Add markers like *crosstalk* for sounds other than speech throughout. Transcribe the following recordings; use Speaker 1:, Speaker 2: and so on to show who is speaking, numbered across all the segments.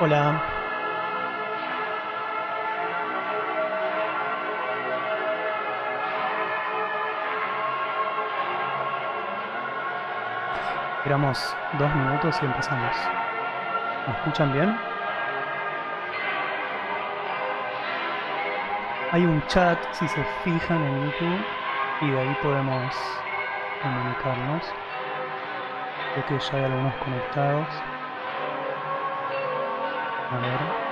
Speaker 1: Hola. Esperamos dos minutos y empezamos. ¿Me escuchan bien? Hay un chat si se fijan en YouTube y de ahí podemos comunicarnos. Creo que ya hay algunos conectados. Galera.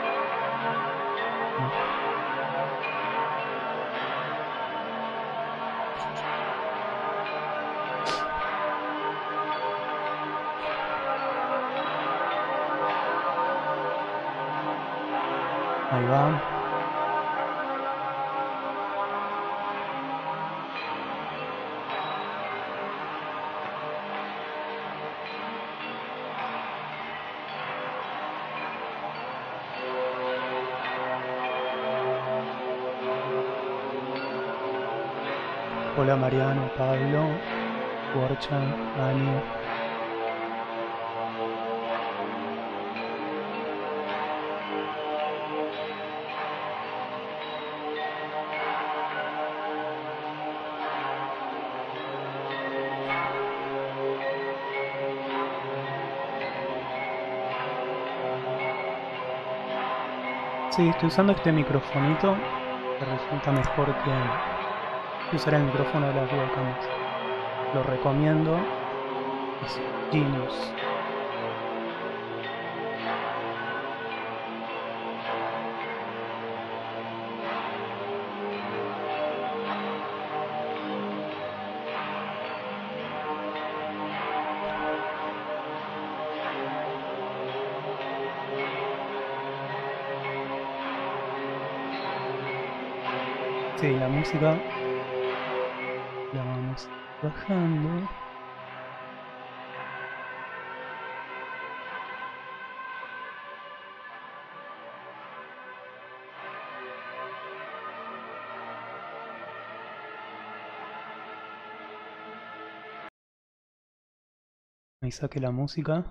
Speaker 1: Pablo, Borchan, Ani... Sí, estoy usando este microfonito que resulta mejor que usar el micrófono de las webcams. Lo recomiendo. Es Sí, la música
Speaker 2: bajando.
Speaker 1: Ahí saque la música.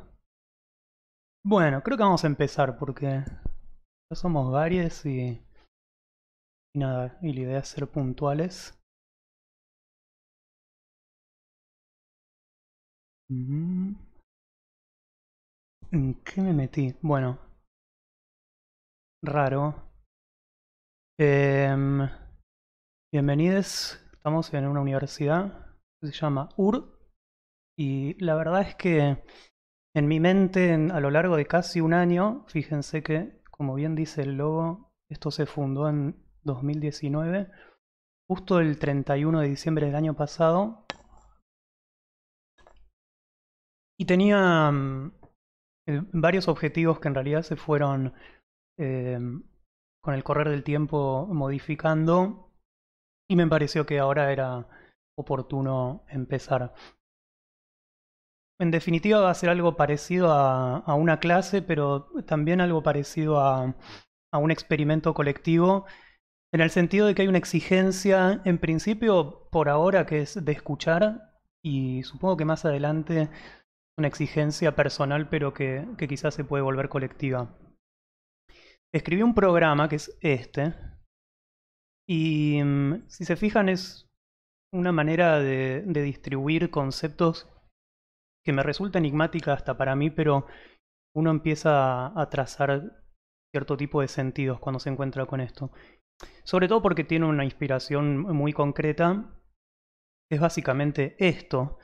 Speaker 1: Bueno, creo que vamos a empezar porque ya somos varios y,
Speaker 2: y nada, y la idea es ser puntuales. bueno. Raro.
Speaker 1: Eh, bienvenidos. Estamos en una universidad que se llama UR. Y la verdad es que en mi mente, a lo largo de casi un año, fíjense que, como bien dice el logo, esto se fundó en 2019. Justo el 31 de diciembre del año pasado, y tenía em, eh, varios objetivos que en realidad se fueron eh, con el correr del tiempo modificando y me pareció que ahora era oportuno empezar. En definitiva va a ser algo parecido a, a una clase, pero también algo parecido a, a un experimento colectivo, en el sentido de que hay una exigencia, en principio por ahora, que es de escuchar, y supongo que más adelante una exigencia personal, pero que, que quizás se puede volver colectiva. Escribí un programa que es este, y mm, si se fijan es una manera de, de distribuir conceptos que me resulta enigmática hasta para mí, pero uno empieza a trazar cierto tipo de sentidos cuando se encuentra con esto. Sobre todo porque tiene una inspiración muy concreta. Es básicamente esto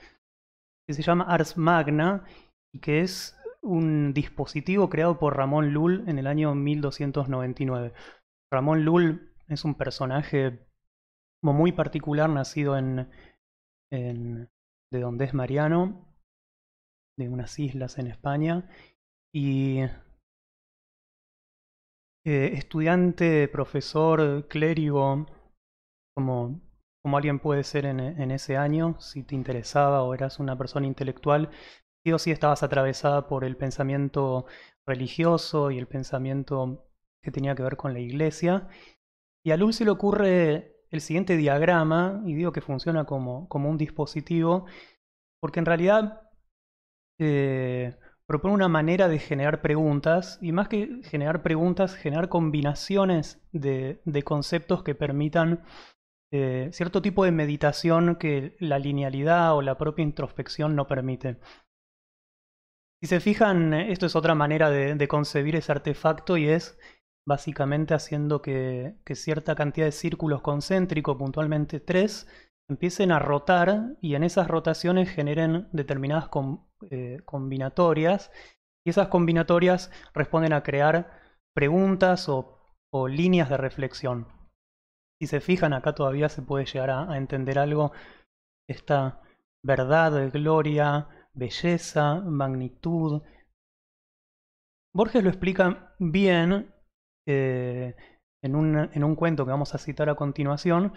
Speaker 1: se llama Ars Magna y que es un dispositivo creado por Ramón Lull en el año 1299. Ramón Lull es un personaje muy particular, nacido en, de donde es Mariano, de unas islas en España, y eh, estudiante, profesor, clérigo, como como alguien puede ser en, ese año, si te interesaba o eras una persona intelectual, sí o sí estabas atravesada por el pensamiento religioso y el pensamiento que tenía que ver con la iglesia. Y a Lul se le ocurre el siguiente diagrama, y digo que funciona como, como un dispositivo, porque en realidad eh, propone una manera de generar preguntas, y más que generar preguntas, generar combinaciones de, de conceptos que permitan eh, cierto tipo de meditación que la linealidad o la propia introspección no permite. Si se fijan, eh, esto es otra manera de, concebir ese artefacto y es básicamente haciendo que, cierta cantidad de círculos concéntricos, puntualmente tres, empiecen a rotar y en esas rotaciones generen determinadas eh, combinatorias y esas combinatorias responden a crear preguntas o líneas de reflexión. Si se fijan, acá todavía se puede llegar a, entender algo. Esta verdad, gloria, belleza, magnitud. Borges lo explica bien eh, en, un, en un cuento que vamos a citar a continuación,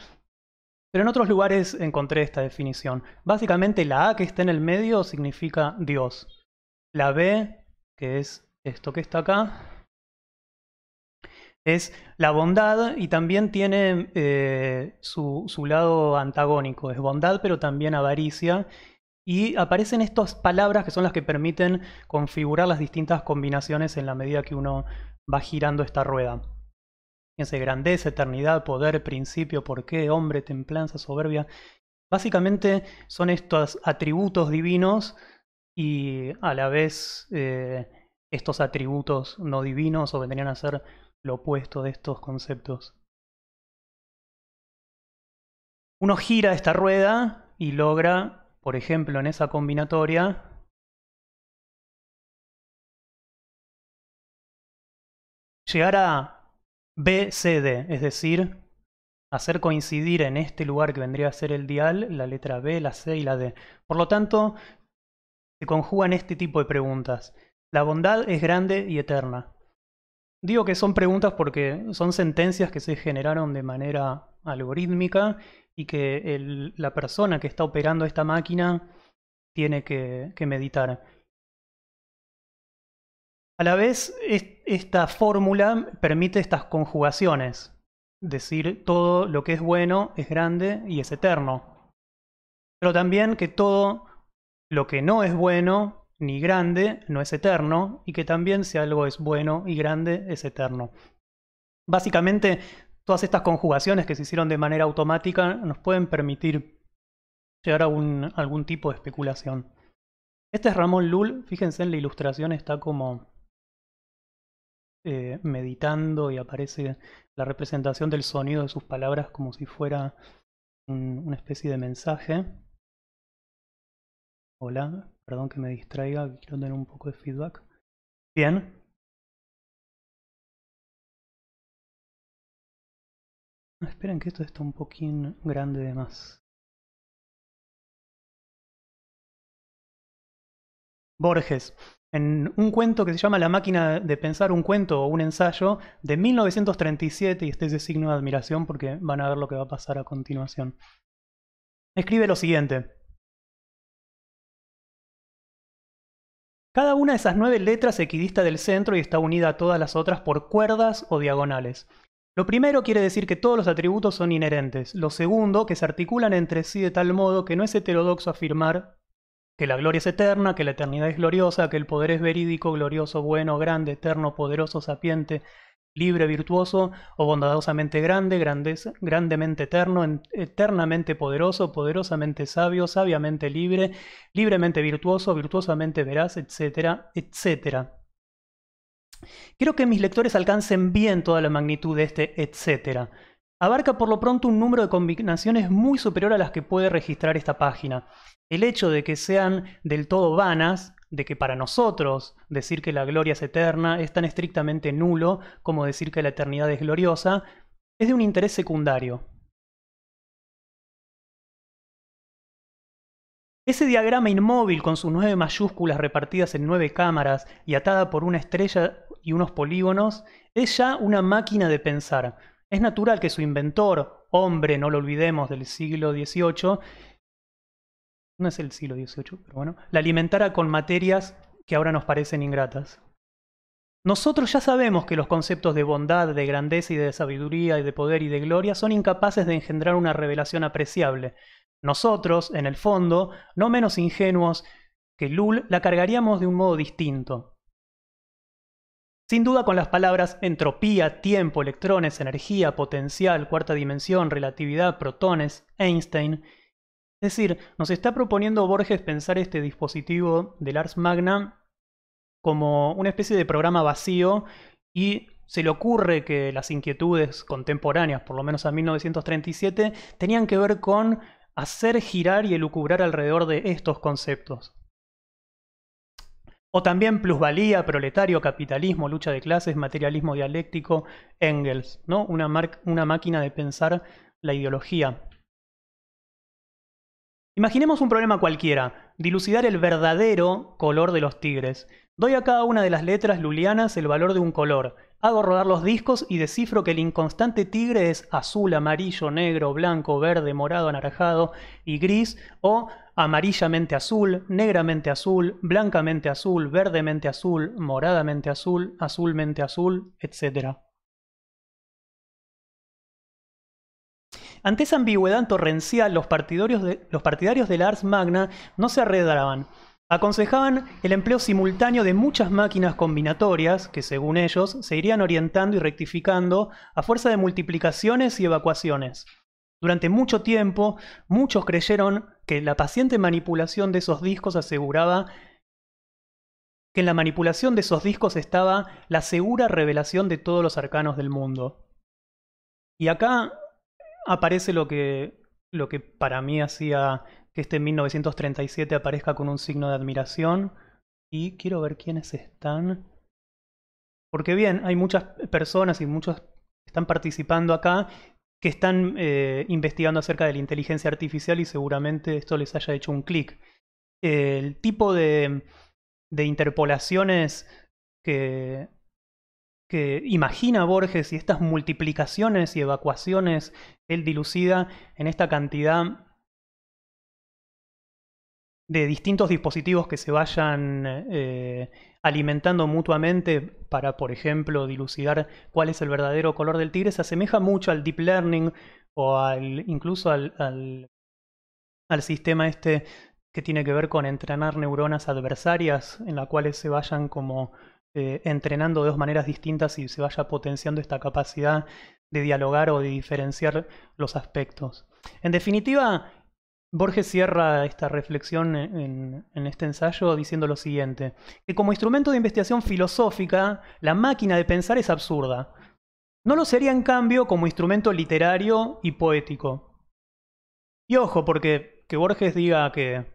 Speaker 1: pero en otros lugares encontré esta definición. Básicamente la A que está en el medio significa Dios. La B, que es esto que está acá, es la bondad y también tiene eh, su, lado antagónico. Es bondad, pero también avaricia. Y aparecen estas palabras que son las que permiten configurar las distintas combinaciones en la medida que uno va girando esta rueda. Fíjense, grandeza, eternidad, poder, principio, por qué, hombre, templanza, soberbia. Básicamente son estos atributos divinos y a la vez eh, estos atributos no divinos o vendrían a ser lo opuesto de estos conceptos.
Speaker 2: Uno gira esta rueda y logra, por ejemplo, en esa combinatoria, llegar a BCD, es decir,
Speaker 1: hacer coincidir en este lugar que vendría a ser el dial la letra B, la C y la D. Por lo tanto, se conjugan este tipo de preguntas. La bondad es grande y eterna. Digo que son preguntas porque son sentencias que se generaron de manera algorítmica y que la persona que está operando esta máquina tiene que, meditar. A la vez, esta fórmula permite estas conjugaciones. Decir todo lo que es bueno es grande y es eterno. Pero también que todo lo que no es bueno ni grande no es eterno y que también si algo es bueno y grande es eterno. Básicamente, todas estas conjugaciones que se hicieron de manera automática nos pueden permitir llegar a un, algún tipo de especulación. Este es Ramón Lull, fíjense en la ilustración está como eh, meditando y aparece la representación del sonido de sus palabras como si fuera una especie de mensaje.
Speaker 2: Hola, Perdón que me distraiga, quiero tener un poco de feedback. Bien. Esperen que esto está un poquín grande de más. Borges, en un cuento que se llama La
Speaker 1: máquina de pensar un cuento o un ensayo de 1937, y este es de signo de admiración
Speaker 2: porque van a ver lo que va a pasar a continuación. Escribe lo siguiente. Cada una de esas nueve letras equidista del
Speaker 1: centro y está unida a todas las otras por cuerdas o diagonales. Lo primero quiere decir que todos los atributos son inherentes. Lo segundo, que se articulan entre sí de tal modo que no es heterodoxo afirmar que la gloria es eterna, que la eternidad es gloriosa, que el poder es verídico, glorioso, bueno, grande, eterno, poderoso, sapiente, libre, virtuoso o bondadosamente grande, grandemente eterno, eternamente poderoso, poderosamente sabio, sabiamente libre, libremente virtuoso, virtuosamente veraz, etcétera, etcétera. Quiero que mis lectores alcancen bien toda la magnitud de este etcétera. Abarca por lo pronto un número de combinaciones muy superior a las que puede registrar esta página. El hecho de que sean del todo vanas de que para nosotros decir que la gloria es eterna es tan estrictamente nulo como decir que la eternidad es gloriosa, es de un interés secundario. Ese diagrama inmóvil con sus nueve mayúsculas repartidas en nueve cámaras y atada por una estrella y unos polígonos es ya una máquina de pensar. Es natural que su inventor, hombre, no lo olvidemos, del siglo XVIII, no es el siglo XVIII, pero bueno, la alimentara con materias que ahora nos parecen ingratas. Nosotros ya sabemos que los conceptos de bondad, de grandeza y de sabiduría y de poder y de gloria son incapaces de engendrar una revelación apreciable. Nosotros, en el fondo, no menos ingenuos que Lull, la cargaríamos de un modo distinto. Sin duda con las palabras entropía, tiempo, electrones, energía, potencial, cuarta dimensión, relatividad, protones, Einstein, es decir, nos está proponiendo Borges pensar este dispositivo del Ars Magna como una especie de programa vacío y se le ocurre que las inquietudes contemporáneas, por lo menos a 1937, tenían que ver con hacer girar y elucubrar alrededor de estos conceptos. O también plusvalía, proletario, capitalismo, lucha de clases, materialismo dialéctico, Engels, ¿no? una máquina de pensar la ideología. Imaginemos un problema cualquiera, dilucidar el verdadero color de los tigres. Doy a cada una de las letras lulianas el valor de un color, hago rodar los discos y descifro que el inconstante tigre es azul, amarillo, negro, blanco, verde, morado, anaranjado y gris, o amarillamente azul, negramente azul, blancamente azul, verdemente azul, moradamente azul, azulmente azul, etc. Ante esa ambigüedad torrencial, los partidarios, de, los partidarios Ars Magna no se arredraban. Aconsejaban el empleo simultáneo de muchas máquinas combinatorias que, según ellos, se irían orientando y rectificando a fuerza de multiplicaciones y evacuaciones. Durante mucho tiempo, muchos creyeron que la paciente manipulación de esos discos aseguraba que en la manipulación de esos discos estaba la segura revelación de todos los arcanos del mundo. Y acá aparece lo que, lo que para mí hacía que este 1937 aparezca con un signo de admiración. Y quiero ver quiénes están. Porque bien, hay muchas personas y muchos están participando acá que están eh, investigando acerca de la inteligencia artificial y seguramente esto les haya hecho un clic. El tipo de, de interpolaciones que, imagina Borges y estas multiplicaciones y evacuaciones él dilucida en esta cantidad de distintos dispositivos que se vayan eh, alimentando mutuamente para, por ejemplo, dilucidar cuál es el verdadero color del tigre, se asemeja mucho al deep learning o al, incluso al, al sistema este que tiene que ver con entrenar neuronas adversarias en las cuales se vayan como eh, entrenando de dos maneras distintas y se vaya potenciando esta capacidad de dialogar o de diferenciar los aspectos. En definitiva, Borges cierra esta reflexión en, este ensayo diciendo lo siguiente, que como instrumento de investigación filosófica, la máquina de pensar es absurda. No lo sería en cambio como instrumento literario y poético. Y ojo, porque que Borges diga que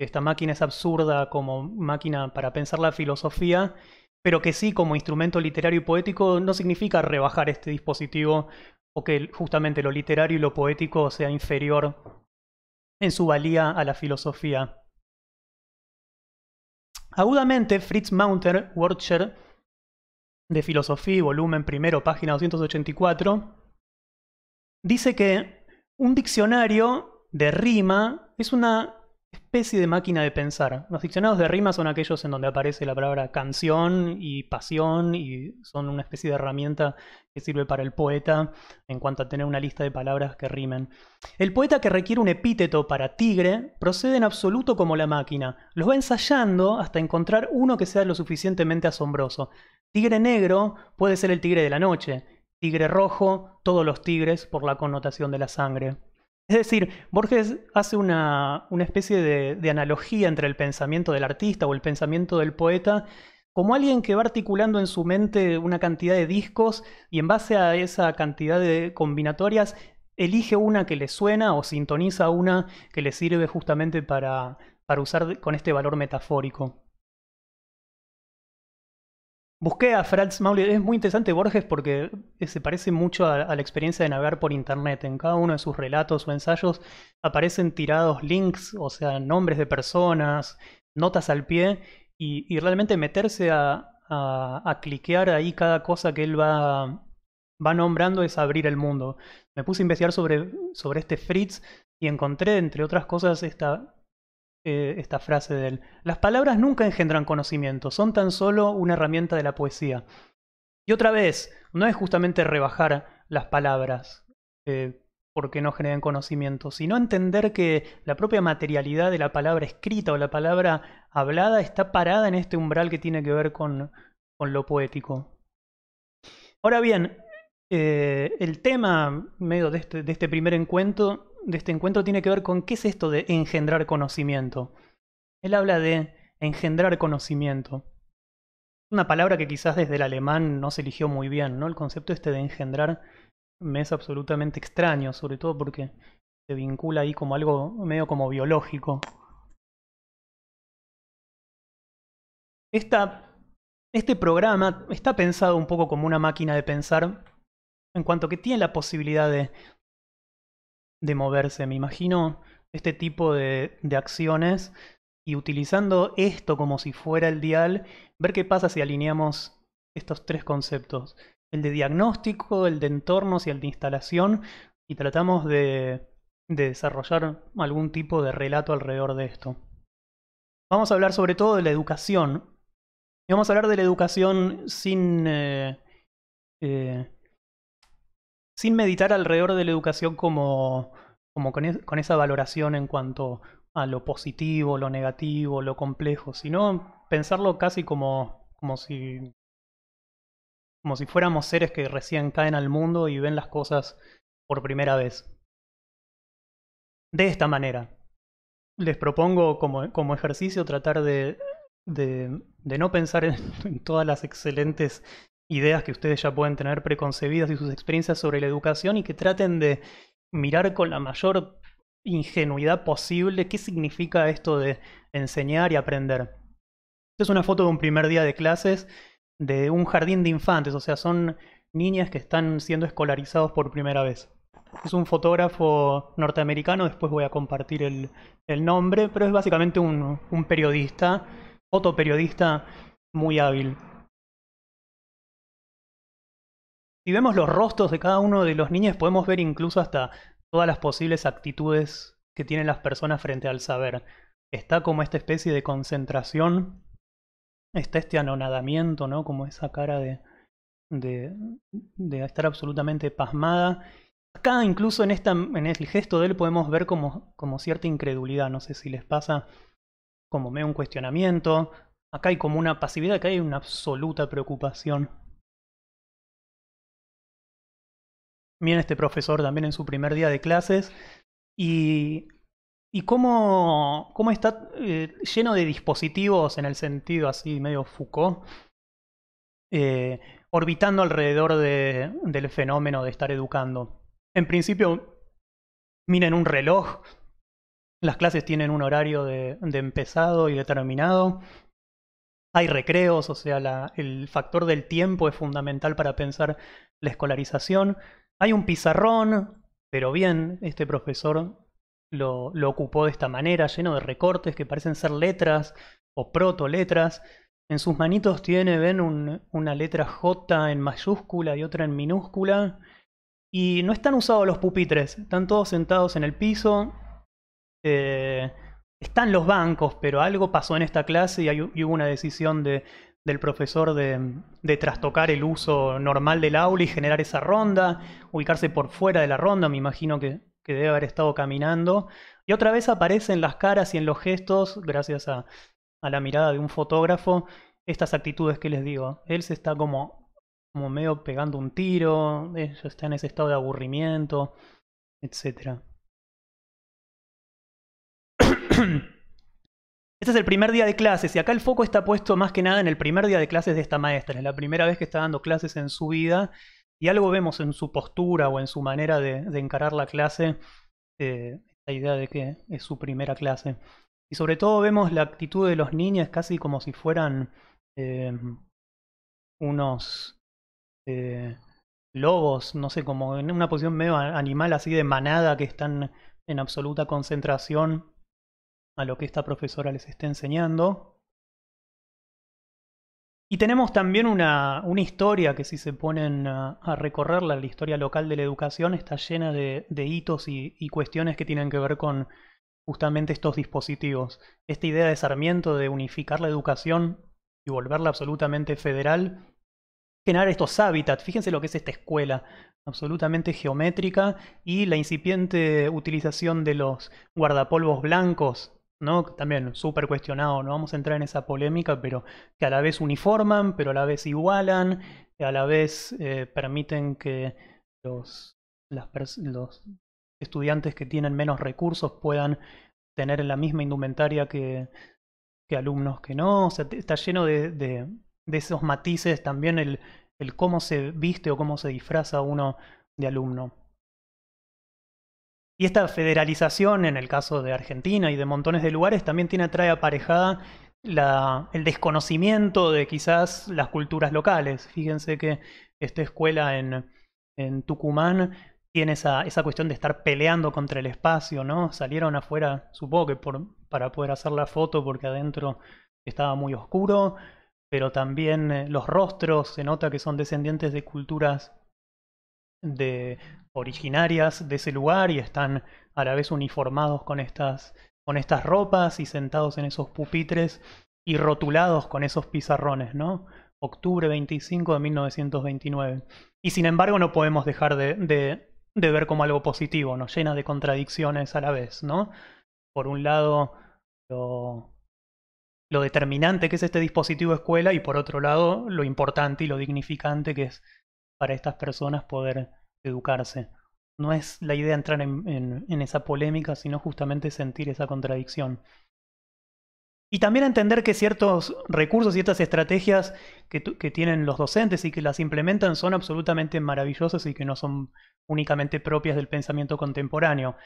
Speaker 1: esta máquina es absurda como máquina para pensar la filosofía, pero que sí como instrumento literario y poético no significa rebajar este dispositivo o que justamente lo literario y lo poético sea inferior en su valía a la filosofía. Agudamente, Fritz Maunter, Worcher de Filosofía, volumen primero, página 284, dice que un diccionario de rima es una especie de máquina de pensar. Los diccionarios de rima son aquellos en donde aparece la palabra canción y pasión y son una especie de herramienta que sirve para el poeta en cuanto a tener una lista de palabras que rimen. El poeta que requiere un epíteto para tigre procede en absoluto como la máquina. Los va ensayando hasta encontrar uno que sea lo suficientemente asombroso. Tigre negro puede ser el tigre de la noche. Tigre rojo, todos los tigres por la connotación de la sangre. Es decir, Borges hace una, especie de, analogía entre el pensamiento del artista o el pensamiento del poeta como alguien que va articulando en su mente una cantidad de discos y en base a esa cantidad de combinatorias elige una que le suena o sintoniza una que le sirve justamente para usar con este valor metafórico. Busqué a Franz Mauler. Es muy interesante Borges porque se parece mucho a, la experiencia de navegar por internet. En cada uno de sus relatos o ensayos aparecen tirados links, o sea, nombres de personas, notas al pie, y, realmente meterse a, a, cliquear ahí cada cosa que él va, va nombrando es abrir el mundo. Me puse a investigar sobre, sobre este Fritz y encontré, entre otras cosas, esta eh, esta frase de él. Las palabras nunca engendran conocimiento, son tan solo una herramienta de la poesía. Y otra vez, no es justamente rebajar las palabras eh, porque no generen conocimiento, sino entender que la propia materialidad de la palabra escrita o la palabra hablada está parada en este umbral que tiene que ver con, con lo poético. Ahora bien, eh, el tema medio de este, este primer encuentro de este encuentro tiene que ver con qué es esto de engendrar conocimiento. Él habla de engendrar conocimiento. Una palabra que quizás desde el alemán no se eligió muy bien, ¿no? El concepto este de engendrar me es absolutamente extraño, sobre todo porque se vincula ahí como algo medio como biológico. este programa está pensado un poco como una máquina de pensar en cuanto que tiene la posibilidad de de moverse. Me imagino este tipo de, acciones y utilizando esto como si fuera el dial, ver qué pasa si alineamos estos tres conceptos. El de diagnóstico, el de entornos y el de instalación, y tratamos de, de desarrollar algún tipo de relato alrededor de esto. Vamos a hablar sobre todo de la educación. Y vamos a hablar de la educación sin eh, eh, sin meditar alrededor de la educación como, como con, esa valoración en cuanto a lo positivo, lo negativo, lo complejo, sino pensarlo casi como, como si como si fuéramos seres que recién caen al mundo y ven las cosas por primera vez. De esta manera, les propongo como, como ejercicio tratar de, de, no pensar en, todas las excelentes ideas que ustedes ya pueden tener preconcebidas y sus experiencias sobre la educación y que traten de mirar con la mayor ingenuidad posible qué significa esto de enseñar y aprender. Esta es una foto de un primer día de clases de un jardín de infantes, o sea, son niñas que están siendo escolarizados por primera vez. Es un fotógrafo norteamericano, después voy a compartir el, nombre, pero es básicamente un, un periodista, fotoperiodista muy hábil. si vemos los rostros de cada uno de los niños, podemos ver incluso hasta todas las posibles actitudes que tienen las personas frente al saber. Está como esta especie de concentración, está este anonadamiento, ¿no? Como esa cara de, de, de estar absolutamente pasmada. Acá incluso en, en el gesto de él podemos ver como, como cierta incredulidad, no sé si les pasa como medio un cuestionamiento. Acá hay como una pasividad, acá hay una absoluta preocupación. Miren este profesor también en su primer día de clases. Y, y cómo, cómo está eh, lleno de dispositivos en el sentido así medio Foucault, eh, orbitando alrededor de, del fenómeno de estar educando. En principio, miren un reloj. Las clases tienen un horario de, empezado y determinado. Hay recreos, o sea, el factor del tiempo es fundamental para pensar la escolarización. Hay un pizarrón, pero bien, este profesor lo, ocupó de esta manera, lleno de recortes que parecen ser letras o protoletras. En sus manitos tiene, ven, una letra J en mayúscula y otra en minúscula. Y no están usados los pupitres, están todos sentados en el piso. Eh, están los bancos, pero algo pasó en esta clase y, y hubo una decisión de, del profesor de, trastocar el uso normal del aula y generar esa ronda, ubicarse por fuera de la ronda, me imagino que, debe haber estado caminando. Y otra vez aparecen las caras y en los gestos, gracias a, la mirada de un fotógrafo, estas actitudes que les digo. Él se está como, medio pegando un tiro, está en ese estado de aburrimiento, etc. *clears throat* Este es el primer día de clases y acá el foco está puesto más que nada en el primer día de clases de esta maestra. Es la primera vez que está dando clases en su vida y algo vemos en su postura o en su manera de, encarar la clase, eh, esta idea de que es su primera clase. Y sobre todo vemos la actitud de los niños casi como si fueran eh, unos eh, lobos, no sé, como en una posición medio animal así de manada que están en absoluta concentración a lo que esta profesora les está enseñando. Y tenemos también una, una historia que si se ponen a, recorrerla, la historia local de la educación está llena de, hitos y, y cuestiones que tienen que ver con justamente estos dispositivos. Esta idea de Sarmiento de unificar la educación y volverla absolutamente federal, generar estos hábitats. Fíjense lo que es esta escuela, absolutamente geométrica, y la incipiente utilización de los guardapolvos blancos ¿no? También súper cuestionado, no vamos a entrar en esa polémica, pero que a la vez uniforman, pero a la vez igualan, a la vez eh, permiten que los, los estudiantes que tienen menos recursos puedan tener la misma indumentaria que, alumnos que no. está lleno de, de esos matices también el, el cómo se viste o cómo se disfraza uno de alumno. Y esta federalización, en el caso de Argentina y de montones de lugares, también tiene trae aparejada el desconocimiento de quizás las culturas locales. Fíjense que esta escuela en, Tucumán tiene esa, cuestión de estar peleando contra el espacio, ¿no? Salieron afuera, supongo que para poder hacer la foto porque adentro estaba muy oscuro, pero también eh, los rostros se nota que son descendientes de culturas de originarias de ese lugar y están a la vez uniformados con estas, con estas ropas y sentados en esos pupitres y rotulados con esos pizarrones, ¿no? Octubre 25 de 1929. Y sin embargo no podemos dejar de, de, ver como algo positivo, nos llena de contradicciones a la vez, ¿no? Por un lado, lo, lo determinante que es este dispositivo escuela y por otro lado, lo importante y lo dignificante que es para estas personas poder educarse. No es la idea entrar en, esa polémica, sino justamente sentir esa contradicción. Y también entender que ciertos recursos, ciertas estrategias que, tienen los docentes y que las implementan son absolutamente maravillosas y que no son únicamente propias del pensamiento contemporáneo.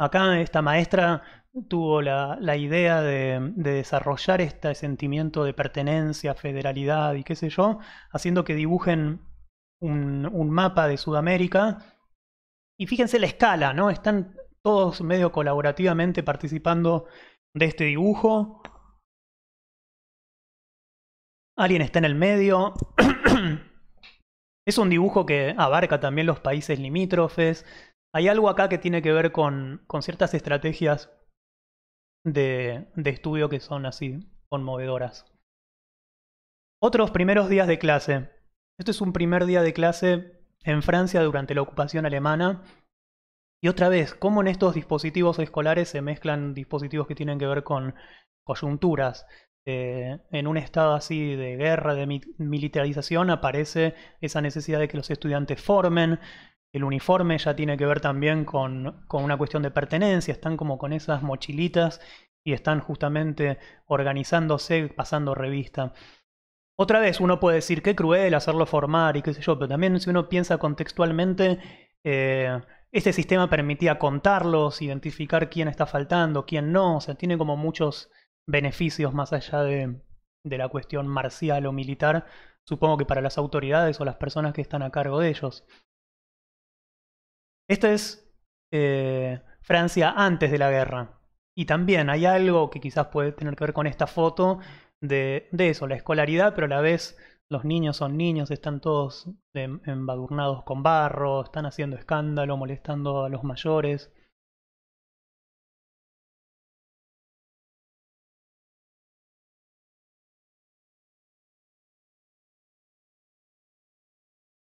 Speaker 1: Acá esta maestra tuvo la, idea de, desarrollar este sentimiento de pertenencia, federalidad y qué sé yo, haciendo que dibujen un, mapa de Sudamérica. Y fíjense la escala, ¿no? Están todos medio colaborativamente participando de este dibujo. Alguien está en el medio. *clears throat* es un dibujo que abarca también los países limítrofes. Hay algo acá que tiene que ver con, ciertas estrategias de, estudio que son así conmovedoras. Otros primeros días de clase. Este es un primer día de clase en Francia durante la ocupación alemana. Y otra vez, cómo en estos dispositivos escolares se mezclan dispositivos que tienen que ver con coyunturas. Eh, en un estado así de guerra, de militarización, aparece esa necesidad de que los estudiantes formen. El uniforme ya tiene que ver también con, con una cuestión de pertenencia, están como con esas mochilitas y están justamente organizándose, pasando revista. Otra vez, uno puede decir qué cruel hacerlo formar y qué sé yo, pero también si uno piensa contextualmente, eh, este sistema permitía contarlos, identificar quién está faltando, quién no, o sea, tiene como muchos beneficios más allá de, de la cuestión marcial o militar, supongo que para las autoridades o las personas que están a cargo de ellos. Esta es eh, Francia antes de la guerra. Y también hay algo que quizás puede tener que ver con esta foto, de, eso, la escolaridad, pero a la vez los niños son niños, están todos em, embadurnados con barro, están haciendo escándalo, molestando a los
Speaker 2: mayores.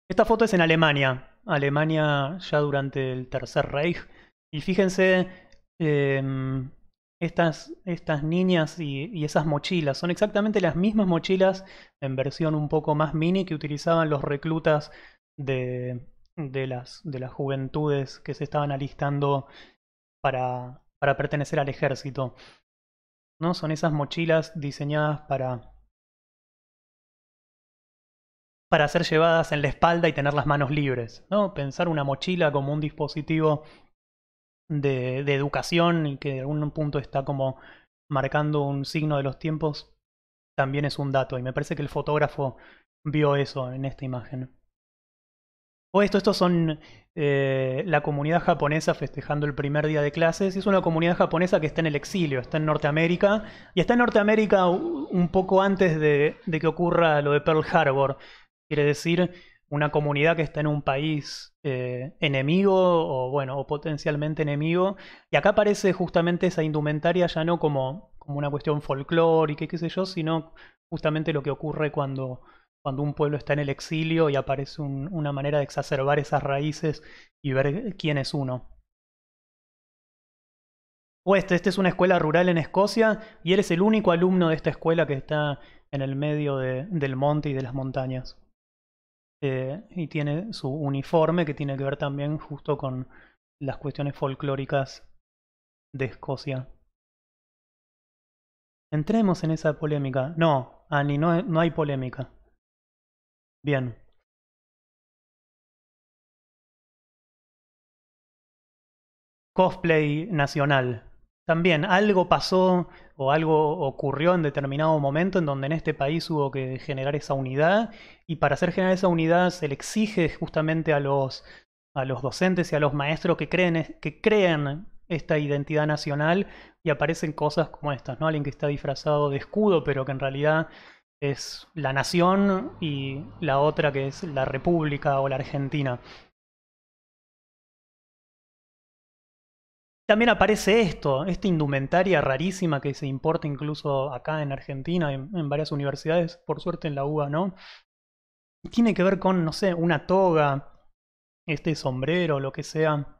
Speaker 2: Esta foto es en Alemania, Alemania ya durante el Tercer
Speaker 1: Reich. Y fíjense em, estas, estas niñas y, esas mochilas. Son exactamente las mismas mochilas en versión un poco más mini que utilizaban los reclutas de, de, las, de las juventudes que se estaban alistando para, para pertenecer al ejército. ¿No? Son esas mochilas diseñadas para, para ser llevadas en la espalda y tener las manos libres. ¿no? Pensar una mochila como un dispositivo de, educación y que en algún punto está como marcando un signo de los tiempos, también es un dato. Y me parece que el fotógrafo vio eso en esta imagen. O esto, estos son eh, la comunidad japonesa festejando el primer día de clases. y Es una comunidad japonesa que está en el exilio, está en Norteamérica. Y está en Norteamérica un poco antes de que ocurra lo de Pearl Harbor. Quiere decir, una comunidad que está en un país eh, enemigo o bueno, o potencialmente enemigo. Y acá aparece justamente esa indumentaria ya no como, como una cuestión folclórica y qué sé yo, sino justamente lo que ocurre cuando, cuando un pueblo está en el exilio y aparece una manera de exacerbar esas raíces y ver quién es uno. Este esta es una escuela rural en Escocia y eres el único alumno de esta escuela que está en el medio del monte y de las montañas. Eh, y tiene su uniforme que tiene que ver también justo con las cuestiones folclóricas de Escocia.
Speaker 2: Entremos en esa polémica. No, Annie, no, no hay polémica. Bien. Cosplay nacional. También algo pasó o algo
Speaker 1: ocurrió en determinado momento en donde en este país hubo que generar esa unidad y para hacer generar esa unidad se le exige justamente a los, a los docentes y a los maestros que, creen, que crean esta identidad nacional y aparecen cosas como estas, ¿no? Alguien que está disfrazado de escudo pero que en realidad es la nación y la otra que es la república o la Argentina. También aparece esto, esta indumentaria rarísima que se importa incluso acá en Argentina, en, varias universidades, por suerte en la UBA, ¿no? Tiene que ver con, no sé, una toga, este sombrero, lo que sea,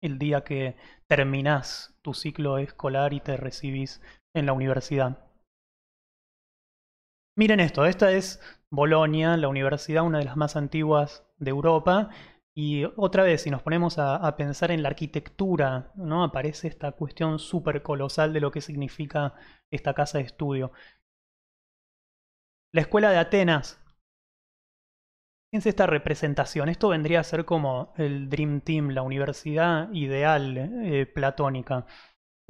Speaker 1: el día que terminás tu ciclo escolar y te recibís en la universidad. Miren esto, esta es Bolonia, la universidad, una de las más antiguas de Europa, y otra vez, si nos ponemos a, pensar en la arquitectura, ¿no? Aparece esta cuestión súper colosal de lo que significa esta casa de estudio. La escuela de Atenas. Fíjense esta representación. Esto vendría a ser como el Dream Team, la universidad ideal eh, platónica.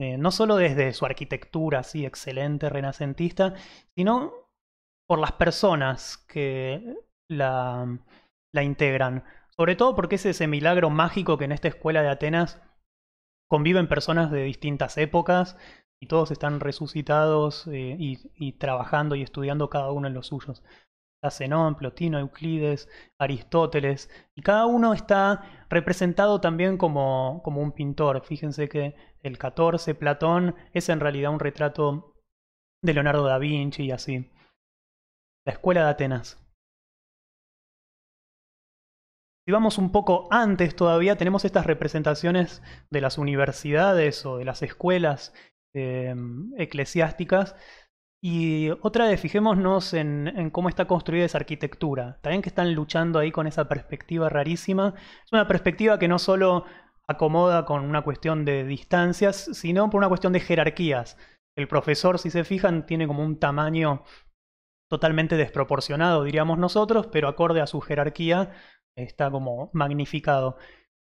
Speaker 1: Eh, no solo desde su arquitectura así excelente, renacentista, sino por las personas que la, la integran. Sobre todo porque es ese milagro mágico que en esta escuela de Atenas conviven personas de distintas épocas y todos están resucitados eh, y, trabajando y estudiando cada uno en los suyos. Está Zenón, Plotino, Euclides, Aristóteles, y cada uno está representado también como, como un pintor. Fíjense que el 14, Platón, es en realidad un retrato de Leonardo da Vinci y así. La escuela de Atenas. Si vamos un poco antes todavía, tenemos estas representaciones de las universidades o de las escuelas em, eclesiásticas. Y otra vez, fijémonos en, en, cómo está construida esa arquitectura. También que están luchando ahí con esa perspectiva rarísima. Es una perspectiva que no solo acomoda con una cuestión de distancias, sino por una cuestión de jerarquías. El profesor, si se fijan, tiene como un tamaño totalmente desproporcionado, diríamos nosotros, pero acorde a su jerarquía está como magnificado.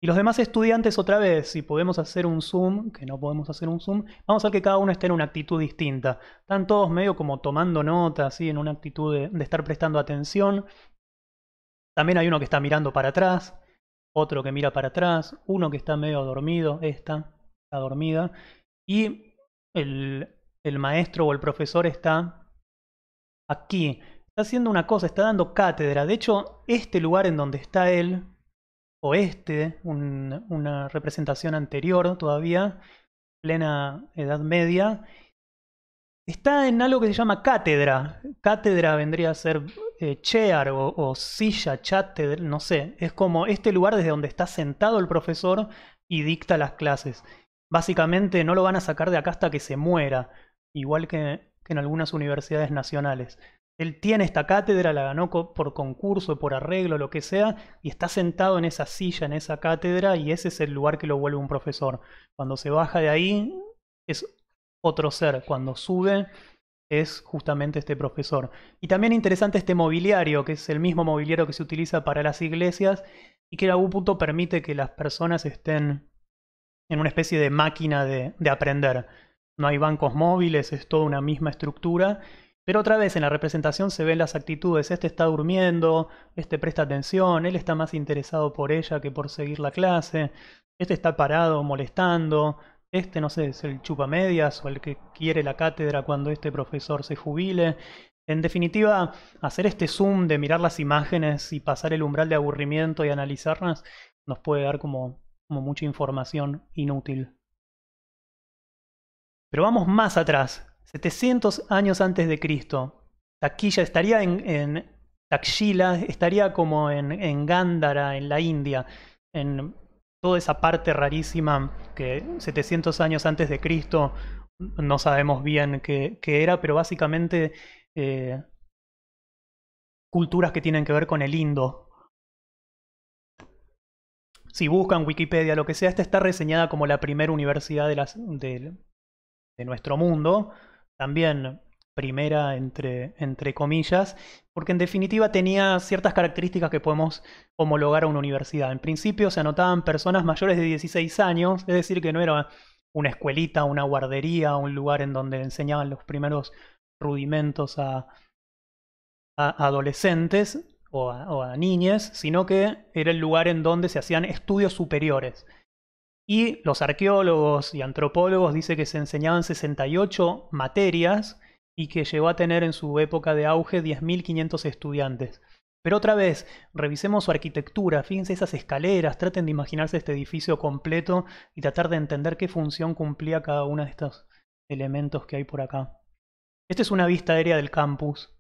Speaker 1: Y los demás estudiantes otra vez, si podemos hacer un zoom, que no podemos hacer un zoom, vamos a ver que cada uno esté en una actitud distinta. Están todos medio como tomando nota, así, en una actitud de, estar prestando atención. También hay uno que está mirando para atrás, otro que mira para atrás, uno que está medio dormido, esta está dormida. Y el, el maestro o el profesor está aquí, está haciendo una cosa, está dando cátedra. De hecho, este lugar en donde está él, o este, una representación anterior todavía, plena Edad Media, está en algo que se llama cátedra. Cátedra vendría a ser eh, chear o, silla, Chátedra, no sé. Es como este lugar desde donde está sentado el profesor y dicta las clases. Básicamente no lo van a sacar de acá hasta que se muera, igual que en algunas universidades nacionales. Él tiene esta cátedra, la ganó por concurso, por arreglo, lo que sea, y está sentado en esa silla, en esa cátedra, y ese es el lugar que lo vuelve un profesor. Cuando se baja de ahí, es otro ser. Cuando sube, es justamente este profesor. Y también interesante este mobiliario, que es el mismo mobiliario que se utiliza para las iglesias, y que en algún punto permite que las personas estén en una especie de máquina de, de aprender. No hay bancos móviles, es toda una misma estructura pero otra vez en la representación se ven las actitudes, este está durmiendo, este presta atención, él está más interesado por ella que por seguir la clase, este está parado molestando, este no sé, es el chupamedias o el que quiere la cátedra cuando este profesor se jubile. En definitiva, hacer este zoom de mirar las imágenes y pasar el umbral de aburrimiento y analizarlas nos puede dar como, como mucha información inútil. Pero vamos más atrás, 700 años antes de Cristo. Taquilla estaría en, en Takshila, estaría como en, en en la India, en toda esa parte rarísima que 700 años antes de Cristo no sabemos bien qué, era, pero básicamente eh, culturas que tienen que ver con el Indo. Si buscan Wikipedia, lo que sea, esta está reseñada como la primera universidad de nuestro mundo, también primera entre, entre comillas, porque en definitiva tenía ciertas características que podemos homologar a una universidad. En principio se anotaban personas mayores de 16 años, es decir, que no era una escuelita, una guardería, un lugar en donde enseñaban los primeros rudimentos a, adolescentes o a, o a niñes, sino que era el lugar en donde se hacían estudios superiores. Y los arqueólogos y antropólogos dicen que se enseñaban 68 materias y que llegó a tener en su época de auge 10.500 estudiantes. Pero otra vez, revisemos su arquitectura, fíjense esas escaleras, traten de imaginarse este edificio completo y tratar de entender qué función cumplía cada uno de estos elementos que hay por acá. Esta es una vista aérea del campus.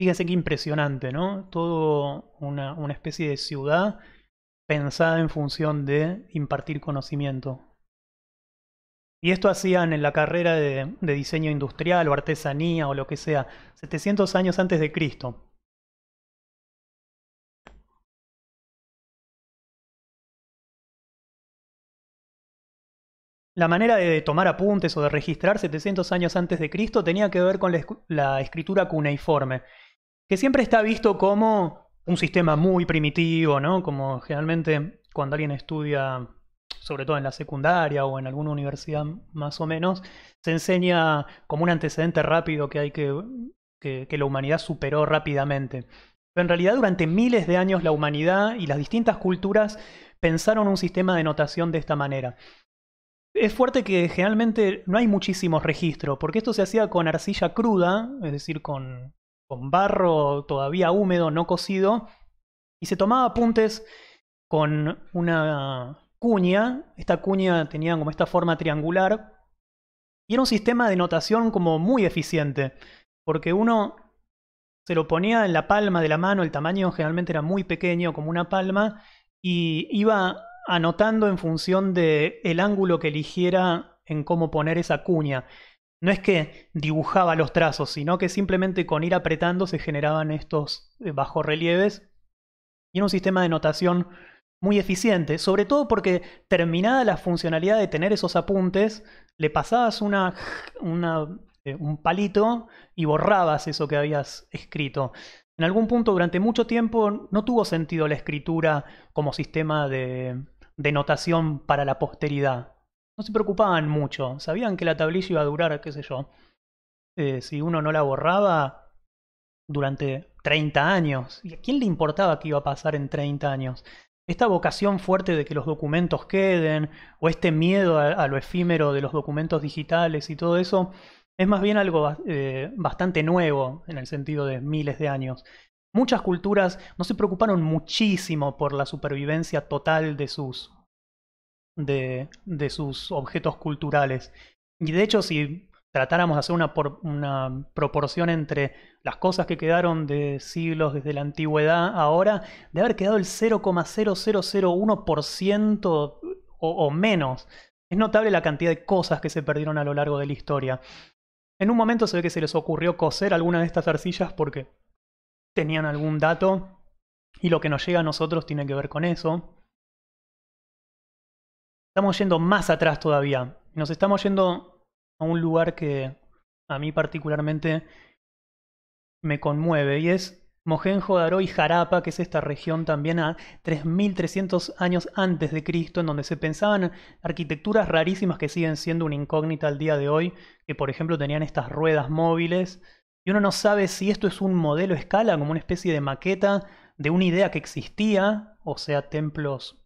Speaker 1: Fíjense qué impresionante, ¿no? Todo una, una especie de ciudad pensada en función de impartir conocimiento. Y esto hacían en la carrera de, diseño
Speaker 2: industrial o artesanía o lo que sea, 700 años antes de Cristo. La manera de tomar apuntes o de registrar 700 años
Speaker 1: antes de Cristo tenía que ver con la escritura cuneiforme, que siempre está visto como un sistema muy primitivo, ¿no? Como generalmente cuando alguien estudia, sobre todo en la secundaria o en alguna universidad más o menos, se enseña como un antecedente rápido que hay que, que, la humanidad superó rápidamente. Pero en realidad durante miles de años la humanidad y las distintas culturas pensaron un sistema de notación de esta manera. Es fuerte que generalmente no hay muchísimos registros, porque esto se hacía con arcilla cruda, es decir, con, con barro todavía húmedo, no cocido, y se tomaba apuntes con una cuña. Esta cuña tenía como esta forma triangular. Y era un sistema de notación como muy eficiente, porque uno se lo ponía en la palma de la mano, el tamaño generalmente era muy pequeño, como una palma, y iba anotando en función del el ángulo que eligiera en cómo poner esa cuña. No es que dibujaba los trazos, sino que simplemente con ir apretando se generaban estos eh, bajorrelieves. Y era un sistema de notación muy eficiente, sobre todo porque terminada la funcionalidad de tener esos apuntes, le pasabas una, eh, un palito y borrabas eso que habías escrito. En algún punto durante mucho tiempo no tuvo sentido la escritura como sistema de, de notación para la posteridad no se preocupaban mucho. Sabían que la tablilla iba a durar, qué sé yo. Eh, si uno no la borraba durante 30 años. ¿Y a quién le importaba qué iba a pasar en 30 años? Esta vocación fuerte de que los documentos queden, o este miedo a, lo efímero de los documentos digitales y todo eso, es más bien algo eh, bastante nuevo en el sentido de miles de años. Muchas culturas no se preocuparon muchísimo por la supervivencia total de sus de, sus objetos culturales. Y de hecho, si tratáramos de hacer una, proporción entre las cosas que quedaron de siglos desde la antigüedad ahora, de haber quedado el 0,0001% o, o menos. Es notable la cantidad de cosas que se perdieron a lo largo de la historia. En un momento se ve que se les ocurrió coser alguna de estas arcillas porque tenían algún dato y lo que nos llega a nosotros tiene que ver con eso estamos yendo más atrás todavía. Nos estamos yendo a un lugar que a mí particularmente me conmueve y es Mohenjo-Daro y Jarapa, que es esta región también a 3.300 años antes de Cristo, en donde se pensaban arquitecturas rarísimas que siguen siendo una incógnita al día de hoy, que por ejemplo tenían estas ruedas móviles, y uno no sabe si esto es un modelo escala, como una especie de maqueta de una idea que existía, o sea, templos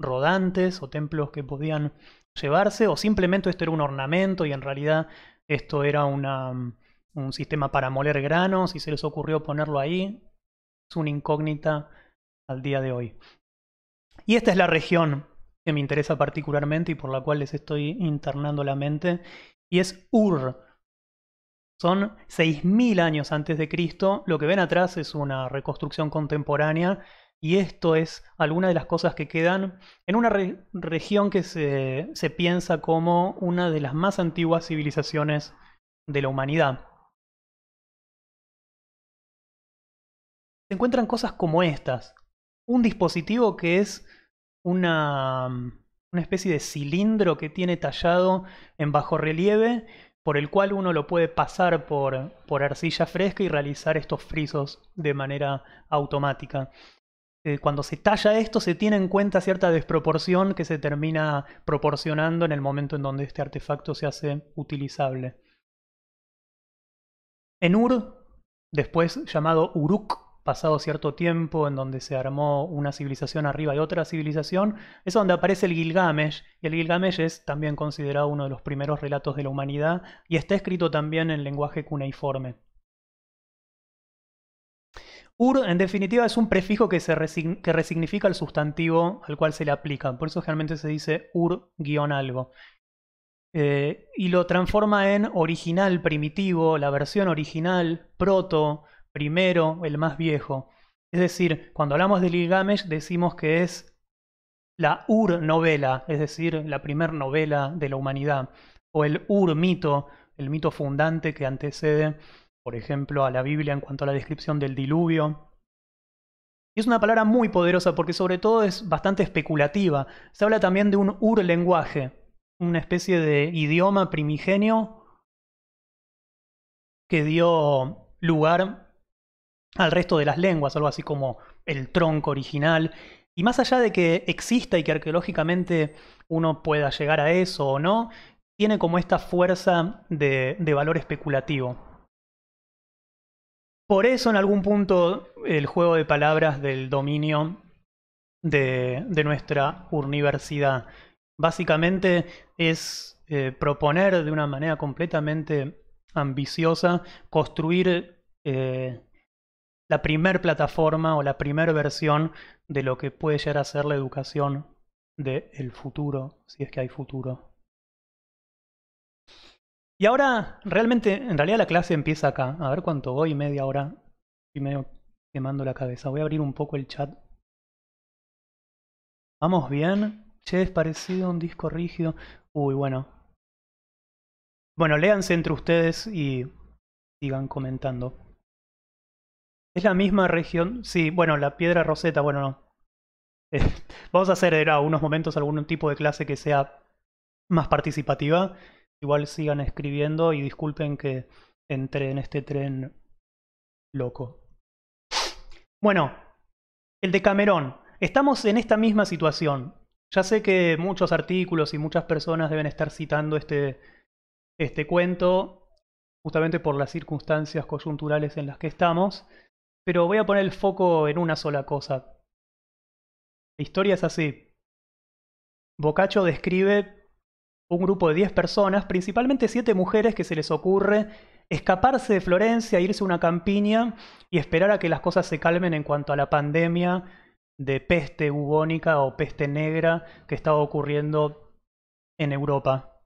Speaker 1: rodantes o templos que podían llevarse, o simplemente esto era un ornamento y en realidad esto era mm, un sistema para moler granos y se les ocurrió ponerlo ahí. Es una incógnita al día de hoy. Y esta es la región que me interesa particularmente y por la cual les estoy internando la mente, y es Ur. Son 6.000 años antes de Cristo. Lo que ven atrás es una reconstrucción contemporánea y esto es alguna de las cosas que quedan en una región que se, se piensa como una de las más antiguas civilizaciones de
Speaker 2: la humanidad. Se encuentran cosas como estas. Un dispositivo que es una, una
Speaker 1: especie de cilindro que tiene tallado en bajo relieve, por el cual uno lo puede pasar por, por arcilla fresca y realizar estos frisos de manera automática. Eh, cuando se talla esto se tiene en cuenta cierta desproporción que se termina proporcionando en el momento en donde este artefacto se hace utilizable. En Ur, después llamado Uruk, pasado cierto tiempo en donde se armó una civilización arriba de otra civilización, es donde aparece el Gilgamesh, y el Gilgamesh es también considerado uno de los primeros relatos de la humanidad, y está escrito también en lenguaje cuneiforme. Ur, en definitiva, es un prefijo que, resignifica el sustantivo al cual se le aplica. Por eso generalmente se dice ur-algo. Eh, y lo transforma en original, primitivo, la versión original, proto, primero, el más viejo. Es decir, cuando hablamos de Gilgamesh decimos que es la Ur novela, es decir, la primer novela de la humanidad, o el Ur mito, el mito fundante que antecede por ejemplo, a la Biblia en cuanto a la descripción del diluvio. Y es una palabra muy poderosa porque sobre todo es bastante especulativa. Se habla también de un lenguaje, una especie de idioma primigenio que dio lugar al resto de las lenguas, algo así como el tronco original. Y más allá de que exista y que arqueológicamente uno pueda llegar a eso o no, tiene como esta fuerza de valor especulativo. Por eso en algún punto el juego de palabras del dominio de, nuestra universidad básicamente es eh, proponer de una manera completamente ambiciosa construir eh, la primer plataforma o la primera versión de lo que puede llegar a ser la educación del futuro, si es que hay futuro.
Speaker 2: Y ahora, realmente,
Speaker 1: en realidad la clase empieza acá. A ver cuánto voy, media hora. Y medio quemando la cabeza. Voy a abrir un poco el chat. Vamos bien. Che, es parecido a un disco rígido. Uy, bueno. Bueno, léanse entre ustedes y sigan comentando. ¿Es la misma región? Sí, bueno, la piedra roseta, bueno, no. *laughs* vamos a hacer ahora unos momentos algún tipo de clase que sea más participativa Igual sigan escribiendo y disculpen que entré en este tren loco. Bueno, el de Camerón. Estamos en esta misma situación. Ya sé que muchos artículos y muchas personas deben estar citando este, este cuento, justamente por las circunstancias coyunturales en las que estamos, pero voy a poner el foco en una sola cosa. La historia es así. Boccaccio describe un grupo de 10 personas, principalmente 7 mujeres que se les ocurre escaparse de Florencia, irse a una campiña y esperar a que las cosas se calmen en cuanto a la pandemia de peste bubónica o peste negra que estaba ocurriendo en Europa.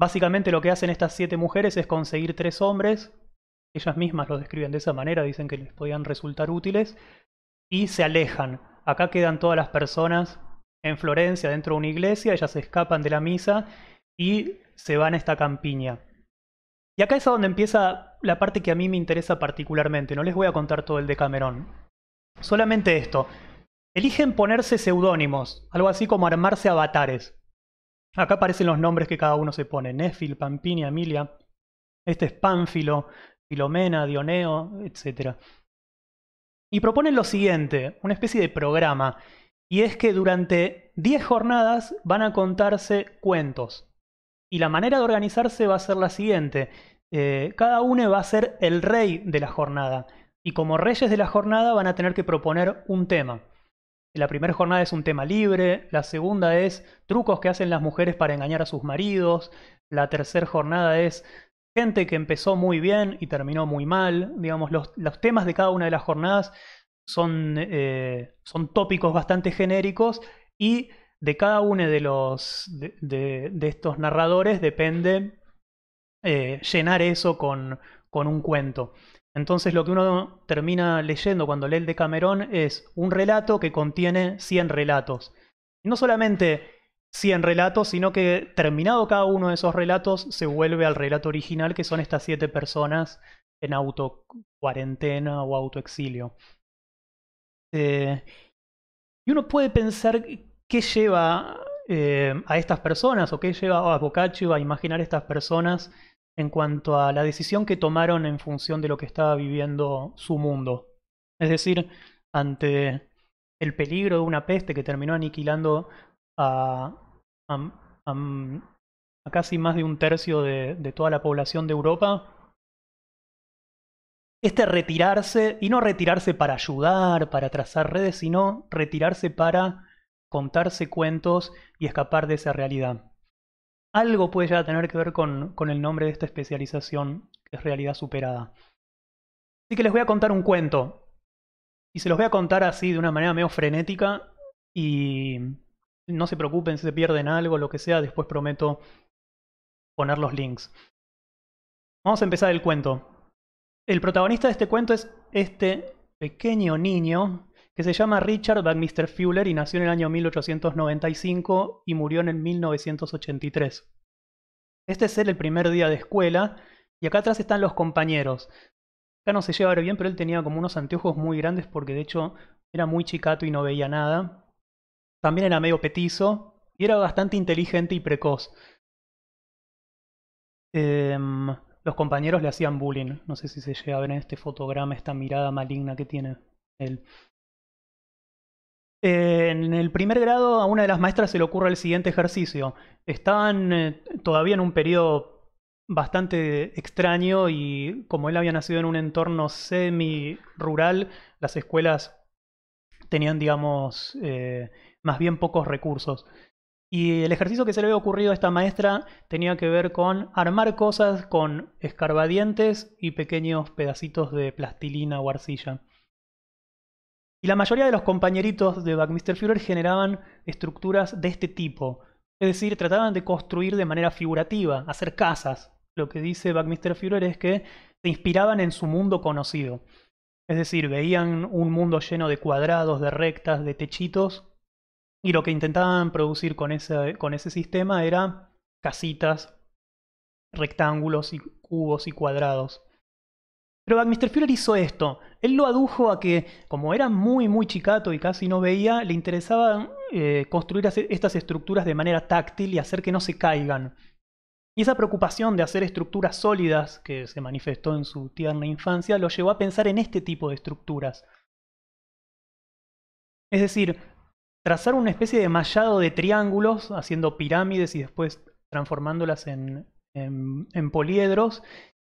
Speaker 1: Básicamente lo que hacen estas siete mujeres es conseguir tres hombres, ellas mismas lo describen de esa manera, dicen que les podían resultar útiles, y se alejan. Acá quedan todas las personas en Florencia dentro de una iglesia, ellas escapan de la misa y se van a esta campiña. Y acá es donde empieza la parte que a mí me interesa particularmente. No les voy a contar todo el de Cameron. Solamente esto. Eligen ponerse seudónimos, algo así como armarse avatares. Acá aparecen los nombres que cada uno se pone. Néfil, Pampinia, Emilia. Este es Pánfilo, Filomena, Dioneo, etc. Y proponen lo siguiente, una especie de programa. Y es que durante 10 jornadas van a contarse cuentos. Y la manera de organizarse va a ser la siguiente. Eh, cada uno va a ser el rey de la jornada. Y como reyes de la jornada van a tener que proponer un tema. La primera jornada es un tema libre, la segunda es trucos que hacen las mujeres para engañar a sus maridos, la tercera jornada es gente que empezó muy bien y terminó muy mal. Digamos, los, temas de cada una de las jornadas son, eh, son tópicos bastante genéricos y de cada uno de, los, de, estos narradores depende eh, llenar eso con, un cuento. Entonces lo que uno termina leyendo cuando lee el de Camerón es un relato que contiene 100 relatos. no solamente 100 relatos, sino que terminado cada uno de esos relatos se vuelve al relato original, que son estas siete personas en auto cuarentena o auto-exilio. Eh, y uno puede pensar ¿Qué lleva eh, a estas personas o qué lleva a Boccaccio a imaginar estas personas en cuanto a la decisión que tomaron en función de lo que estaba viviendo su mundo? Es decir, ante el peligro de una peste que terminó aniquilando a, casi más de un tercio de toda la población de Europa, este retirarse, y no retirarse para ayudar, para trazar redes, sino retirarse para contarse cuentos y escapar de esa realidad. Algo puede ya tener que ver con, el nombre de esta especialización, que es realidad superada. Así que les voy a contar un cuento. Y se los voy a contar así, de una manera medio frenética. Y no se preocupen si se pierden algo, lo que sea. Después prometo poner los links. Vamos a empezar el cuento. El protagonista de este cuento es este pequeño niño que se llama Richard Buckminster Fuller y nació en el año 1895 y murió en el 1983. Este es el primer día de escuela y acá atrás están los compañeros. Acá no se lleva bien, pero él tenía como unos anteojos muy grandes porque de hecho era muy chicato y no veía nada. También era medio petizo y era bastante inteligente y precoz. Em, los compañeros le hacían bullying. No sé si se llega a ver en este fotograma esta mirada maligna que tiene él. Eh, en el primer grado a una de las maestras se le ocurre el siguiente ejercicio. Estaban eh, todavía en un periodo bastante extraño y como él había nacido en un entorno semi-rural, las escuelas tenían, digamos, eh, más bien pocos recursos. Y el ejercicio que se le había ocurrido a esta maestra tenía que ver con armar cosas con escarbadientes y pequeños pedacitos de plastilina o arcilla. Y la mayoría de los compañeritos de Backmister Fuller generaban estructuras de este tipo. Es decir, trataban de construir de manera figurativa, hacer casas. Lo que dice Backmister Fuller es que se inspiraban en su mundo conocido. Es decir, veían un mundo lleno de cuadrados, de rectas, de techitos, y lo que intentaban producir con ese, con ese sistema era casitas, rectángulos y cubos y cuadrados. Pero Mr. Fuller hizo esto. Él lo adujo a que, como era muy, muy chicato y casi no veía, le interesaba eh, construir estas estructuras de manera táctil y hacer que no se caigan. Y esa preocupación de hacer estructuras sólidas, que se manifestó en su tierna infancia, lo llevó a pensar en este tipo de estructuras. Es decir, trazar una especie de mallado de triángulos, haciendo pirámides y después transformándolas en, en poliedros,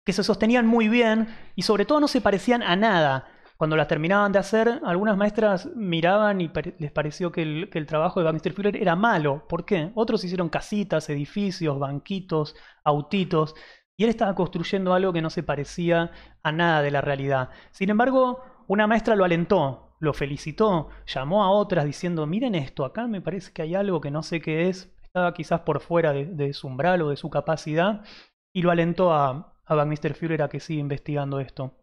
Speaker 1: que se sostenían muy bien y sobre todo no se parecían a nada. Cuando las terminaban de hacer, algunas maestras miraban y les pareció que el, trabajo de Bannister Fuller era malo. ¿Por qué? Otros hicieron casitas, edificios, banquitos, autitos, y él estaba construyendo algo que no se parecía a nada de la realidad. Sin embargo, una maestra lo alentó, lo felicitó, llamó a otras diciendo, miren esto, acá me parece que hay algo que no sé qué es, estaba quizás por fuera de su umbral o de su capacidad, y lo alentó a, a Mr. Fuller a que siga investigando esto.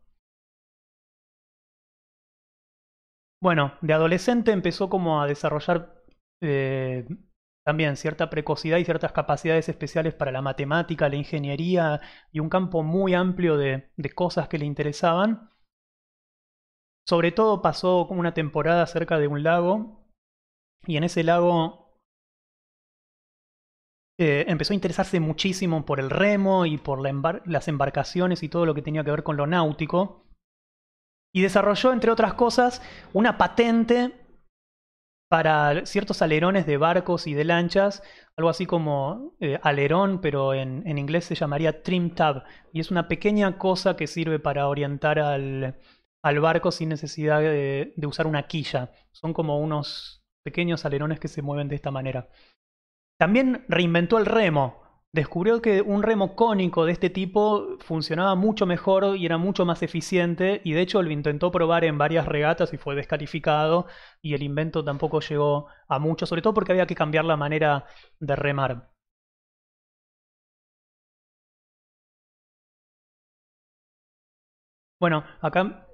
Speaker 1: Bueno, de adolescente empezó como a desarrollar eh, también cierta precocidad y ciertas capacidades especiales para la matemática, la ingeniería y un campo muy amplio de, de cosas que le interesaban. Sobre todo pasó como una temporada cerca de un lago y en ese lago eh, empezó a interesarse muchísimo por el remo y por las embarcaciones y todo lo que tenía que ver con lo náutico. Y desarrolló, entre otras cosas, una patente para ciertos alerones de barcos y de lanchas, algo así como eh, alerón, pero en, inglés se llamaría trim tab. Y es una pequeña cosa que sirve para orientar al, al barco sin necesidad de usar una quilla. Son como unos pequeños alerones que se mueven de esta manera. También reinventó el remo. Descubrió que un remo cónico de este tipo funcionaba mucho mejor y era mucho más eficiente y de hecho lo intentó probar en varias regatas y fue descalificado
Speaker 2: y el invento tampoco llegó a mucho, sobre todo porque había que cambiar la manera de remar. Bueno, acá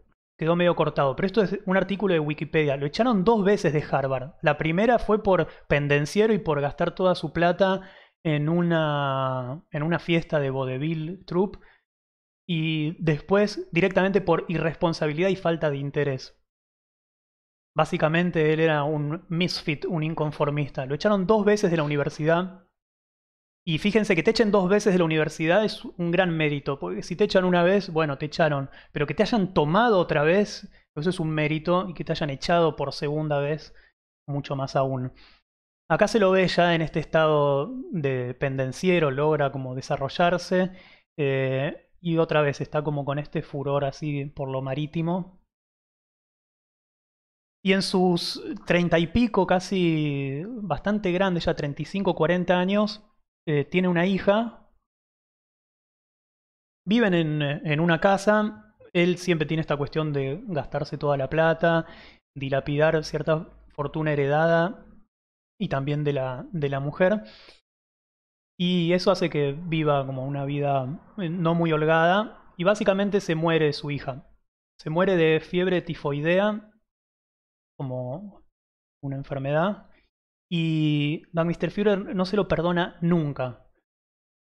Speaker 2: quedó medio cortado, pero esto es un artículo de Wikipedia.
Speaker 1: Lo echaron dos veces de Harvard. La primera fue por pendenciero y por gastar toda su plata en una, en una fiesta de vaudeville troupe. Y después directamente por irresponsabilidad y falta de interés. Básicamente él era un misfit, un inconformista. Lo echaron dos veces de la universidad y fíjense que te echen dos veces de la universidad es un gran mérito, porque si te echan una vez, bueno, te echaron, pero que te hayan tomado otra vez, eso es un mérito, y que te hayan echado por segunda vez, mucho más aún. Acá se lo ve ya en este estado de pendenciero, logra como desarrollarse. Eh, y otra vez está como con este furor así por lo marítimo. Y en sus treinta y pico, casi bastante grande, ya 35, 40 años, eh, tiene una hija, viven en, en una casa, él siempre tiene esta cuestión de gastarse toda la plata, dilapidar cierta fortuna heredada y también de la, de la mujer. Y eso hace que viva como una vida eh, no muy holgada. Y básicamente se muere su hija. Se muere de fiebre tifoidea, como una enfermedad. Y Van Mr. Führer no se lo perdona nunca.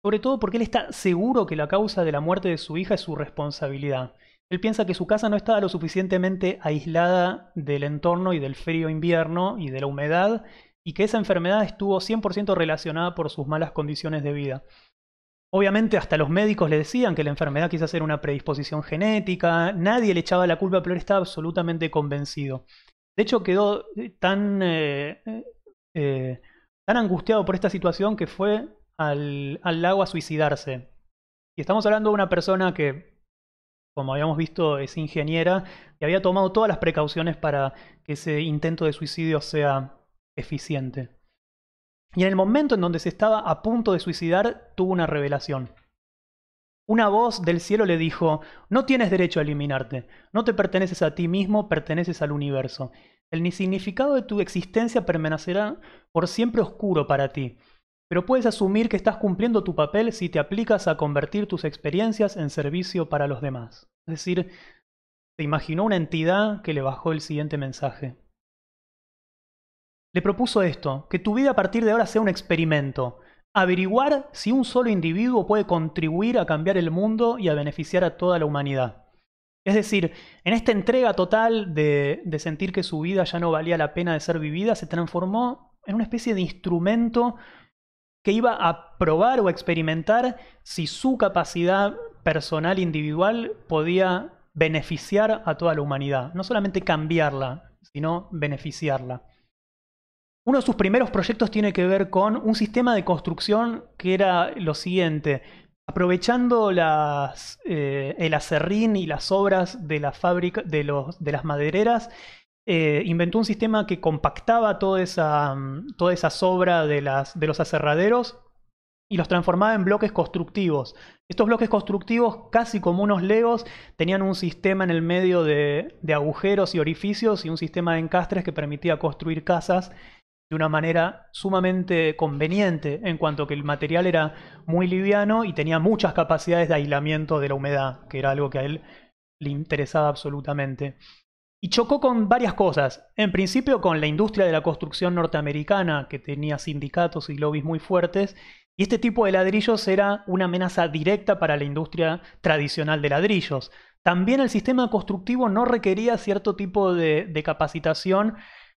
Speaker 1: Sobre todo porque él está seguro que la causa de la muerte de su hija es su responsabilidad. Él piensa que su casa no estaba lo suficientemente aislada del entorno y del frío invierno y de la humedad, y que esa enfermedad estuvo 100% relacionada por sus malas condiciones de vida. Obviamente hasta los médicos le decían que la enfermedad quizás era una predisposición genética, nadie le echaba la culpa, pero él estaba absolutamente convencido. De hecho quedó eh, tan eh, eh, tan angustiado por esta situación que fue al, al, lago a suicidarse. Y estamos hablando de una persona que, como habíamos visto, es ingeniera y había tomado todas las precauciones para que ese intento de suicidio sea eficiente. Y en el momento en donde se estaba a punto de suicidar, tuvo una revelación. Una voz del cielo le dijo, no tienes derecho a eliminarte, no te perteneces a ti mismo, perteneces al universo. El ni significado de tu existencia permanecerá por siempre oscuro para ti, pero puedes asumir que estás cumpliendo tu papel si te aplicas a convertir tus experiencias en servicio para los demás. Es decir, se imaginó una entidad que le bajó el siguiente mensaje. Le propuso esto, que tu vida a partir de ahora sea un experimento, averiguar si un solo individuo puede contribuir a cambiar el mundo y a beneficiar a toda la humanidad. Es decir, en esta entrega total de, sentir que su vida ya no valía la pena de ser vivida, se transformó en una especie de instrumento que iba a probar o experimentar si su capacidad personal individual podía beneficiar a toda la humanidad, no solamente cambiarla, sino beneficiarla. Uno de sus primeros proyectos tiene que ver con un sistema de construcción que era lo siguiente. Aprovechando las, eh, el acerrín y las obras de, la fábrica, de, las madereras, eh, inventó un sistema que compactaba toda esa, mm, toda esa sobra de, las, de los aserraderos y los transformaba en bloques constructivos. Estos bloques constructivos, casi como unos legos, tenían un sistema en el medio de, de agujeros y orificios y un sistema de encastres que permitía construir casas de una manera sumamente conveniente en cuanto que el material era muy liviano y tenía muchas capacidades de aislamiento de la humedad, que era algo que a él le interesaba absolutamente. Y chocó con varias cosas. En principio con la industria de la construcción norteamericana, que tenía sindicatos y lobbies muy fuertes, y este tipo de ladrillos era una amenaza directa para la industria tradicional de ladrillos. También el sistema constructivo no requería cierto tipo de, de capacitación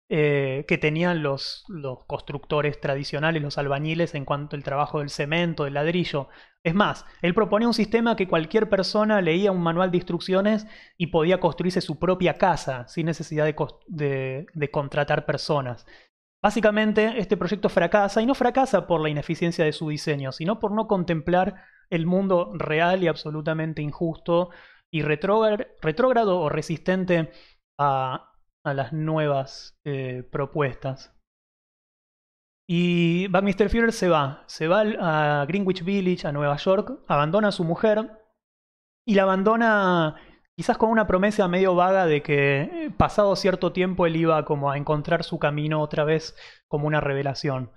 Speaker 1: eh, que tenían los, los constructores tradicionales, los albañiles, en cuanto al trabajo del cemento, del ladrillo. Es más, él proponía un sistema que cualquier persona leía un manual de instrucciones y podía construirse su propia casa sin necesidad de contratar personas. Básicamente, este proyecto fracasa, y no fracasa por la ineficiencia de su diseño, sino por no contemplar el mundo real y absolutamente injusto y retrógrado o resistente a, a las nuevas eh, propuestas. Y Buckminster Fuller se va, se va a Greenwich Village, a Nueva York, abandona a su mujer y la abandona quizás con una promesa medio vaga de que eh, pasado cierto tiempo él iba como a encontrar su camino otra vez como una revelación.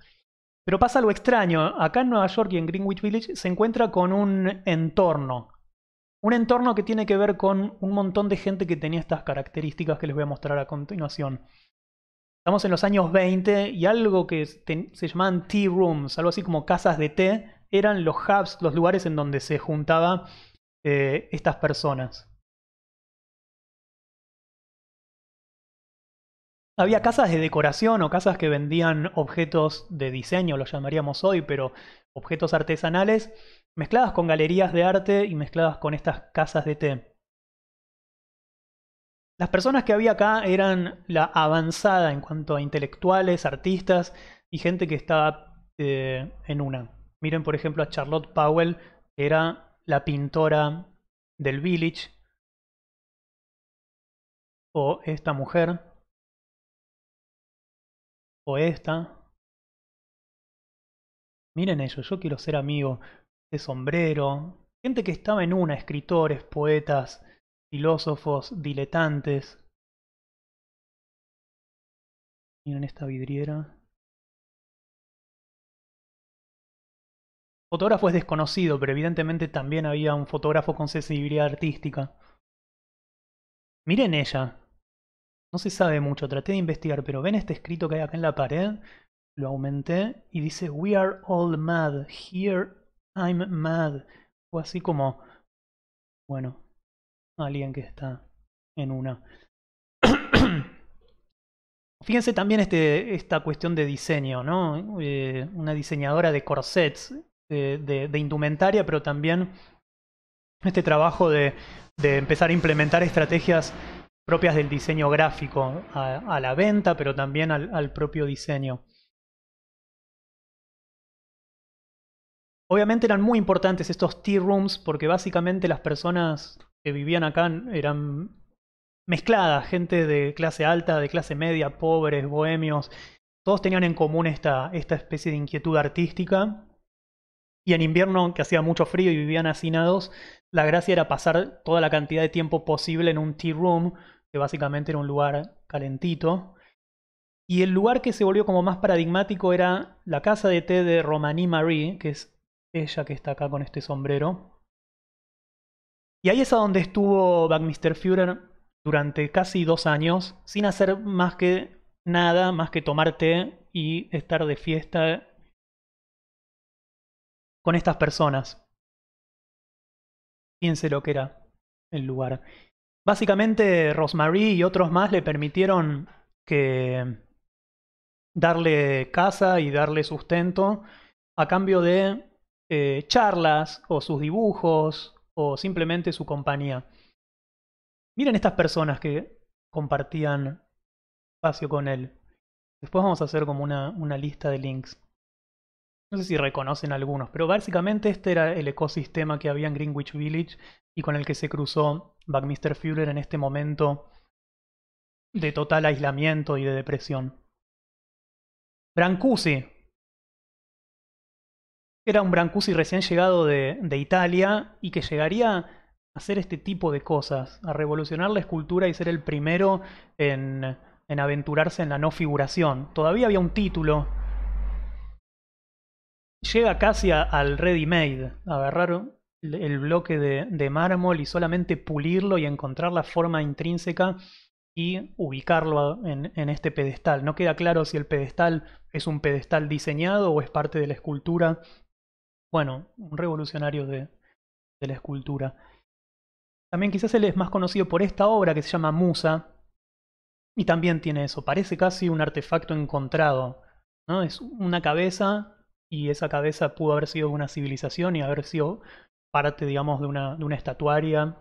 Speaker 1: Pero pasa lo extraño, acá en Nueva York y en Greenwich Village se encuentra con un entorno un entorno que tiene que ver con un montón de gente que tenía estas características que les voy a mostrar a continuación. Estamos en los años 20 y algo que se llamaban tea rooms, algo así como
Speaker 2: casas de té, eran los hubs, los lugares en donde se juntaban eh, estas personas.
Speaker 1: Había casas de decoración o casas que vendían objetos de diseño, los llamaríamos hoy, pero objetos artesanales, mezcladas con galerías de arte y mezcladas con estas casas de té. Las personas que había acá eran la avanzada en cuanto a intelectuales, artistas y gente que estaba eh, en una. Miren, por ejemplo, a Charlotte Powell, que era la pintora del
Speaker 2: Village. O esta mujer. O esta.
Speaker 1: Miren ellos, yo quiero ser amigo de sombrero, gente que estaba en una, escritores,
Speaker 2: poetas, filósofos, diletantes. Miren esta vidriera.
Speaker 1: Fotógrafo es desconocido, pero evidentemente también había un fotógrafo con sensibilidad artística. Miren ella. No se sabe mucho, traté de investigar, pero ven este escrito que hay acá en la pared. Lo aumenté y dice We are all mad, here I'm mad. O así como, bueno, alguien que está en una. *coughs* Fíjense también este, esta cuestión de diseño, ¿no? Eh, una diseñadora de corsets, eh, de, indumentaria, pero también este trabajo de, de, empezar a implementar estrategias propias del diseño gráfico, a, la venta, pero también al propio diseño. Obviamente eran muy importantes estos tea rooms porque básicamente las personas que vivían acá eran mezcladas, gente de clase alta, de clase media, pobres, bohemios. Todos tenían en común esta, especie de inquietud artística. Y en invierno, que hacía mucho frío y vivían hacinados, la gracia era pasar toda la cantidad de tiempo posible en un tea room, que básicamente era un lugar calentito. Y el lugar que se volvió como más paradigmático era la casa de té de Romani Marie, que es ella que está acá con este sombrero. Y ahí es a donde estuvo Backmister Führer durante casi dos años, sin hacer más que nada, más que tomar té y estar de fiesta con estas personas. Piense lo que era el lugar. Básicamente, Rosemary y otros más le permitieron que darle casa y darle sustento a cambio de eh, charlas o sus dibujos o simplemente su compañía. Miren estas personas que compartían espacio con él. Después vamos a hacer como una, una lista de links. No sé si reconocen algunos, pero básicamente este era el ecosistema que había en Greenwich Village y con el que se
Speaker 2: cruzó Buckminster Fuller en este momento de total aislamiento y de depresión. Brancusi,
Speaker 1: era un Brancusi recién llegado de, de Italia y que llegaría a hacer este tipo de cosas, a revolucionar la escultura y ser el primero en, en, aventurarse en la no figuración. Todavía había un título. Llega casi al ready made, agarrar el bloque de, de, mármol y solamente pulirlo y encontrar la forma intrínseca y ubicarlo en, en este pedestal. No queda claro si el pedestal es un pedestal diseñado o es parte de la escultura bueno, un revolucionario de, de la escultura. También quizás él es más conocido por esta obra que se llama Musa, y también tiene eso, parece casi un artefacto encontrado, ¿no? Es una cabeza y esa cabeza pudo haber sido una civilización y haber sido parte, digamos, de una, de una estatuaria.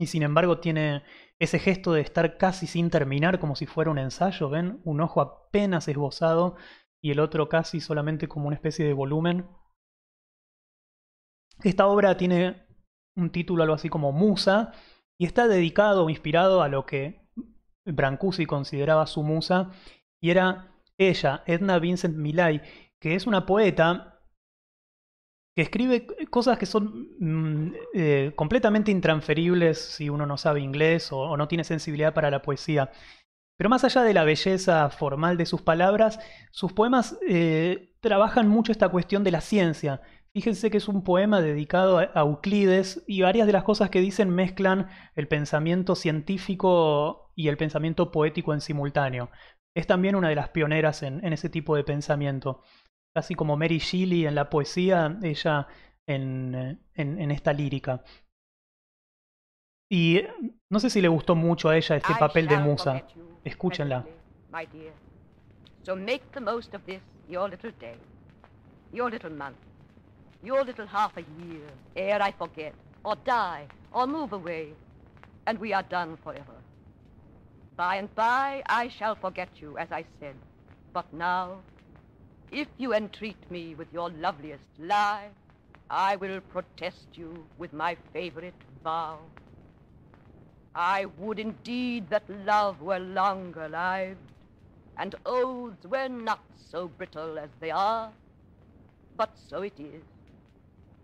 Speaker 1: Y sin embargo tiene ese gesto de estar casi sin terminar, como si fuera un ensayo, ¿ven? Un ojo apenas esbozado y el otro casi solamente como una especie de volumen. Esta obra tiene un título algo así como Musa y está dedicado o inspirado a lo que Brancusi consideraba su musa y era ella, Edna Vincent Millay, que es una poeta que escribe cosas que son mm, eh, completamente intransferibles si uno no sabe inglés o, no tiene sensibilidad para la poesía. Pero más allá de la belleza formal de sus palabras, sus poemas eh, trabajan mucho esta cuestión de la ciencia, Fíjense que es un poema dedicado a Euclides y varias de las cosas que dicen mezclan el pensamiento científico y el pensamiento poético en simultáneo. Es también una de las pioneras en, ese tipo de pensamiento. Casi como Mary Shelley en la poesía, ella eh, en, esta lírica. Y no sé si le gustó mucho a ella este papel de musa. Escúchenla.
Speaker 3: So make the most of this, your little day, your little month. your little half a year ere I forget, or die, or move away, and we are done forever. By and by, I shall forget you, as I said. But now, if you entreat me with your loveliest lie, I will protest you with my favorite vow. I would indeed that love were longer lived, and oaths were not so brittle as they are, but so it is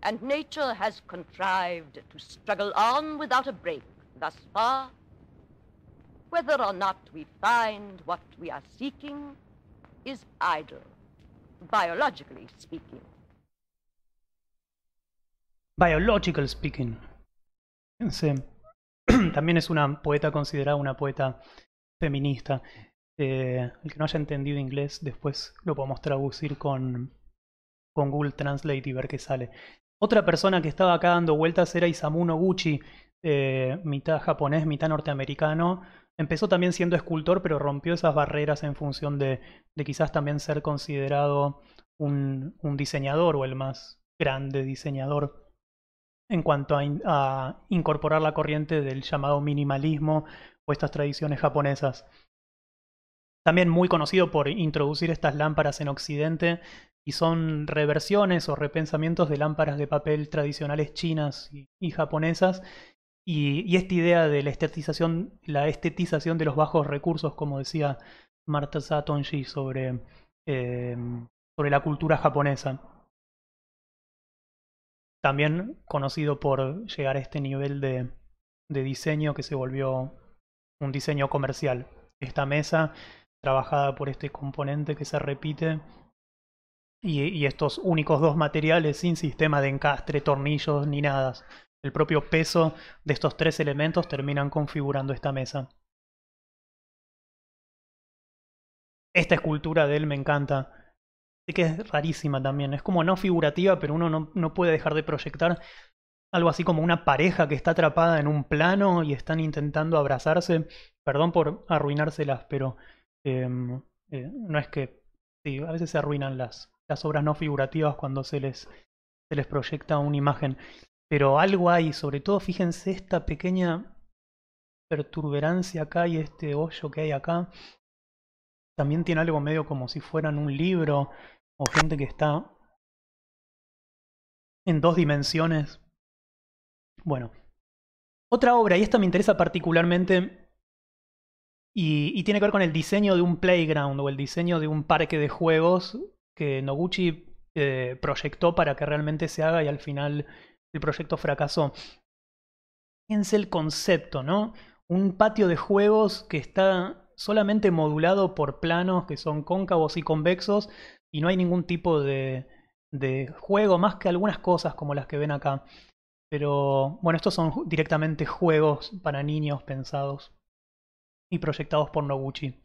Speaker 3: and nature has contrived to struggle on without a break thus far. Whether or not we find what we are seeking is idle, biologically speaking.
Speaker 1: Biological speaking. Sí. *clears throat* También es una poeta considerada una poeta feminista. Eh, el que no haya entendido inglés, después lo podemos traducir con, con Google Translate y ver qué sale. Otra persona que estaba acá dando vueltas era Isamu Noguchi, eh, mitad japonés, mitad norteamericano. Empezó también siendo escultor, pero rompió esas barreras en función de, de quizás también ser considerado un, diseñador o el más grande diseñador en cuanto a incorporar la corriente del llamado minimalismo o estas tradiciones japonesas. También muy conocido por introducir estas lámparas en Occidente y son reversiones o repensamientos de lámparas de papel tradicionales chinas y, japonesas. Y, esta idea de la estetización, la estetización de los bajos recursos, como decía Marta Satonji sobre, eh, sobre la cultura japonesa. También conocido por llegar a este nivel de, de diseño que se volvió un diseño comercial. Esta mesa, trabajada por este componente que se repite, y, estos únicos dos materiales sin sistema de encastre, tornillos ni nada. El propio peso de estos tres elementos terminan configurando esta mesa. Esta escultura de él me encanta. Sé que es rarísima también. Es como no figurativa, pero uno no, puede dejar de proyectar algo así como una pareja que está atrapada en un plano y están intentando abrazarse. Perdón por arruinárselas, pero em, eh, no es que... Sí, a veces se arruinan las, las obras no figurativas cuando se les, se les proyecta una imagen. Pero algo hay, sobre todo fíjense esta pequeña perturberancia acá y este hoyo que hay acá. También tiene algo medio como si fueran un libro o gente que está en dos dimensiones. Bueno, otra obra, y esta me interesa particularmente y, tiene que ver con el diseño de un playground o el diseño de un parque de juegos que Noguchi eh, proyectó para que realmente se haga y al final el proyecto fracasó. Fíjense el concepto, ¿no? Un patio de juegos que está solamente modulado por planos que son cóncavos y convexos y no hay ningún tipo de, de juego más que algunas cosas como las que ven acá. Pero bueno, estos son directamente juegos para niños pensados y proyectados por Noguchi.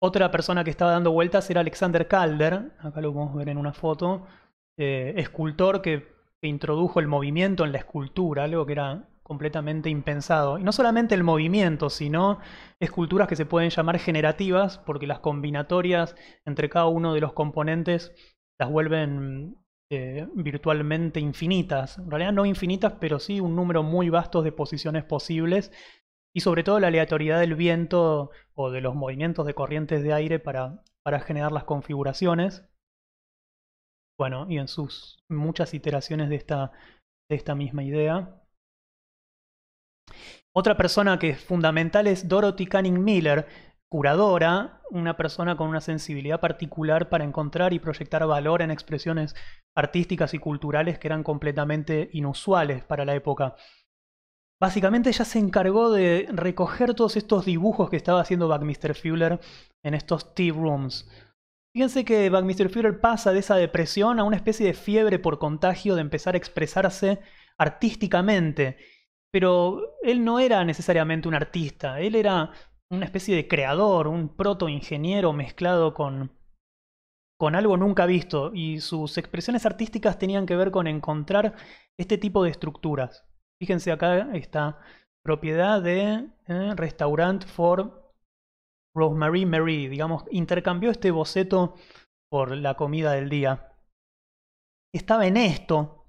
Speaker 1: Otra persona que estaba dando vueltas era Alexander Calder, acá lo podemos ver en una foto, eh, escultor que introdujo el movimiento en la escultura, algo que era completamente impensado. Y no solamente el movimiento, sino esculturas que se pueden llamar generativas, porque las combinatorias entre cada uno de los componentes las vuelven eh, virtualmente infinitas. En realidad no infinitas, pero sí un número muy vasto de posiciones posibles y sobre todo la aleatoriedad del viento o de los movimientos de corrientes de aire para, para generar las configuraciones. Bueno, y en sus muchas iteraciones de esta, de esta misma idea. Otra persona que es fundamental es Dorothy Canning Miller, curadora, una persona con una sensibilidad particular para encontrar y proyectar valor en expresiones artísticas y culturales que eran completamente inusuales para la época. Básicamente ella se encargó de recoger todos estos dibujos que estaba haciendo Buckminster Fuller en estos tea rooms. Fíjense que Buckminster Fuller pasa de esa depresión a una especie de fiebre por contagio de empezar a expresarse artísticamente. Pero él no era necesariamente un artista, él era una especie de creador, un proto-ingeniero mezclado con, con algo nunca visto, y sus expresiones artísticas tenían que ver con encontrar este tipo de estructuras. Fíjense acá esta propiedad de eh, Restaurant for Rosemary Mary. Digamos, intercambió este boceto por la comida del día. Estaba en esto.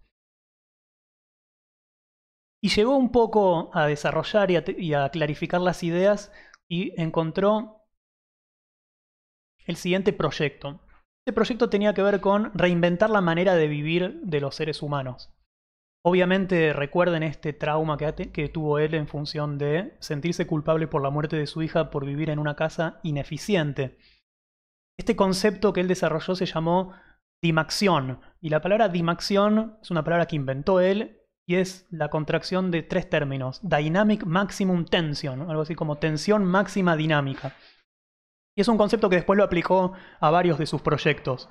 Speaker 1: Y llegó un poco a desarrollar y a clarificar las ideas y encontró el siguiente proyecto. Este proyecto tenía que ver con reinventar la manera de vivir de los seres humanos. Obviamente recuerden este trauma que, tuvo él en función de sentirse culpable por la muerte de su hija por vivir en una casa ineficiente. Este concepto que él desarrolló se llamó dimaxión, y la palabra dimaxión es una palabra que inventó él y es la contracción de tres términos, dynamic maximum tension, algo así como tensión máxima dinámica. Y es un concepto que después lo aplicó a varios de sus proyectos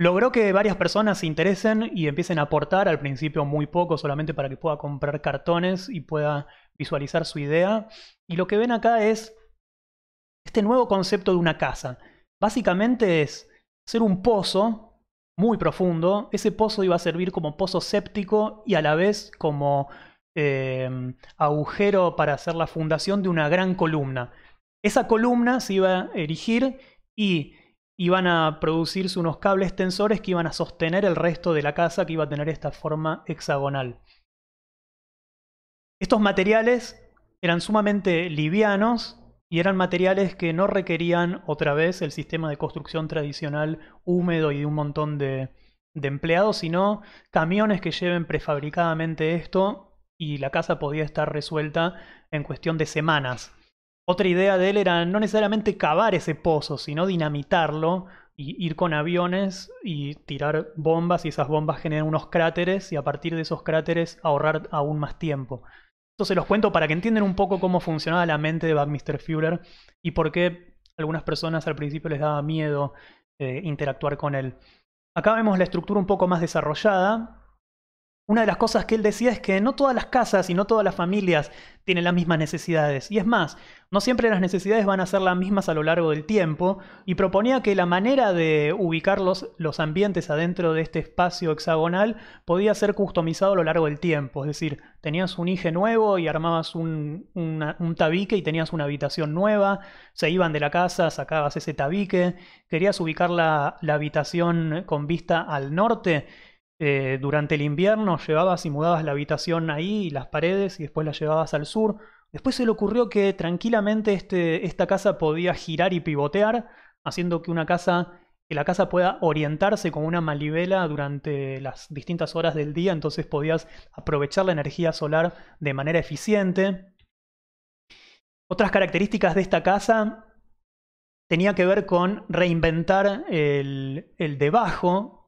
Speaker 1: logró que varias personas se interesen y empiecen a aportar al principio muy poco, solamente para que pueda comprar cartones y pueda visualizar su idea. Y lo que ven acá es este nuevo concepto de una casa. Básicamente es ser un pozo muy profundo. Ese pozo iba a servir como pozo séptico y a la vez como em, agujero para hacer la fundación de una gran columna. Esa columna se iba a erigir y iban a producirse unos cables tensores que iban a sostener el resto de la casa que iba a tener esta forma hexagonal. Estos materiales eran sumamente livianos y eran materiales que no requerían otra vez el sistema de construcción tradicional húmedo y de un montón de, de empleados, sino camiones que lleven prefabricadamente esto y la casa podía estar resuelta en cuestión de semanas. Otra idea de él era no necesariamente cavar ese pozo, sino dinamitarlo y ir con aviones y tirar bombas y esas bombas generan unos cráteres y a partir de esos cráteres ahorrar aún más tiempo. Esto se los cuento para que entiendan un poco cómo funcionaba la mente de Buckminster Fuller y por qué a algunas personas al principio les daba miedo eh, interactuar con él. Acá vemos la estructura un poco más desarrollada, una de las cosas que él decía es que no todas las casas y no todas las familias tienen las mismas necesidades. Y es más, no siempre las necesidades van a ser las mismas a lo largo del tiempo. Y proponía que la manera de ubicar los, ambientes adentro de este espacio hexagonal podía ser customizado a lo largo del tiempo. Es decir, tenías un IGE nuevo y armabas un, tabique y tenías una habitación nueva. Se iban de la casa, sacabas ese tabique. Querías ubicar la, la habitación con vista al norte eh, durante el invierno llevabas y mudabas la habitación ahí y las paredes y después la llevabas al sur. Después se le ocurrió que tranquilamente este, esta casa podía girar y pivotear, haciendo que una casa que la casa pueda orientarse con una manivela durante las distintas horas del día, entonces podías aprovechar la energía solar de manera eficiente. Otras características de esta casa tenía que ver con reinventar el, el debajo,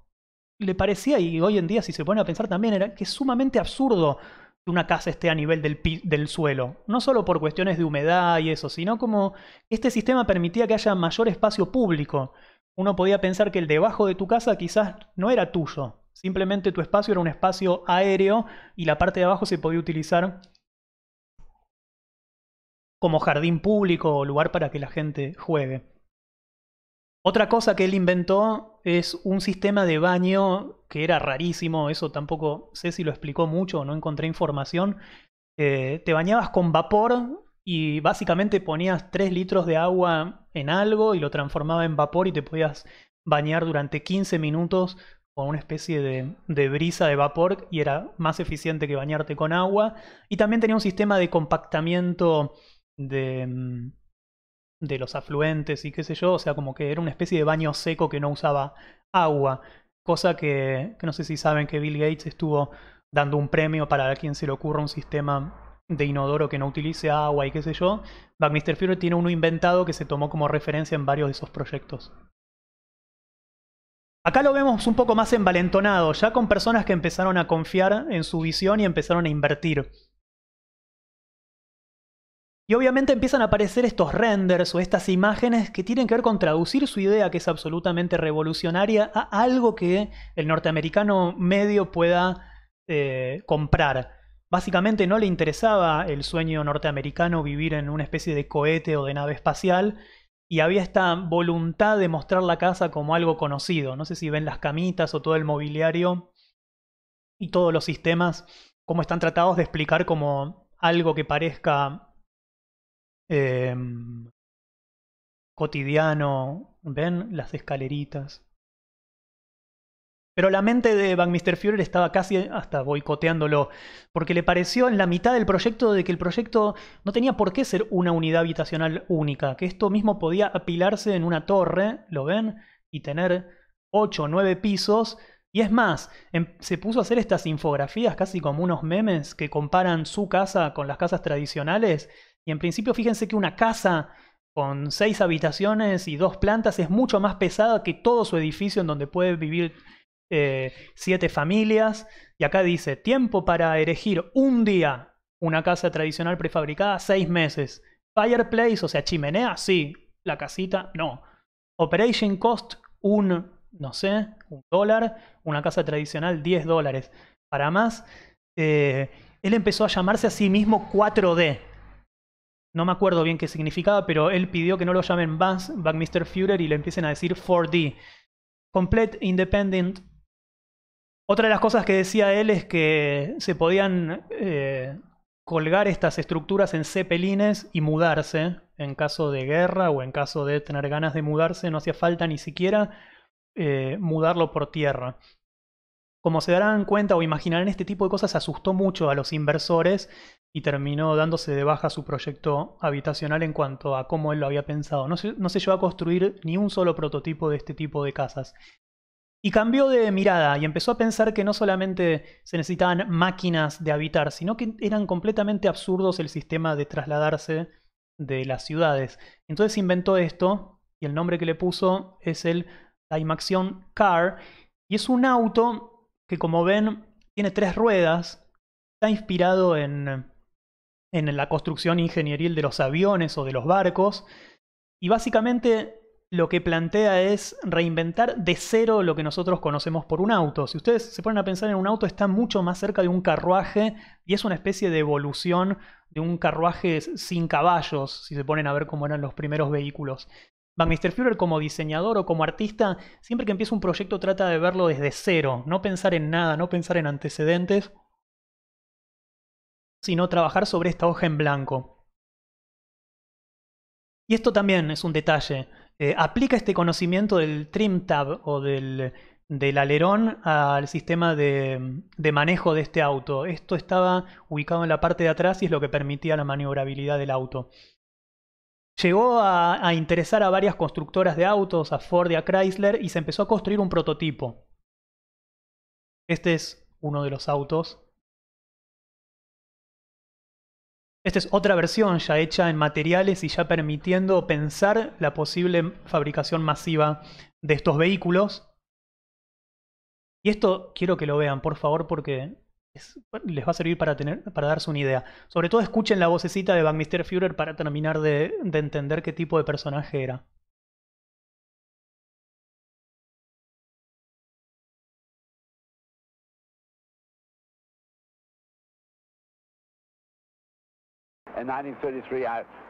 Speaker 1: le parecía, y hoy en día si se pone a pensar también, era que es sumamente absurdo que una casa esté a nivel del, del suelo. No solo por cuestiones de humedad y eso, sino como este sistema permitía que haya mayor espacio público. Uno podía pensar que el debajo de tu casa quizás no era tuyo, simplemente tu espacio era un espacio aéreo y la parte de abajo se podía utilizar como jardín público o lugar para que la gente juegue. Otra cosa que él inventó es un sistema de baño que era rarísimo, eso tampoco sé si lo explicó mucho o no encontré información. Eh, te bañabas con vapor y básicamente ponías 3 litros de agua en algo y lo transformaba en vapor y te podías bañar durante 15 minutos con una especie de, brisa de vapor y era más eficiente que bañarte con agua. Y también tenía un sistema de compactamiento de, mm, de los afluentes y qué sé yo, o sea, como que era una especie de baño seco que no usaba agua, cosa que, que no sé si saben que Bill Gates estuvo dando un premio para quien se le ocurra un sistema de inodoro que no utilice agua y qué sé yo. Buckminster Fury tiene uno inventado que se tomó como referencia en varios de esos proyectos. Acá lo vemos un poco más envalentonado, ya con personas que empezaron a confiar en su visión y empezaron a invertir. Y obviamente empiezan a aparecer estos renders o estas imágenes que tienen que ver con traducir su idea, que es absolutamente revolucionaria, a algo que el norteamericano medio pueda eh, comprar. Básicamente no le interesaba el sueño norteamericano vivir en una especie de cohete o de nave espacial, y había esta voluntad de mostrar la casa como algo conocido. No sé si ven las camitas o todo el mobiliario y todos los sistemas, cómo están tratados de explicar como algo que parezca Em, cotidiano, ¿ven? Las escaleritas. Pero la mente de Mister Führer estaba casi hasta boicoteándolo, porque le pareció en la mitad del proyecto de que el proyecto no tenía por qué ser una unidad habitacional única, que esto mismo podía apilarse en una torre, ¿lo ven? Y tener 8 o 9 pisos. Y es más, em, se puso a hacer estas infografías casi como unos memes que comparan su casa con las casas tradicionales y en principio fíjense que una casa con seis habitaciones y dos plantas es mucho más pesada que todo su edificio en donde puede vivir eh, siete familias. Y acá dice, tiempo para erigir un día una casa tradicional prefabricada, seis meses. Fireplace, o sea, chimenea, sí. La casita, no. Operation cost, un, no sé, un dólar. Una casa tradicional, 10 dólares. Para más, eh, él empezó a llamarse a sí mismo 4D no me acuerdo bien qué significaba, pero él pidió que no lo llamen más Mr. Führer y le empiecen a decir 4D. Complete Independent. Otra de las cosas que decía él es que se podían eh, colgar estas estructuras en cepelines y mudarse en caso de guerra o en caso de tener ganas de mudarse. No hacía falta ni siquiera eh, mudarlo por tierra como se darán cuenta o imaginarán, este tipo de cosas asustó mucho a los inversores y terminó dándose de baja su proyecto habitacional en cuanto a cómo él lo había pensado. No se, llevó a construir ni un solo prototipo de este tipo de casas. Y cambió de mirada y empezó a pensar que no solamente se necesitaban máquinas de habitar, sino que eran completamente absurdos el sistema de trasladarse de las ciudades. Entonces inventó esto y el nombre que le puso es el Action Car y es un auto que como ven tiene tres ruedas, está inspirado en, la construcción ingenieril de los aviones o de los barcos, y básicamente lo que plantea es reinventar de cero lo que nosotros conocemos por un auto. Si ustedes se ponen a pensar en un auto, está mucho más cerca de un carruaje y es una especie de evolución de un carruaje sin caballos, si se ponen a ver cómo eran los primeros vehículos. Mr. Fuller como diseñador o como artista, siempre que empieza un proyecto trata de verlo desde cero, no pensar en nada, no pensar en antecedentes, sino trabajar sobre esta hoja en blanco. Y esto también es un detalle. Eh, aplica este conocimiento del trim tab o del, del alerón al sistema de, de manejo de este auto. Esto estaba ubicado en la parte de atrás y es lo que permitía la maniobrabilidad del auto. Llegó a, interesar a varias constructoras de autos, a Ford y a Chrysler, y se empezó a construir un prototipo. Este es uno de los autos. Esta es otra versión ya hecha en materiales y ya permitiendo pensar la posible fabricación masiva de estos vehículos. Y esto quiero que lo vean, por favor, porque les va a servir para, tener, para darse una idea. Sobre todo escuchen la vocecita de Mister Führer para terminar de, entender
Speaker 2: qué tipo de personaje era.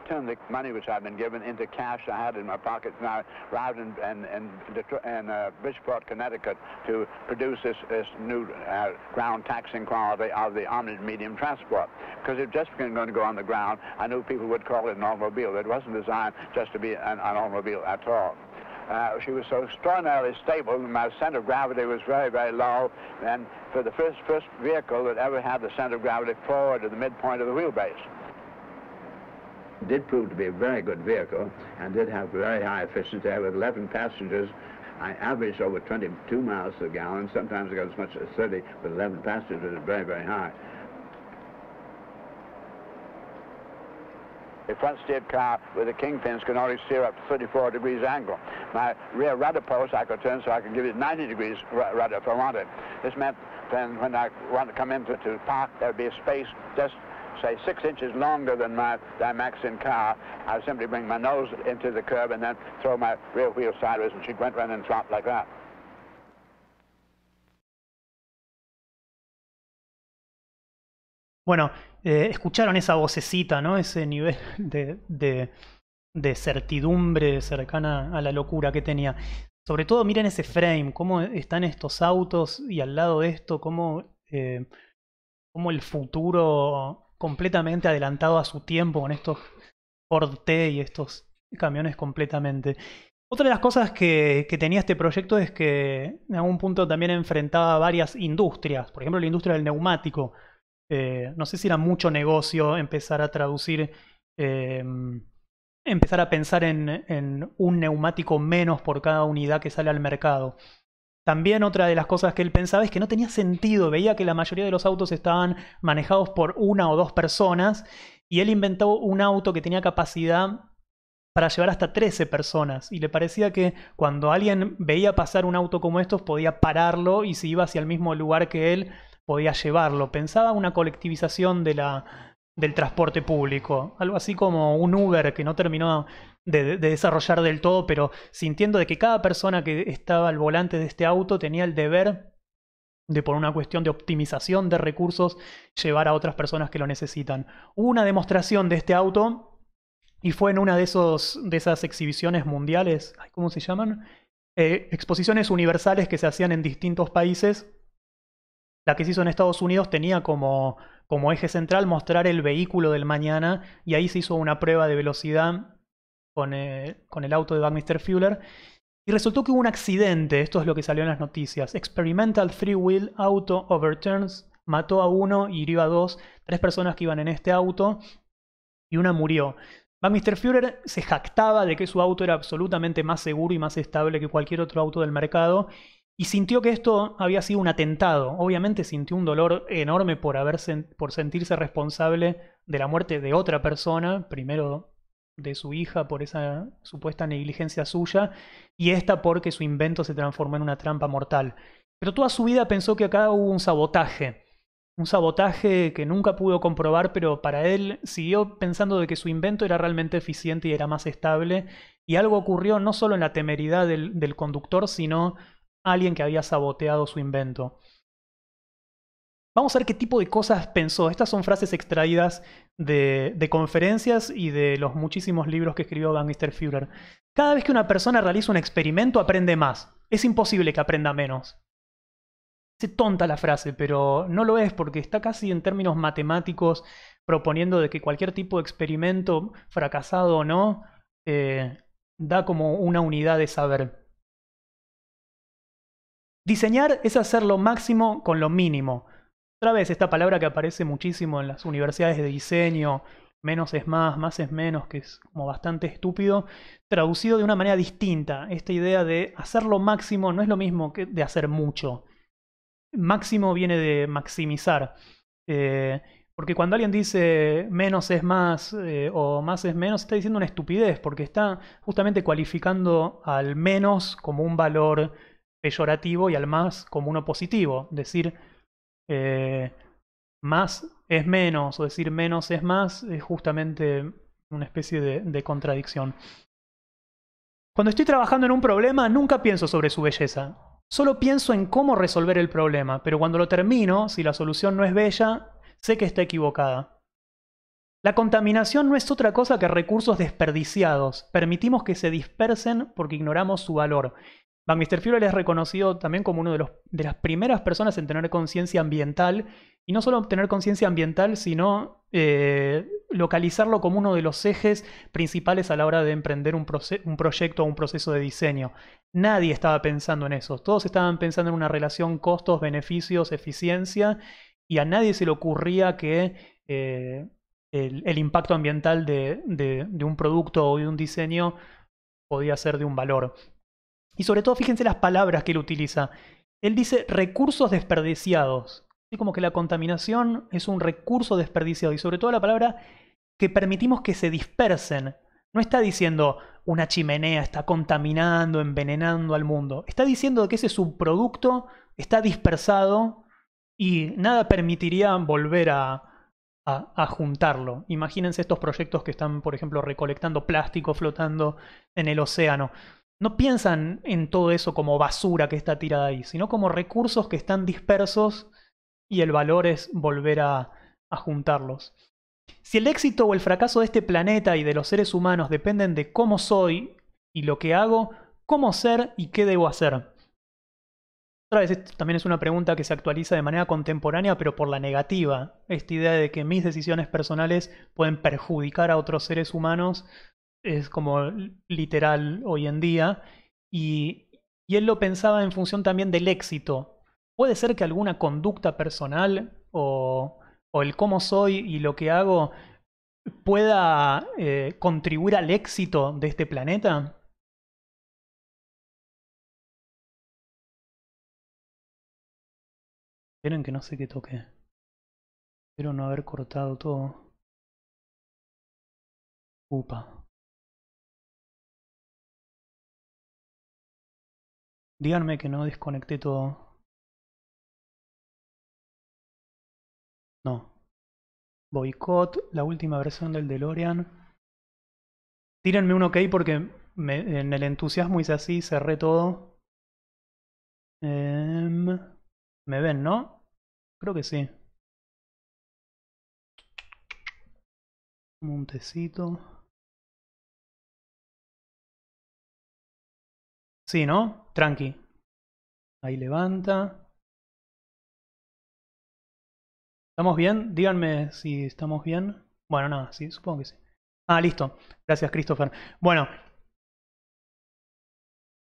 Speaker 2: turned the money which i had
Speaker 3: been given into cash I had in my pocket, and I arrived in, in, in, Detroit, in uh, Bridgeport, Connecticut, to produce this, this new uh, ground taxing quality of the omni medium transport. Because if just wasn't going to go on the ground, I knew people would call it an automobile. It wasn't designed just to be an, an automobile at all. Uh, she was so extraordinarily stable, and my center of gravity was very, very low. And for the first, first vehicle that ever had the center of gravity forward to the midpoint of the wheelbase did prove to be a very good vehicle and did have very high efficiency. I had 11 passengers. I averaged over 22 miles to the gallon. Sometimes I got as much as 30 with 11 passengers. It's very, very high. The front steered car with the kingpins can only steer up to 34 degrees angle. My rear rudder post I could turn so I could give it 90 degrees rudder if I wanted. This meant then when I wanted to come into to park, there'd be a space just
Speaker 2: Bueno, escucharon esa vocecita, ¿no? Ese nivel de,
Speaker 1: de, certidumbre cercana a la locura que tenía. Sobre todo miren ese frame, cómo están estos autos y al lado de esto, cómo, eh, cómo el futuro completamente adelantado a su tiempo con estos Ford y estos camiones completamente. Otra de las cosas que, que, tenía este proyecto es que en algún punto también enfrentaba varias industrias, por ejemplo la industria del neumático. Eh, no sé si era mucho negocio empezar a traducir, em, empezar a pensar en, en un neumático menos por cada unidad que sale al mercado. También otra de las cosas que él pensaba es que no tenía sentido, veía que la mayoría de los autos estaban manejados por una o dos personas y él inventó un auto que tenía capacidad para llevar hasta 13 personas y le parecía que cuando alguien veía pasar un auto como estos podía pararlo y si iba hacia el mismo lugar que él podía llevarlo. Pensaba una colectivización de la, del transporte público. Algo así como un Uber que no terminó de, desarrollar del todo, pero sintiendo de que cada persona que estaba al volante de este auto tenía el deber de por una cuestión de optimización de recursos llevar a otras personas que lo necesitan. Hubo una demostración de este auto y fue en una de, esos, de esas exhibiciones mundiales, ¿cómo se llaman? Eh, exposiciones universales que se hacían en distintos países. La que se hizo en Estados Unidos tenía como como eje central mostrar el vehículo del mañana y ahí se hizo una prueba de velocidad con, eh, el auto de Buckminster Fuller y resultó que hubo un accidente, esto es lo que salió en las noticias. Experimental free Wheel Auto Overturns mató a uno y hirió a dos, tres personas que iban en este auto y una murió. mister Fuller se jactaba de que su auto era absolutamente más seguro y más estable que cualquier otro auto del mercado y sintió que esto había sido un atentado. Obviamente sintió un dolor enorme por, haberse, por sentirse responsable de la muerte de otra persona, primero de su hija por esa supuesta negligencia suya, y esta porque su invento se transformó en una trampa mortal. Pero toda su vida pensó que acá hubo un sabotaje. Un sabotaje que nunca pudo comprobar, pero para él siguió pensando de que su invento era realmente eficiente y era más estable. Y algo ocurrió no solo en la temeridad del conductor, sino alguien que había saboteado su invento. Vamos a ver qué tipo de cosas pensó. Estas son frases extraídas de, conferencias y de los muchísimos libros que escribió mister Führer. Cada vez que una persona realiza un experimento aprende más. Es imposible que aprenda menos. Se tonta la frase, pero no lo es porque está casi en términos matemáticos proponiendo de que cualquier tipo de experimento, fracasado o no, eh, da como una unidad de saber. Diseñar es hacer lo máximo con lo mínimo. Otra vez, esta palabra que aparece muchísimo en las universidades de diseño, menos es más, más es menos, que es como bastante estúpido, traducido de una manera distinta. Esta idea de hacer lo máximo no es lo mismo que de hacer mucho. Máximo viene de maximizar. Eh, porque cuando alguien dice menos es más eh, o más es menos, está diciendo una estupidez, porque está justamente cualificando al menos como un valor peyorativo y al más como uno positivo. Decir eh, más es menos o decir menos es más es justamente una especie de, de contradicción. Cuando estoy trabajando en un problema nunca pienso sobre su belleza. Solo pienso en cómo resolver el problema, pero cuando lo termino, si la solución no es bella, sé que está equivocada. La contaminación no es otra cosa que recursos desperdiciados. Permitimos que se dispersen porque ignoramos su valor. Van Fuel es reconocido también como uno de, las primeras personas en tener conciencia ambiental, y no solo tener conciencia ambiental, sino eh, localizarlo como uno de los ejes principales a la hora de emprender un, proyecto o un proceso de diseño. Nadie estaba pensando en eso, todos estaban pensando en una relación costos, beneficios, eficiencia, y a nadie se le ocurría que eh, el, impacto ambiental de un producto o de un diseño podía ser de un valor. Y sobre todo, fíjense las palabras que él utiliza. Él dice recursos desperdiciados. Es como que la contaminación es un recurso desperdiciado. Y sobre todo la palabra que permitimos que se dispersen. No está diciendo una chimenea está contaminando, envenenando al mundo. Está diciendo que ese subproducto está dispersado y nada permitiría volver a, a, juntarlo. Imagínense estos proyectos que están, por ejemplo, recolectando plástico flotando en el océano no piensan en todo eso como basura que está tirada ahí, sino como recursos que están dispersos y el valor es volver a, juntarlos. Si el éxito o el fracaso de este planeta y de los seres humanos dependen de cómo soy y lo que hago, ¿cómo ser y qué debo hacer? Otra vez, también es una pregunta que se actualiza de manera contemporánea, pero por la negativa. Esta idea de que mis decisiones personales pueden perjudicar a otros seres humanos es como literal hoy en día, y, él lo pensaba en función también del éxito. Puede ser que alguna conducta personal o, o el cómo soy y lo que hago pueda eh, contribuir al éxito
Speaker 2: de este planeta? Esperen que no sé qué toque. Espero no haber cortado todo. Upa. Díganme que no desconecté todo. No. Boicot, la última versión del DeLorean. Tírenme un ok
Speaker 1: porque en el entusiasmo hice así, cerré todo.
Speaker 2: Eh, ¿Me ven, no? Creo que sí. Un Sí, ¿no? Tranqui. Ahí levanta. ¿Estamos bien? Díganme
Speaker 1: si estamos bien. Bueno, nada, sí, supongo que sí. Ah, listo. Gracias, Christopher. Bueno.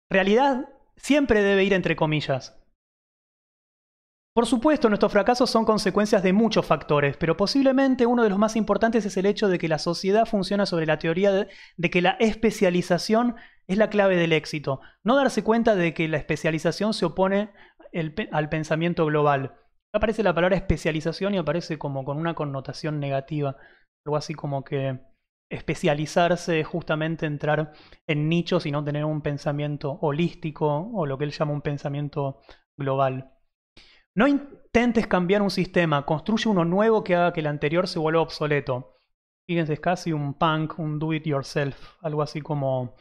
Speaker 1: Realidad siempre debe ir entre comillas. Por supuesto, nuestros fracasos son consecuencias de muchos factores, pero posiblemente uno de los más importantes es el hecho de que la sociedad funciona sobre la teoría de, que la especialización es la clave del éxito, no darse cuenta de que la especialización se opone al pensamiento global. Aparece la palabra especialización y aparece como con una connotación negativa, algo así como que especializarse es justamente entrar en nichos y no tener un pensamiento holístico o lo que él llama un pensamiento global. No intentes cambiar un sistema, construye uno nuevo que haga que el anterior se vuelva obsoleto. Fíjense, es casi un punk, un do it yourself, algo así
Speaker 2: como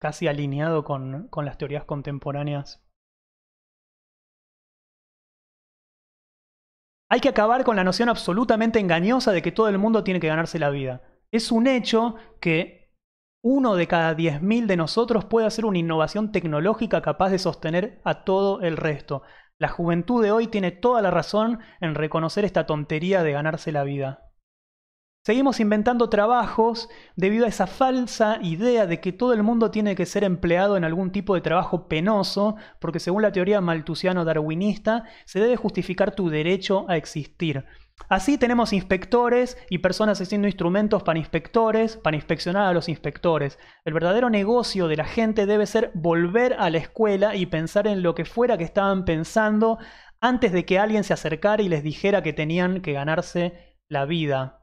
Speaker 2: casi alineado con, con las teorías contemporáneas. Hay que acabar con la noción absolutamente
Speaker 1: engañosa de que todo el mundo tiene que ganarse la vida. Es un hecho que uno de cada 10.000 de nosotros puede hacer una innovación tecnológica capaz de sostener a todo el resto. La juventud de hoy tiene toda la razón en reconocer esta tontería de ganarse la vida. Seguimos inventando trabajos debido a esa falsa idea de que todo el mundo tiene que ser empleado en algún tipo de trabajo penoso, porque según la teoría maltusiano-darwinista, se debe justificar tu derecho a existir. Así tenemos inspectores y personas haciendo instrumentos para inspectores, para inspeccionar a los inspectores. El verdadero negocio de la gente debe ser volver a la escuela y pensar en lo que fuera que estaban pensando antes de que alguien se acercara y les dijera que tenían que ganarse la vida.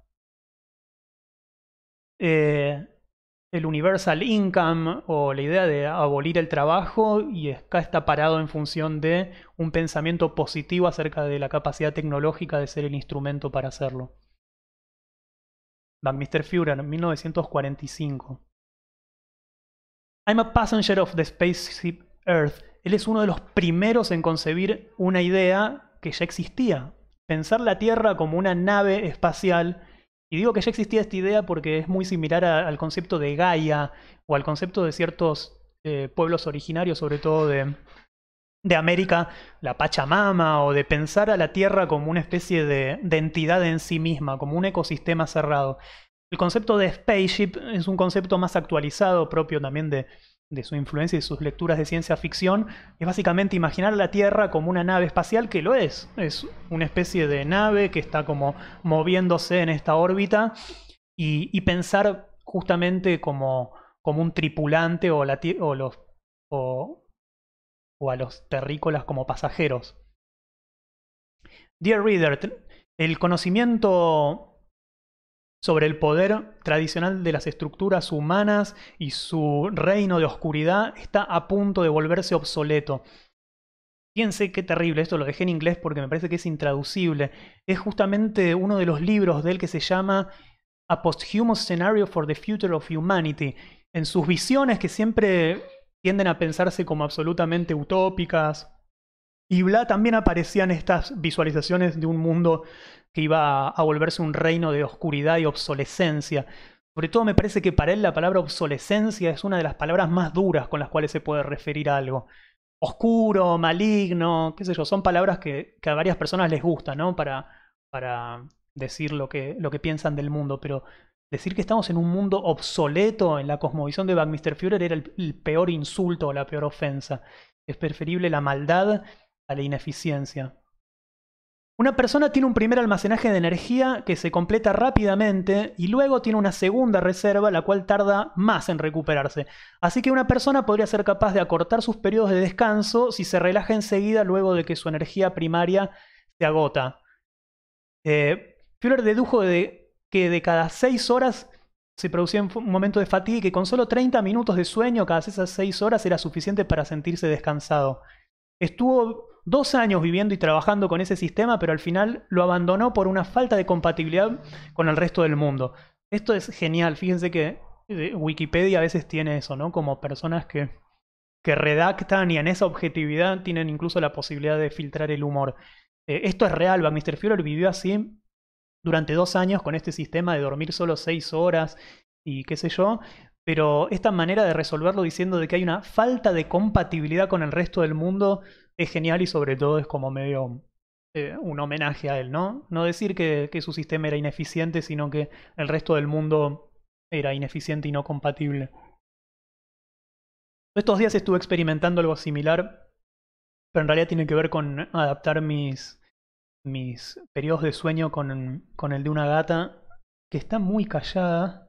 Speaker 1: Eh, el universal income o la idea de abolir el trabajo y acá está parado en función de un pensamiento positivo acerca de la capacidad tecnológica de ser el instrumento para hacerlo. Mister Führer, 1945. I'm a passenger of the spaceship Earth. Él es uno de los primeros en concebir una idea que ya existía. Pensar la Tierra como una nave espacial y digo que ya existía esta idea porque es muy similar al concepto de Gaia o al concepto de ciertos eh, pueblos originarios, sobre todo de, de América, la Pachamama, o de pensar a la Tierra como una especie de entidad en sí misma, como un ecosistema cerrado. El concepto de spaceship es un concepto más actualizado, propio también de, de su influencia y sus lecturas de ciencia ficción es básicamente imaginar la Tierra como una nave espacial, que lo es. Es una especie de nave que está como moviéndose en esta órbita y, pensar justamente como, como un tripulante o, la, o, los, o, o a los terrícolas como pasajeros. Dear Reader, el conocimiento sobre el poder tradicional de las estructuras humanas y su reino de oscuridad está a punto de volverse obsoleto. Piense qué terrible, esto lo dejé en inglés porque me parece que es intraducible. Es justamente uno de los libros de él que se llama A Posthumous Scenario for the Future of Humanity. En sus visiones que siempre tienden a pensarse como absolutamente utópicas, y Bla también aparecían estas visualizaciones de un mundo iba a volverse un reino de oscuridad y obsolescencia. Sobre todo me parece que para él la palabra obsolescencia es una de las palabras más duras con las cuales se puede referir algo. Oscuro, maligno, qué sé yo, son palabras que, a varias personas les gustan, ¿no? Para, para decir lo que, lo que piensan del mundo, pero decir que estamos en un mundo obsoleto en la cosmovisión de Backmister Führer era el, el peor insulto o la peor ofensa. Es preferible la maldad a la ineficiencia. Una persona tiene un primer almacenaje de energía que se completa rápidamente y luego tiene una segunda reserva, la cual tarda más en recuperarse. Así que una persona podría ser capaz de acortar sus periodos de descanso si se relaja enseguida luego de que su energía primaria se agota. Eh, dedujo de que de cada seis horas se producía un momento de fatiga y que con solo 30 minutos de sueño cada esas seis horas era suficiente para sentirse descansado. Estuvo dos años viviendo y trabajando con ese sistema, pero al final lo abandonó por una falta de compatibilidad con el resto del mundo. Esto es genial, fíjense que eh, Wikipedia a veces tiene eso, ¿no? Como personas que, que redactan y en esa objetividad tienen incluso la posibilidad de filtrar el humor. Eh, esto es real, Van Mister Führer vivió así durante dos años con este sistema de dormir solo seis horas y qué sé yo, pero esta manera de resolverlo diciendo de que hay una falta de compatibilidad con el resto del mundo es genial y sobre todo es como medio eh, un homenaje a él, ¿no? No decir que, su sistema era ineficiente, sino que el resto del mundo era ineficiente y no compatible. Estos días estuve experimentando algo similar, pero en realidad tiene que ver con adaptar mis, mis periodos de sueño con, con el de una gata que está muy callada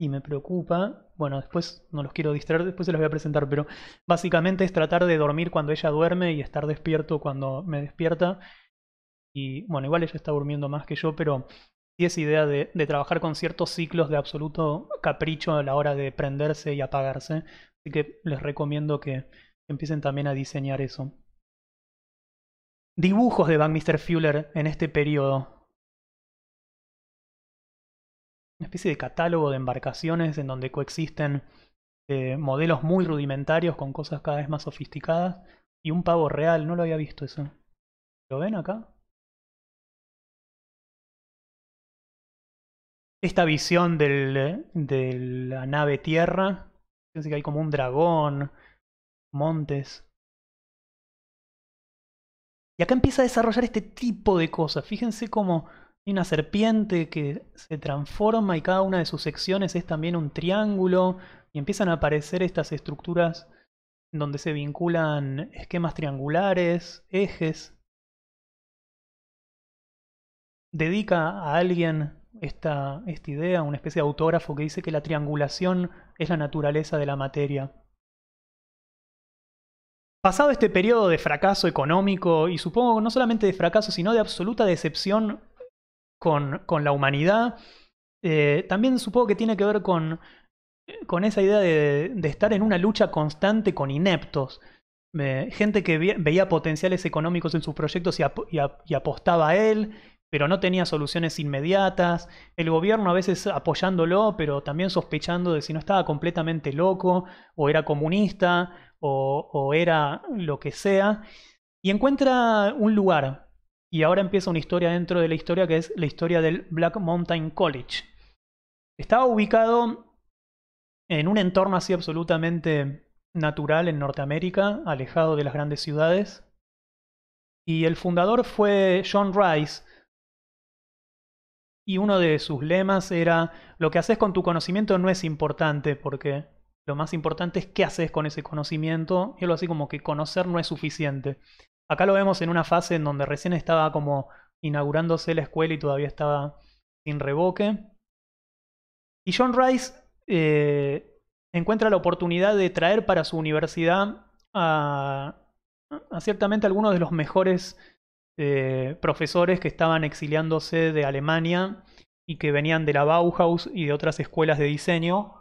Speaker 1: y me preocupa. Bueno, después no los quiero distraer, después se los voy a presentar, pero básicamente es tratar de dormir cuando ella duerme y estar despierto cuando me despierta. Y bueno, igual ella está durmiendo más que yo, pero sí esa idea de, trabajar con ciertos ciclos de absoluto capricho a la hora de prenderse y apagarse. Así que les recomiendo que empiecen también a diseñar eso. Dibujos de Van Mr. Fuller en este periodo una especie de catálogo de embarcaciones en donde coexisten eh, modelos muy rudimentarios con cosas cada vez más sofisticadas y un pavo real, no lo había
Speaker 2: visto eso. ¿Lo ven acá? Esta visión del, de la nave tierra,
Speaker 1: fíjense que hay como un dragón, montes. Y acá empieza a desarrollar este tipo de cosas. Fíjense cómo hay una serpiente que se transforma y cada una de sus secciones es también un triángulo y empiezan a aparecer estas estructuras donde se vinculan esquemas triangulares, ejes. Dedica a alguien esta, esta idea, una especie de autógrafo que dice que la triangulación es la naturaleza de la materia. Pasado este periodo de fracaso económico, y supongo no solamente de fracaso, sino de absoluta decepción con, la humanidad. Eh, también supongo que tiene que ver con, esa idea de, estar en una lucha constante con ineptos. Eh, gente que veía potenciales económicos en sus proyectos y, apostaba a él, pero no tenía soluciones inmediatas. El gobierno a veces apoyándolo, pero también sospechando de si no estaba completamente loco, o era comunista, o era lo que sea. Y encuentra un lugar y ahora empieza una historia dentro de la historia que es la historia del Black Mountain College. Estaba ubicado en un entorno así absolutamente natural en Norteamérica, alejado de las grandes ciudades. Y el fundador fue John Rice. Y uno de sus lemas era, lo que haces con tu conocimiento no es importante, porque lo más importante es qué haces con ese conocimiento. Y lo así como que conocer no es suficiente. Acá lo vemos en una fase en donde recién estaba como inaugurándose la escuela y todavía estaba sin revoque. Y John Rice eh, encuentra la oportunidad de traer para su universidad a, ciertamente algunos de los mejores eh, profesores que estaban exiliándose de Alemania y que venían de la Bauhaus y de otras escuelas de diseño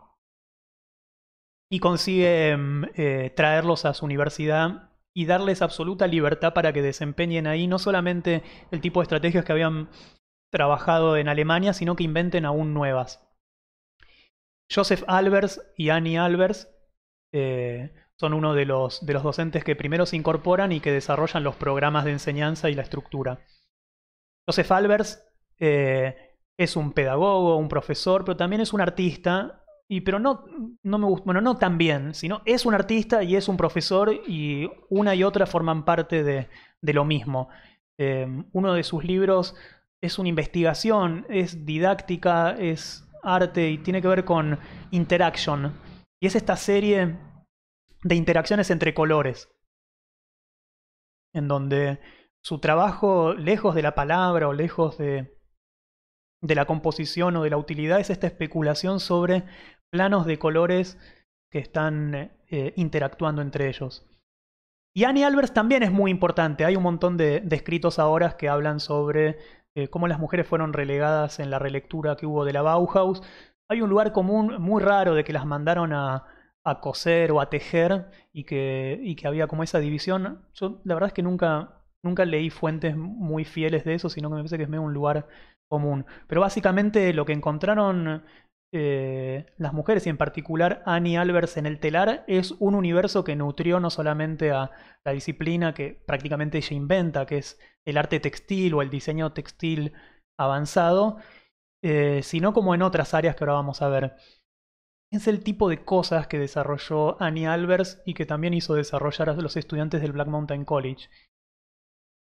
Speaker 1: y consigue em, eh, traerlos a su universidad y darles absoluta libertad para que desempeñen ahí no solamente el tipo de estrategias que habían trabajado en Alemania, sino que inventen aún nuevas. Joseph Albers y Annie Albers eh, son uno de los, de los docentes que primero se incorporan y que desarrollan los programas de enseñanza y la estructura. Joseph Albers eh, es un pedagogo, un profesor, pero también es un artista pero no, no me gusta, bueno, no tan bien, sino es un artista y es un profesor y una y otra forman parte de, de lo mismo. Eh, uno de sus libros es una investigación, es didáctica, es arte y tiene que ver con interaction. Y es esta serie de interacciones entre colores, en donde su trabajo, lejos de la palabra o lejos de, de la composición o de la utilidad, es esta especulación sobre planos de colores que están eh, interactuando entre ellos. Y Annie Albers también es muy importante. Hay un montón de, escritos ahora que hablan sobre eh, cómo las mujeres fueron relegadas en la relectura que hubo de la Bauhaus. Hay un lugar común muy raro de que las mandaron a, coser o a tejer y que, y que había como esa división. Yo la verdad es que nunca, nunca leí fuentes muy fieles de eso, sino que me parece que es medio un lugar común. Pero básicamente lo que encontraron eh, las mujeres y en particular Annie Albers en el telar es un universo que nutrió no solamente a la disciplina que prácticamente ella inventa, que es el arte textil o el diseño textil avanzado, eh, sino como en otras áreas que ahora vamos a ver. Es el tipo de cosas que desarrolló Annie Albers y que también hizo desarrollar a los estudiantes del Black Mountain College.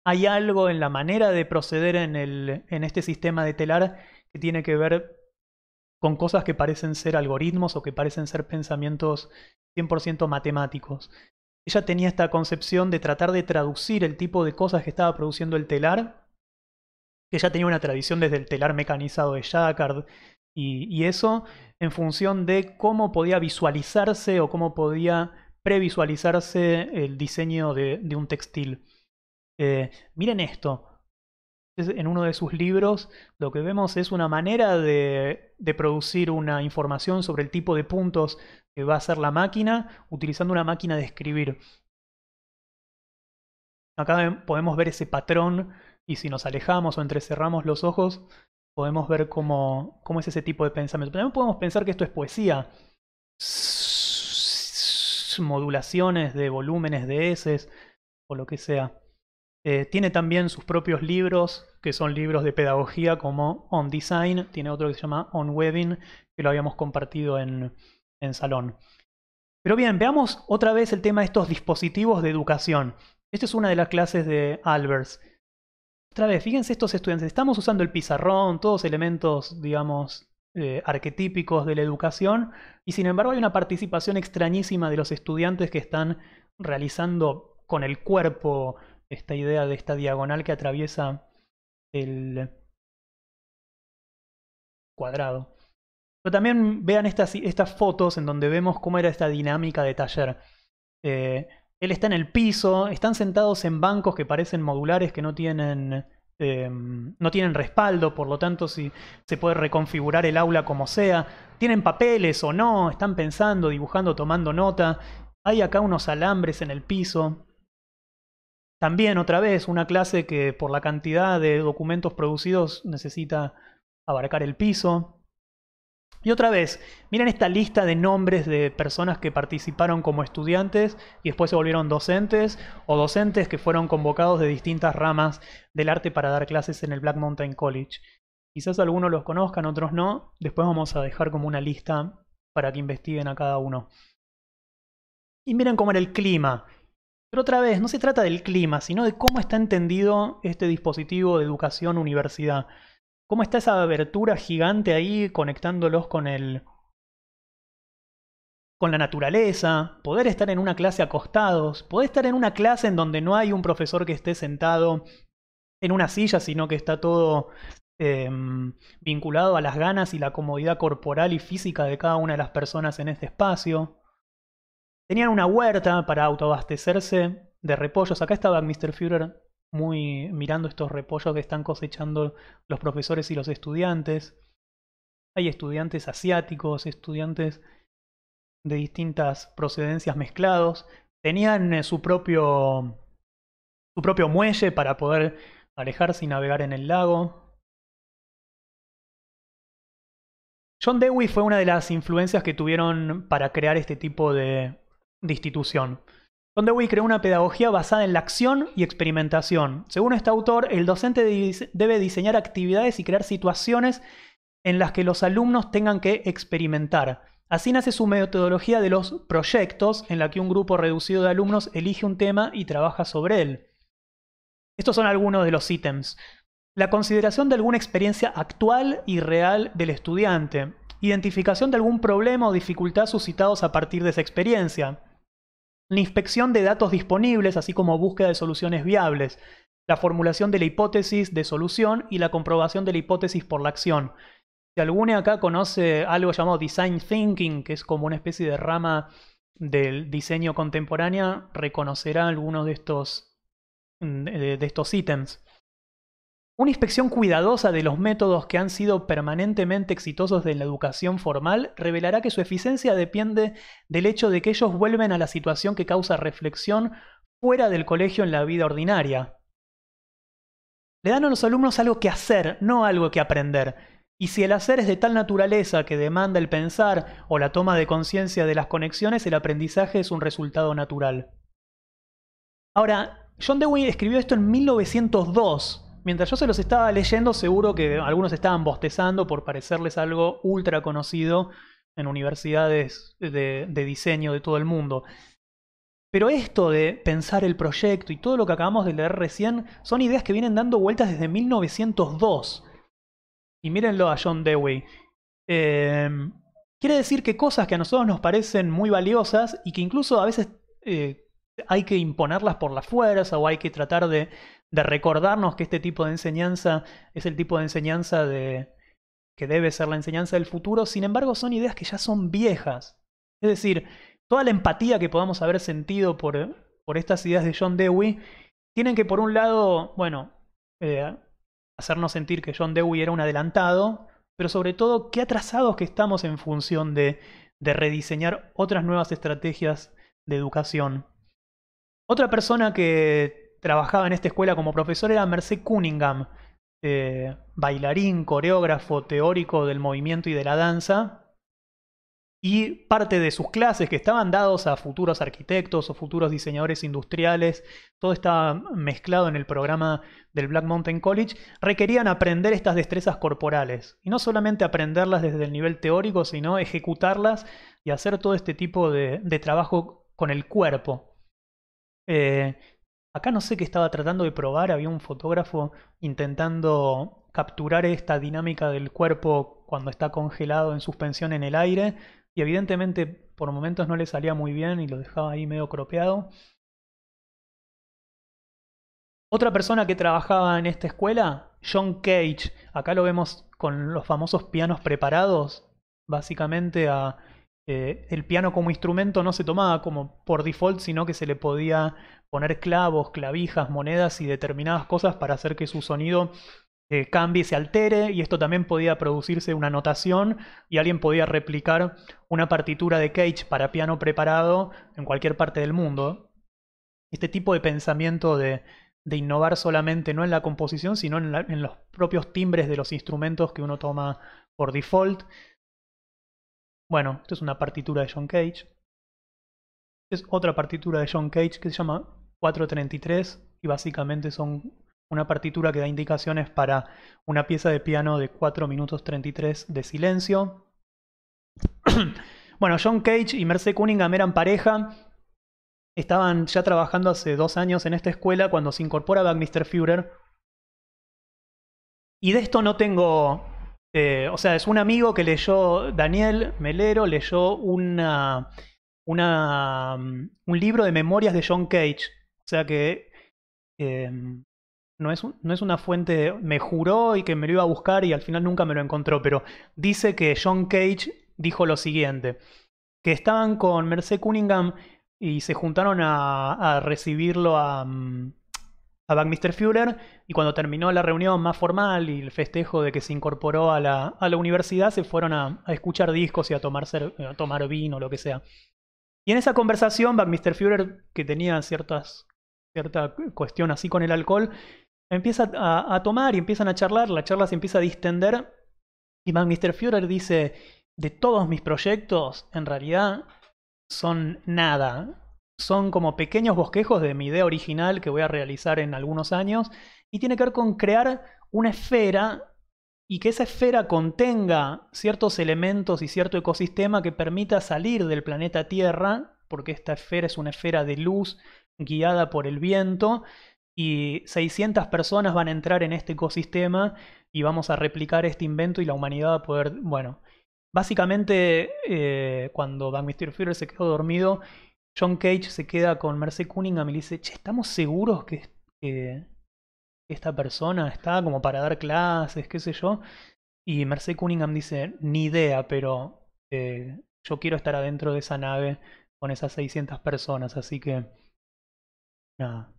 Speaker 1: Hay algo en la manera de proceder en, el, en este sistema de telar que tiene que ver con cosas que parecen ser algoritmos o que parecen ser pensamientos 100% matemáticos. Ella tenía esta concepción de tratar de traducir el tipo de cosas que estaba produciendo el telar, que ella tenía una tradición desde el telar mecanizado de Jacquard y, eso, en función de cómo podía visualizarse o cómo podía previsualizarse el diseño de, un textil. Eh, miren esto, en uno de sus libros, lo que vemos es una manera de, producir una información sobre el tipo de puntos que va a hacer la máquina utilizando una máquina de escribir. Acá podemos ver ese patrón y si nos alejamos o entrecerramos los ojos, podemos ver cómo, es ese tipo de pensamiento. También podemos pensar que esto es poesía. Modulaciones de volúmenes de S o lo que sea. Eh, tiene también sus propios libros, que son libros de pedagogía como On Design, tiene otro que se llama On Webbing, que lo habíamos compartido en, Salón. Pero bien, veamos otra vez el tema de estos dispositivos de educación. Esta es una de las clases de Albers. Otra vez, fíjense estos estudiantes, estamos usando el pizarrón, todos elementos, digamos, eh, arquetípicos de la educación, y sin embargo hay una participación extrañísima de los estudiantes que están realizando con el cuerpo esta idea de esta diagonal que atraviesa el cuadrado. Pero también vean estas, estas fotos en donde vemos cómo era esta dinámica de taller. Eh, él está en el piso, están sentados en bancos que parecen modulares, que no tienen, eh, no tienen respaldo, por lo tanto si se puede reconfigurar el aula como sea. Tienen papeles o no, están pensando, dibujando, tomando nota. Hay acá unos alambres en el piso. También otra vez una clase que por la cantidad de documentos producidos necesita abarcar el piso. Y otra vez, miren esta lista de nombres de personas que participaron como estudiantes y después se volvieron docentes o docentes que fueron convocados de distintas ramas del arte para dar clases en el Black Mountain College. Quizás algunos los conozcan, otros no. Después vamos a dejar como una lista para que investiguen a cada uno. Y miren cómo era el clima. Pero otra vez, no se trata del clima, sino de cómo está entendido este dispositivo de educación-universidad. ¿Cómo está esa abertura gigante ahí conectándolos con el, con la naturaleza, poder estar en una clase acostados, poder estar en una clase en donde no hay un profesor que esté sentado en una silla, sino que está todo em, vinculado a las ganas y la comodidad corporal y física de cada una de las personas en este espacio. Tenían una huerta para autoabastecerse de repollos. Acá estaba Mr. Führer muy mirando estos repollos que están cosechando los profesores y los estudiantes. Hay estudiantes asiáticos, estudiantes de distintas procedencias mezclados. Tenían eh, su propio su propio muelle para poder alejarse y navegar en el lago. John Dewey fue una de las influencias que tuvieron para crear este tipo de de institución. Dewey creó una pedagogía basada en la acción y experimentación. Según este autor, el docente debe diseñar actividades y crear situaciones en las que los alumnos tengan que experimentar. Así nace su metodología de los proyectos, en la que un grupo reducido de alumnos elige un tema y trabaja sobre él. Estos son algunos de los ítems. La consideración de alguna experiencia actual y real del estudiante. Identificación de algún problema o dificultad suscitados a partir de esa experiencia la inspección de datos disponibles, así como búsqueda de soluciones viables, la formulación de la hipótesis de solución y la comprobación de la hipótesis por la acción. Si alguno acá conoce algo llamado Design Thinking, que es como una especie de rama del diseño contemporáneo, reconocerá algunos de estos, mm, de estos ítems. Una inspección cuidadosa de los métodos que han sido permanentemente exitosos en la educación formal revelará que su eficiencia depende del hecho de que ellos vuelven a la situación que causa reflexión fuera del colegio en la vida ordinaria. Le dan a los alumnos algo que hacer, no algo que aprender. Y si el hacer es de tal naturaleza que demanda el pensar o la toma de conciencia de las conexiones, el aprendizaje es un resultado natural. Ahora, John Dewey escribió esto en 1902 Mientras yo se los estaba leyendo, seguro que algunos estaban bostezando por parecerles algo ultra conocido en universidades de, diseño de todo el mundo. Pero esto de pensar el proyecto y todo lo que acabamos de leer recién son ideas que vienen dando vueltas desde 1902. Y mírenlo a John Dewey. Em, quiere decir que cosas que a nosotros nos parecen muy valiosas y que incluso a veces eh, hay que imponerlas por la fuerza o hay que tratar de, de recordarnos que este tipo de enseñanza es el tipo de enseñanza de, que debe ser la enseñanza del futuro, sin embargo son ideas que ya son viejas. Es decir, toda la empatía que podamos haber sentido por, estas ideas de John Dewey, tienen que por un lado, bueno, eh, hacernos sentir que John Dewey era un adelantado, pero sobre todo qué atrasados que estamos en función de, de rediseñar otras nuevas estrategias de educación. Otra persona que trabajaba en esta escuela como profesor era Merced Cunningham, eh, bailarín, coreógrafo, teórico del movimiento y de la danza. Y parte de sus clases que estaban dados a futuros arquitectos o futuros diseñadores industriales, todo estaba mezclado en el programa del Black Mountain College, requerían aprender estas destrezas corporales. Y no solamente aprenderlas desde el nivel teórico, sino ejecutarlas y hacer todo este tipo de, trabajo con el cuerpo. Eh, Acá no sé qué estaba tratando de probar, había un fotógrafo intentando capturar esta dinámica del cuerpo cuando está congelado en suspensión en el aire y evidentemente por momentos no le salía muy bien y lo dejaba ahí medio cropeado. Otra persona que trabajaba en esta escuela, John Cage. Acá lo vemos con los famosos pianos preparados, básicamente a eh, el piano como instrumento no se tomaba como por default, sino que se le podía poner clavos, clavijas, monedas y determinadas cosas para hacer que su sonido eh, cambie, se altere, y esto también podía producirse una notación y alguien podía replicar una partitura de Cage para piano preparado en cualquier parte del mundo. Este tipo de pensamiento de, de innovar solamente no en la composición, sino en los propios timbres de los instrumentos que uno toma por default, bueno, esto es una partitura de John Cage. Es otra partitura de John Cage que se llama 433 y básicamente son una partitura que da indicaciones para una pieza de piano de 4 minutos 33 de silencio. *clears throat* bueno, John Cage y Merce Cunningham eran pareja. Estaban ya trabajando hace dos años en esta escuela cuando se incorpora Mr. Führer. Y de esto no tengo eh, o sea, es un amigo que leyó, Daniel Melero leyó una, una, mm, un libro de memorias de John Cage. O sea que em, no, es, no es una fuente, me juró y que me lo iba a buscar y al final nunca me lo encontró, pero dice que John Cage dijo lo siguiente, que estaban con Merce Cunningham y se juntaron a, recibirlo a... Mm, a Backmister Fuller y cuando terminó la reunión más formal y el festejo de que se incorporó a la, universidad, se fueron a, escuchar discos y a tomar, eh, a tomar vino, lo que sea. Y en esa conversación, mr Fuller, que tenía ciertas, cierta cuestión así con el alcohol, empieza a, tomar y empiezan a charlar, la charla se empieza a distender y Mr. Fuller dice, de todos mis proyectos, en realidad son nada son como pequeños bosquejos de mi idea original que voy a realizar en algunos años y tiene que ver con crear una esfera y que esa esfera contenga ciertos elementos y cierto ecosistema que permita salir del planeta Tierra, porque esta esfera es una esfera de luz guiada por el viento y 600 personas van a entrar en este ecosistema y vamos a replicar este invento y la humanidad va a poder, bueno, básicamente eh, cuando Van mister Führer se quedó dormido John Cage se queda con Merce Cunningham y dice, che, ¿estamos seguros que, esta persona está como para dar clases, qué sé yo? Y Merce Cunningham dice, ni idea, pero eh, yo quiero estar adentro de esa nave con esas 600 personas, así que... Nada.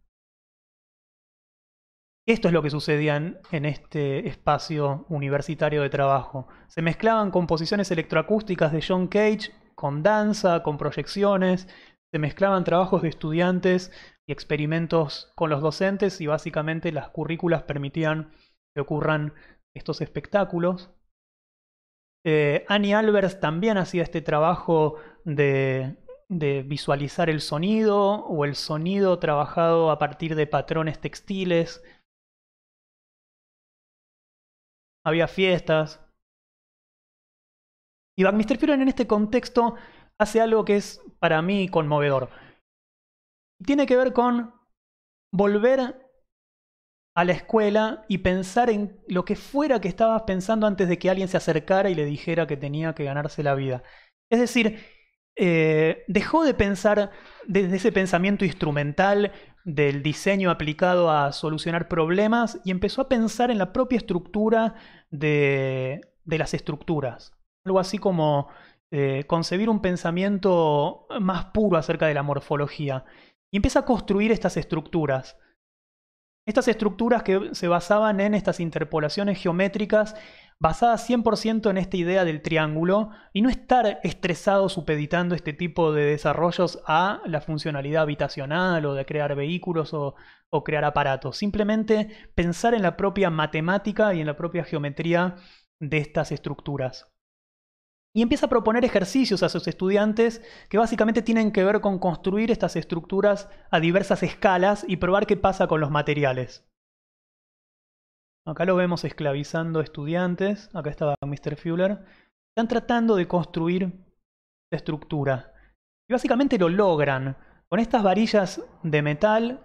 Speaker 1: Esto es lo que sucedía en, este espacio universitario de trabajo. Se mezclaban composiciones electroacústicas de John Cage con danza, con proyecciones, se mezclaban trabajos de estudiantes y experimentos con los docentes y básicamente las currículas permitían que ocurran estos espectáculos. Eh, Annie Albers también hacía este trabajo de, de visualizar el sonido o el sonido trabajado a partir de patrones textiles.
Speaker 2: Había fiestas. Y Van Furen, en este contexto hace algo que es para
Speaker 1: mí conmovedor. Tiene que ver con volver a la escuela y pensar en lo que fuera que estabas pensando antes de que alguien se acercara y le dijera que tenía que ganarse la vida. Es decir, eh, dejó de pensar desde ese pensamiento instrumental del diseño aplicado a solucionar problemas y empezó a pensar en la propia estructura de, de las estructuras. Algo así como eh, concebir un pensamiento más puro acerca de la morfología y empieza a construir estas estructuras. Estas estructuras que se basaban en estas interpolaciones geométricas basadas 100% en esta idea del triángulo y no estar estresado supeditando este tipo de desarrollos a la funcionalidad habitacional o de crear vehículos o crear aparatos. Simplemente pensar en la propia matemática y en la propia geometría de estas estructuras. Y empieza a proponer ejercicios a sus estudiantes que básicamente tienen que ver con construir estas estructuras a diversas escalas y probar qué pasa con los materiales. Acá lo vemos esclavizando estudiantes, acá estaba Mr. Fuller. Están tratando de construir estructura. Y básicamente lo logran con estas varillas de metal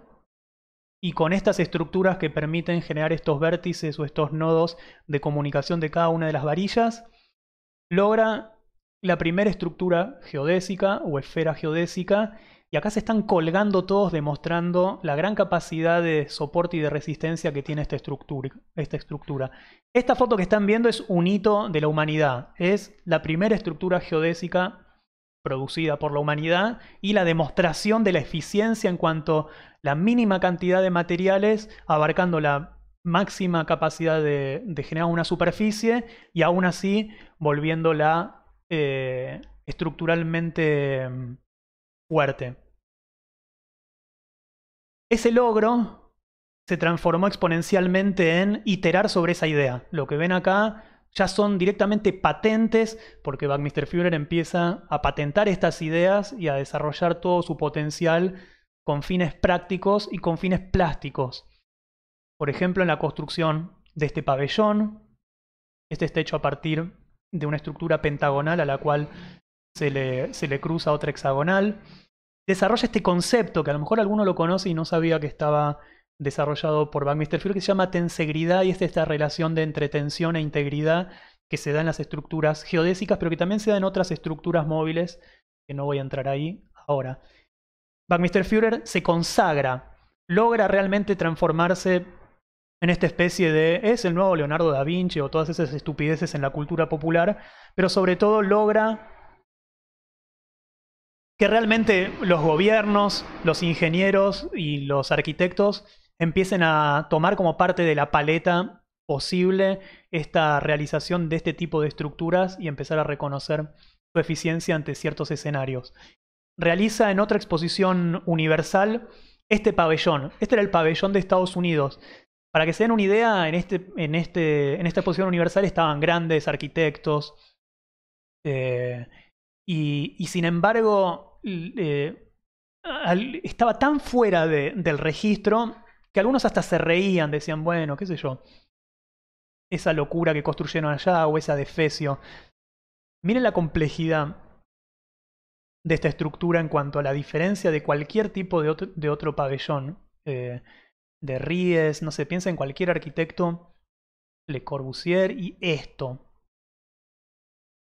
Speaker 1: y con estas estructuras que permiten generar estos vértices o estos nodos de comunicación de cada una de las varillas logra la primera estructura geodésica o esfera geodésica y acá se están colgando todos demostrando la gran capacidad de soporte y de resistencia que tiene esta estructura. Esta, estructura. esta foto que están viendo es un hito de la humanidad. Es la primera estructura geodésica producida por la humanidad y la demostración de la eficiencia en cuanto a la mínima cantidad de materiales abarcando la máxima capacidad de, generar una superficie y aún así volviéndola eh, estructuralmente mm, fuerte.
Speaker 2: Ese logro
Speaker 1: se transformó exponencialmente en iterar sobre esa idea. Lo que ven acá ya son directamente patentes, porque Buckminster Führer empieza a patentar estas ideas y a desarrollar todo su potencial con fines prácticos y con fines plásticos. Por ejemplo, en la construcción de este pabellón, este está hecho a partir de una estructura pentagonal a la cual se le, cruza otra hexagonal. Desarrolla este concepto que a lo mejor alguno lo conoce y no sabía que estaba desarrollado por Buckminster Fuller que se llama tensegridad y es esta relación de entre tensión e integridad que se da en las estructuras geodésicas, pero que también se da en otras estructuras móviles, que no voy a entrar ahí ahora. Buckminster Führer se consagra, logra realmente transformarse en esta especie de es el nuevo Leonardo da Vinci o todas esas estupideces en la cultura popular, pero sobre todo logra que realmente los gobiernos, los ingenieros y los arquitectos empiecen a tomar como parte de la paleta posible esta realización de este tipo de estructuras y empezar a reconocer su eficiencia ante ciertos escenarios. Realiza en otra exposición universal este pabellón. Este era el pabellón de Estados Unidos. Para que se den una idea, en, este, en, este, en esta exposición universal estaban grandes arquitectos. Eh, y, sin embargo, eh, estaba tan fuera del registro que algunos hasta se reían, decían, bueno, qué sé yo, esa locura que construyeron allá o esa defecio. Miren la complejidad de esta estructura en cuanto a la diferencia de cualquier tipo de otro, de otro pabellón. Eh, de Ries, no sé, piensa en cualquier arquitecto, Le Corbusier y esto.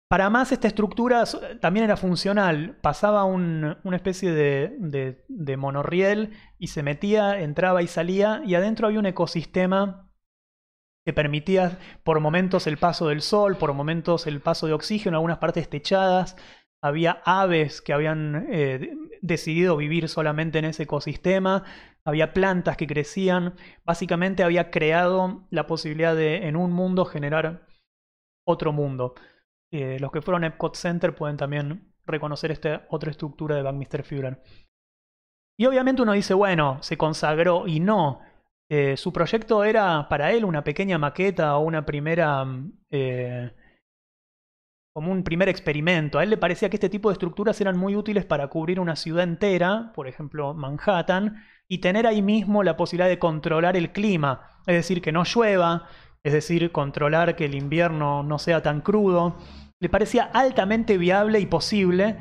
Speaker 1: Para más, esta estructura también era funcional. Pasaba una especie de, de, monorriel y se metía, entraba y salía, y adentro había un ecosistema que permitía por momentos el paso del sol, por momentos el paso de oxígeno, algunas partes techadas. Había aves que habían eh, decidido vivir solamente en ese ecosistema había plantas que crecían, básicamente había creado la posibilidad de en un mundo generar otro mundo. Eh, los que fueron a Epcot Center pueden también reconocer esta otra estructura de Backmister Führer. Y obviamente uno dice, bueno, se consagró y no. Eh, su proyecto era para él una pequeña maqueta o una primera... Eh, como un primer experimento. A él le parecía que este tipo de estructuras eran muy útiles para cubrir una ciudad entera, por ejemplo Manhattan, y tener ahí mismo la posibilidad de controlar el clima, es decir, que no llueva, es decir, controlar que el invierno no sea tan crudo, le parecía altamente viable y posible.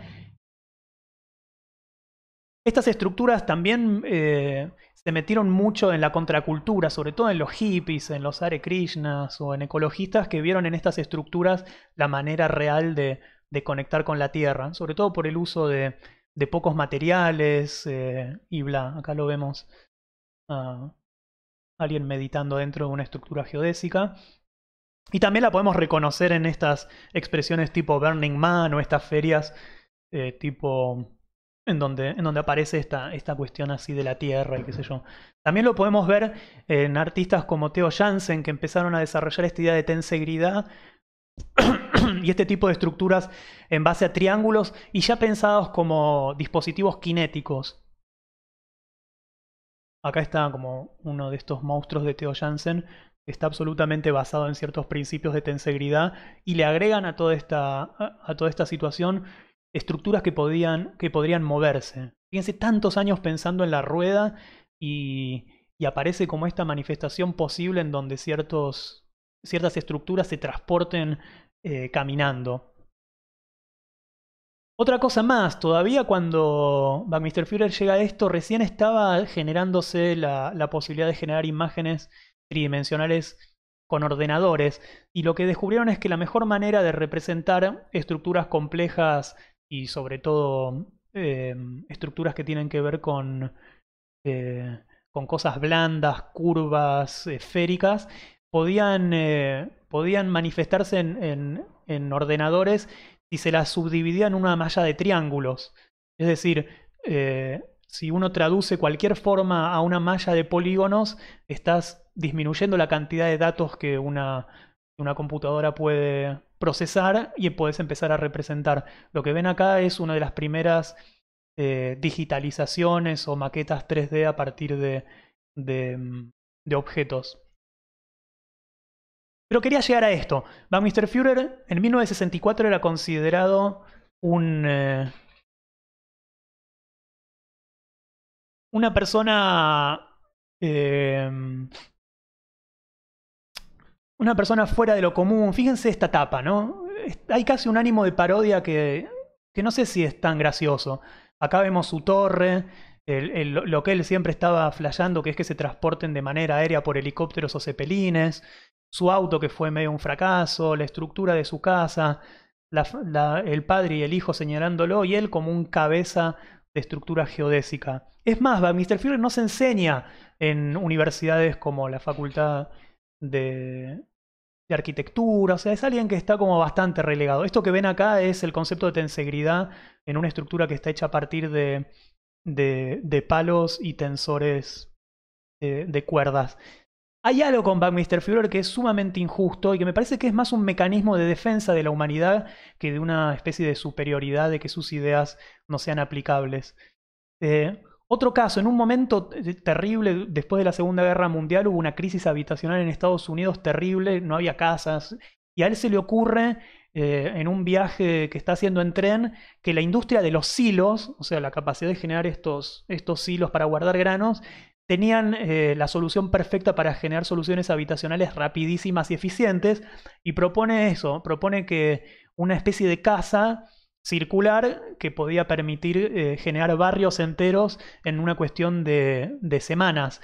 Speaker 1: Estas estructuras también eh, se metieron mucho en la contracultura, sobre todo en los hippies, en los Hare Krishnas o en ecologistas que vieron en estas estructuras la manera real de conectar con la tierra, sobre todo por el uso de de pocos materiales eh, y bla. Acá lo vemos a alguien meditando dentro de una estructura geodésica. Y también la podemos reconocer en estas expresiones tipo Burning Man o estas ferias eh, tipo en donde, en donde aparece esta, esta cuestión así de la tierra y qué sé yo. También lo podemos ver en artistas como Theo Jansen que empezaron a desarrollar esta idea de tensegridad *clears throat* y este tipo de estructuras en base a triángulos y ya pensados como dispositivos kinéticos. Acá está como uno de estos monstruos de Theo Jansen, está absolutamente basado en ciertos principios de tensegridad y le agregan a toda esta, a, toda esta situación estructuras que, podían, que podrían moverse. Fíjense tantos años pensando en la rueda y, y aparece como esta manifestación posible en donde ciertos, ciertas estructuras se transporten eh, caminando. Otra cosa más, todavía cuando Mister Führer llega a esto, recién estaba generándose la, posibilidad de generar imágenes tridimensionales con ordenadores, y lo que descubrieron es que la mejor manera de representar estructuras complejas y sobre todo em, estructuras que tienen que ver con, eh, con cosas blandas, curvas, esféricas, podían, eh, podían manifestarse en, ordenadores si se las subdividía en una malla de triángulos. Es decir, eh, si uno traduce cualquier forma a una malla de polígonos, estás disminuyendo la cantidad de datos que una, computadora puede procesar y puedes empezar a representar. Lo que ven acá es una de las primeras eh, digitalizaciones o maquetas 3D a partir de, de mm, objetos. Pero quería llegar a esto. Mr. Führer en 1964 era considerado un... Eh,
Speaker 2: una persona... Em, una persona fuera de lo común. Fíjense esta tapa, ¿no?
Speaker 1: Hay casi un ánimo de parodia que, que no sé si es tan gracioso. Acá vemos su torre, lo que él siempre estaba flayando, que es que se transporten de manera aérea por helicópteros o cepelines su auto que fue medio un fracaso, la estructura de su casa, el padre y el hijo señalándolo y él como un cabeza de estructura geodésica. Es más, Mr. Fury no se enseña en universidades como la Facultad de, Arquitectura, o sea, es alguien que está como bastante relegado. Esto que ven acá es el concepto de tensegridad en una estructura que está hecha a partir de, de, palos y tensores eh, de cuerdas. Hay algo con Buckminster Führer que es sumamente injusto y que me parece que es más un mecanismo de defensa de la humanidad que de una especie de superioridad de que sus ideas no sean aplicables. Eh, otro caso, en un momento terrible, después de la Segunda Guerra Mundial hubo una crisis habitacional en Estados Unidos terrible, no había casas, y a él se le ocurre eh, en un viaje que está haciendo en tren que la industria de los silos, o sea, la capacidad de generar estos, estos silos para guardar granos, tenían eh, la solución perfecta para generar soluciones habitacionales rapidísimas y eficientes, y propone eso, propone que una especie de casa circular que podía permitir eh, generar barrios enteros en una cuestión de, de semanas.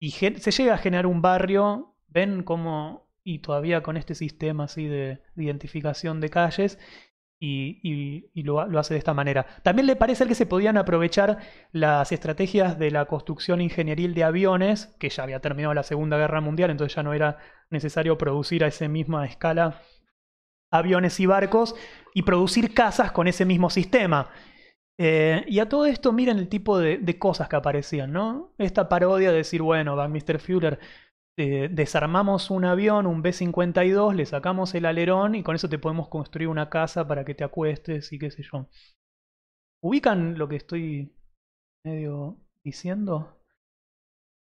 Speaker 1: Y se llega a generar un barrio, ven cómo, y todavía con este sistema así de identificación de calles, y, lo, hace de esta manera. También le parece que se podían aprovechar las estrategias de la construcción ingenieril de aviones, que ya había terminado la Segunda Guerra Mundial, entonces ya no era necesario producir a esa misma escala aviones y barcos, y producir casas con ese mismo sistema. Eh, y a todo esto miren el tipo de, cosas que aparecían, ¿no? Esta parodia de decir, bueno, Van Mr. Fuller eh, desarmamos un avión, un B-52, le sacamos el alerón y con eso te podemos construir una casa para que te acuestes y qué sé yo. ¿Ubican lo que estoy medio diciendo?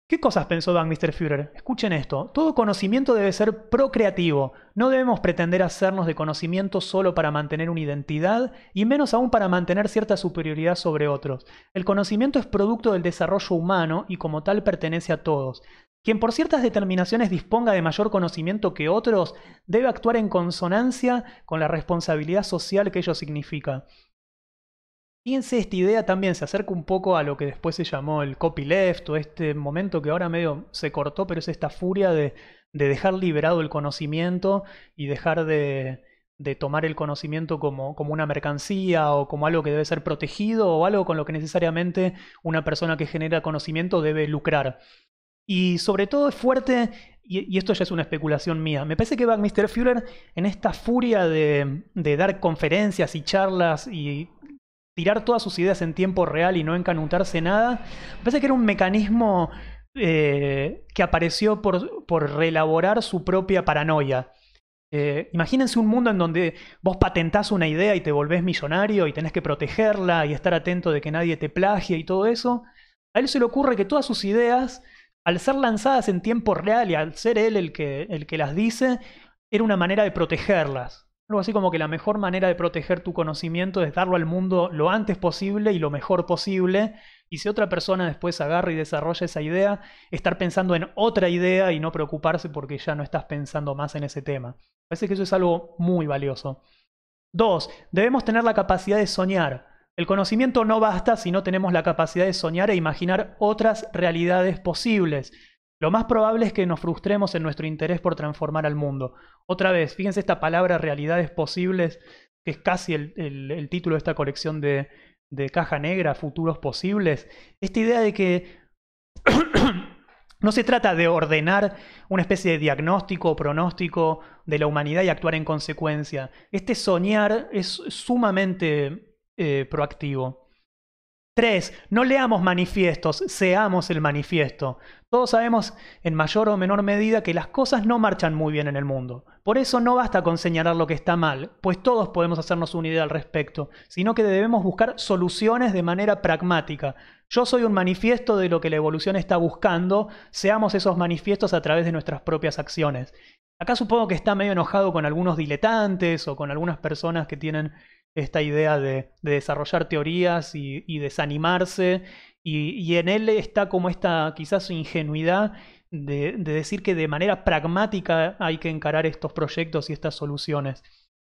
Speaker 1: ¿Qué cosas pensó Dan Mr. Führer? Escuchen esto. Todo conocimiento debe ser procreativo. No debemos pretender hacernos de conocimiento solo para mantener una identidad y menos aún para mantener cierta superioridad sobre otros. El conocimiento es producto del desarrollo humano y como tal pertenece a todos. Quien por ciertas determinaciones disponga de mayor conocimiento que otros, debe actuar en consonancia con la responsabilidad social que ello significa. Fíjense, esta idea también se acerca un poco a lo que después se llamó el copyleft o este momento que ahora medio se cortó, pero es esta furia de, dejar liberado el conocimiento y dejar de, de tomar el conocimiento como, como, una mercancía o como algo que debe ser protegido o algo con lo que necesariamente una persona que genera conocimiento debe lucrar. Y sobre todo es fuerte, y, esto ya es una especulación mía, me parece que Buckminster Fuller en esta furia de, dar conferencias y charlas y tirar todas sus ideas en tiempo real y no encanutarse nada, me parece que era un mecanismo eh, que apareció por, por reelaborar su propia paranoia. Eh, imagínense un mundo en donde vos patentás una idea y te volvés millonario y tenés que protegerla y estar atento de que nadie te plagie y todo eso. A él se le ocurre que todas sus ideas al ser lanzadas en tiempo real y al ser él el que, el que las dice, era una manera de protegerlas. Algo así como que la mejor manera de proteger tu conocimiento es darlo al mundo lo antes posible y lo mejor posible. Y si otra persona después agarra y desarrolla esa idea, estar pensando en otra idea y no preocuparse porque ya no estás pensando más en ese tema. Parece que eso es algo muy valioso. Dos, debemos tener la capacidad de soñar. El conocimiento no basta si no tenemos la capacidad de soñar e imaginar otras realidades posibles. Lo más probable es que nos frustremos en nuestro interés por transformar al mundo. Otra vez, fíjense esta palabra realidades posibles, que es casi el, título de esta colección de, de caja negra, futuros posibles. Esta idea de que *coughs* no se trata de ordenar una especie de diagnóstico o pronóstico de la humanidad y actuar en consecuencia. Este soñar es sumamente eh, proactivo. 3. No leamos manifiestos, seamos el manifiesto. Todos sabemos en mayor o menor medida que las cosas no marchan muy bien en el mundo. Por eso no basta con señalar lo que está mal, pues todos podemos hacernos una idea al respecto, sino que debemos buscar soluciones de manera pragmática. Yo soy un manifiesto de lo que la evolución está buscando, seamos esos manifiestos a través de nuestras propias acciones. Acá supongo que está medio enojado con algunos diletantes o con algunas personas que tienen esta idea de, desarrollar teorías y, desanimarse, y, en él está como esta quizás su ingenuidad de, decir que de manera pragmática hay que encarar estos proyectos y estas soluciones.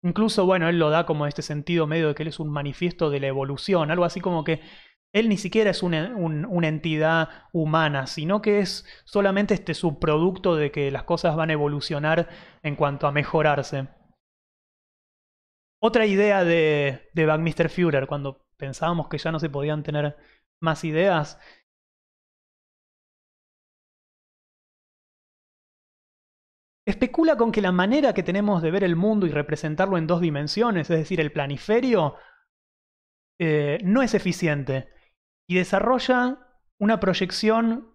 Speaker 1: Incluso, bueno, él lo da como este sentido medio de que él es un manifiesto de la evolución, algo así como que él ni siquiera es una, entidad humana, sino que es solamente este subproducto de que las cosas van a evolucionar en cuanto a mejorarse. Otra idea de, de Backmister Führer, cuando pensábamos que ya no se podían tener
Speaker 2: más ideas, especula con que la manera que tenemos de ver el mundo y representarlo en dos
Speaker 1: dimensiones, es decir, el planiferio, eh, no es eficiente y desarrolla una proyección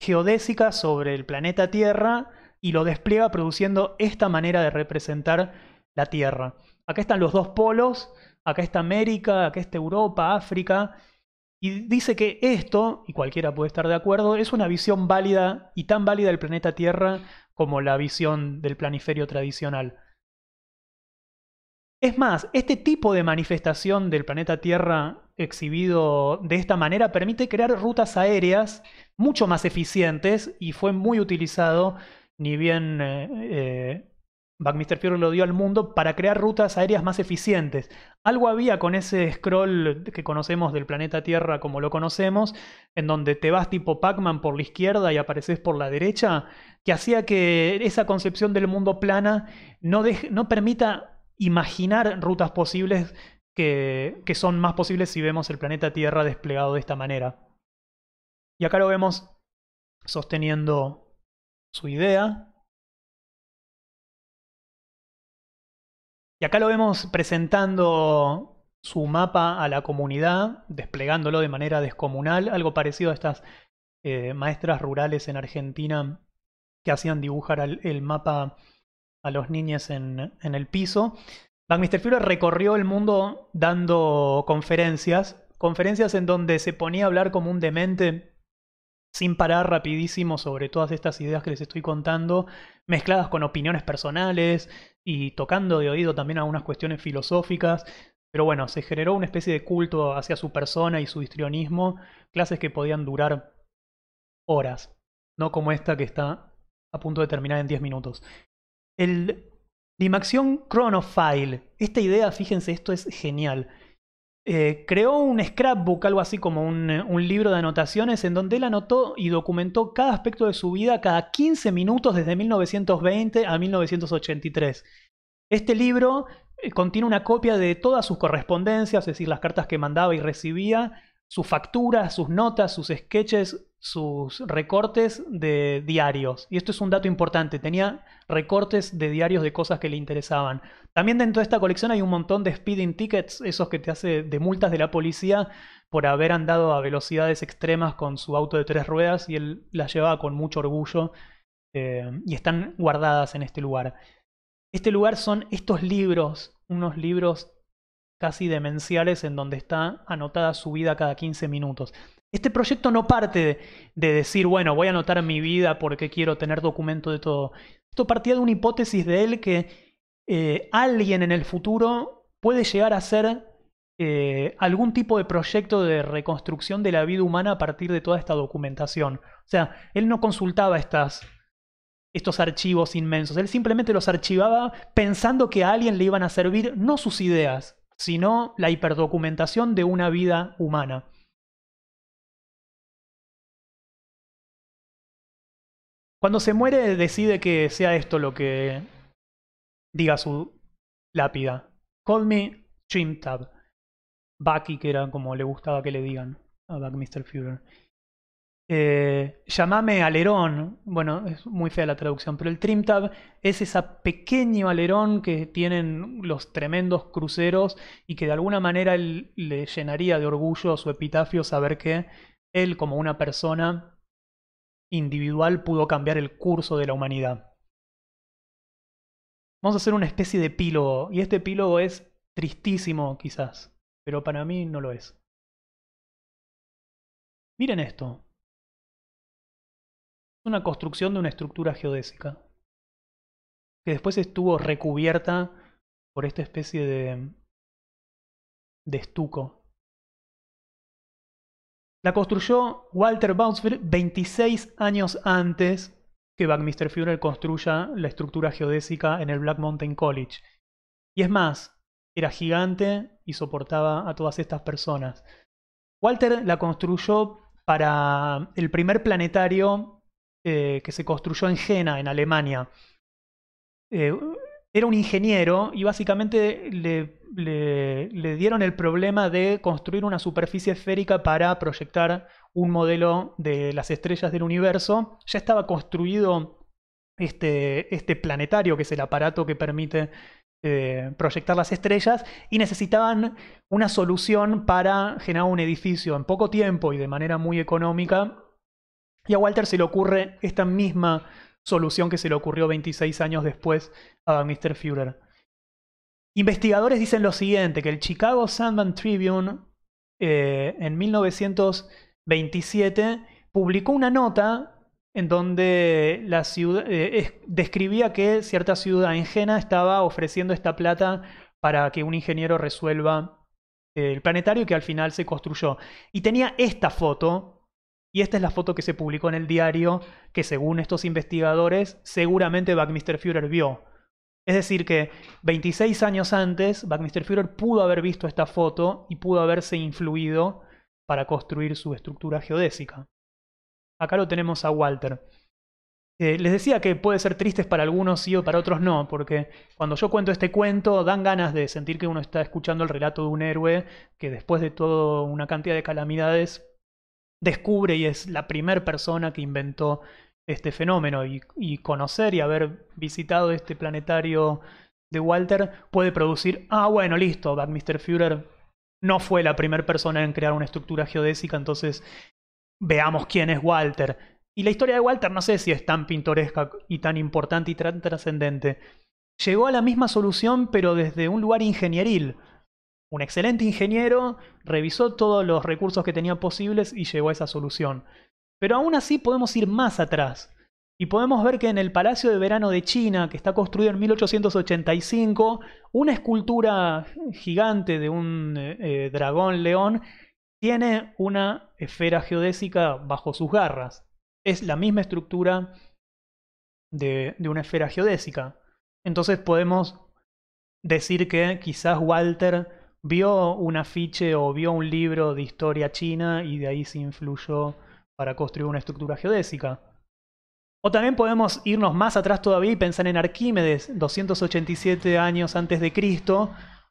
Speaker 1: geodésica sobre el planeta Tierra y lo despliega produciendo esta manera de representar la Tierra. Acá están los dos polos, acá está América, acá está Europa, África, y dice que esto, y cualquiera puede estar de acuerdo, es una visión válida y tan válida del planeta Tierra como la visión del planiferio tradicional. Es más, este tipo de manifestación del planeta Tierra exhibido de esta manera permite crear rutas aéreas mucho más eficientes y fue muy utilizado, ni bien eh, eh, Buckminster Fury lo dio al mundo para crear rutas aéreas más eficientes. Algo había con ese scroll que conocemos del planeta Tierra como lo conocemos, en donde te vas tipo Pac-Man por la izquierda y apareces por la derecha, que hacía que esa concepción del mundo plana no, no permita imaginar rutas posibles que, que son más posibles si vemos
Speaker 2: el planeta Tierra desplegado de esta manera. Y acá lo vemos sosteniendo su idea, Y acá lo vemos presentando su mapa a la comunidad,
Speaker 1: desplegándolo de manera descomunal, algo parecido a estas eh, maestras rurales en Argentina que hacían dibujar el mapa a los niños en, el piso. Mr. Führer recorrió el mundo dando conferencias, conferencias en donde se ponía a hablar como un demente sin parar rapidísimo sobre todas estas ideas que les estoy contando, mezcladas con opiniones personales, y tocando de oído también algunas cuestiones filosóficas, pero bueno, se generó una especie de culto hacia su persona y su histrionismo, clases que podían durar horas, no como esta que está a punto de terminar en 10 minutos. El Dimaxion Chronophile, esta idea, fíjense, esto es genial. Eh, creó un scrapbook, algo así como un, eh, un, libro de anotaciones, en donde él anotó y documentó cada aspecto de su vida cada 15 minutos desde 1920 a 1983. Este libro eh, contiene una copia de todas sus correspondencias, es decir, las cartas que mandaba y recibía, sus facturas, sus notas, sus sketches, sus recortes de diarios. Y esto es un dato importante, tenía recortes de diarios de cosas que le interesaban. También dentro de esta colección hay un montón de speeding tickets, esos que te hace de multas de la policía por haber andado a velocidades extremas con su auto de tres ruedas y él las llevaba con mucho orgullo eh, y están guardadas en este lugar. Este lugar son estos libros, unos libros casi demenciales en donde está anotada su vida cada 15 minutos. Este proyecto no parte de, de, decir, bueno, voy a anotar mi vida porque quiero tener documento de todo. Esto partía de una hipótesis de él que eh, alguien en el futuro puede llegar a ser eh, algún tipo de proyecto de reconstrucción de la vida humana a partir de toda esta documentación. O sea, él no consultaba estas, estos archivos inmensos, él simplemente los archivaba pensando que a alguien le iban a servir no sus ideas, sino la hiperdocumentación de una vida
Speaker 2: humana. Cuando se muere decide que sea esto lo que diga su
Speaker 1: lápida. Call me TrimTab. Tab. Bucky, que era como le gustaba que le digan a mr Mr. Eh, llamame alerón, bueno, es muy fea la traducción, pero el trim es ese pequeño alerón que tienen los tremendos cruceros y que de alguna manera le llenaría de orgullo su epitafio saber que él como una persona individual pudo cambiar el curso de la humanidad. Vamos a hacer una especie de
Speaker 2: epílogo. Y este epílogo es tristísimo, quizás. Pero para mí no lo es. Miren esto. Es una construcción de una estructura geodésica. Que después estuvo recubierta
Speaker 1: por esta especie de, de estuco. La construyó Walter Bounsfield 26 años antes que Buckminster Fuller construya la estructura geodésica en el Black Mountain College. Y es más, era gigante y soportaba a todas estas personas. Walter la construyó para el primer planetario eh, que se construyó en Jena, en Alemania. Eh, era un ingeniero y básicamente le, dieron el problema de construir una superficie esférica para proyectar un modelo de las estrellas del universo. Ya estaba construido este, este planetario, que es el aparato que permite eh, proyectar las estrellas, y necesitaban una solución para generar un edificio en poco tiempo y de manera muy económica. Y a Walter se le ocurre esta misma solución que se le ocurrió 26 años después a Mr. Führer. Investigadores dicen lo siguiente, que el Chicago Sandman Tribune eh, en 1927 publicó una nota en donde la ciudad, eh, describía que cierta ciudad Jena estaba ofreciendo esta plata para que un ingeniero resuelva el planetario que al final se construyó. Y tenía esta foto y esta es la foto que se publicó en el diario que según estos investigadores seguramente Buckminster Führer vio. Es decir, que 26 años antes Buckminster Führer pudo haber visto esta foto y pudo haberse influido para construir su estructura geodésica. Acá lo tenemos a Walter. Eh, les decía que puede ser tristes para algunos sí o para otros no, porque cuando yo cuento este cuento dan ganas de sentir que uno está escuchando el relato de un héroe que después de toda una cantidad de calamidades descubre y es la primera persona que inventó este fenómeno y, conocer y haber visitado este planetario de Walter puede producir, ah bueno, listo, Bad Mr. Führer no fue la primera persona en crear una estructura geodésica, entonces veamos quién es Walter. Y la historia de Walter no sé si es tan pintoresca y tan importante y tan trascendente. Llegó a la misma solución pero desde un lugar ingenieril un excelente ingeniero, revisó todos los recursos que tenía posibles y llegó a esa solución. Pero aún así podemos ir más atrás. Y podemos ver que en el Palacio de Verano de China, que está construido en 1885, una escultura gigante de un eh, eh, dragón león tiene una esfera geodésica bajo sus garras. Es la misma estructura de una esfera geodésica. Entonces podemos decir que quizás Walter vio un afiche o vio un libro de historia china y de ahí se influyó para construir una estructura geodésica. O también podemos irnos más atrás todavía y pensar en Arquímedes, 287 años antes de Cristo.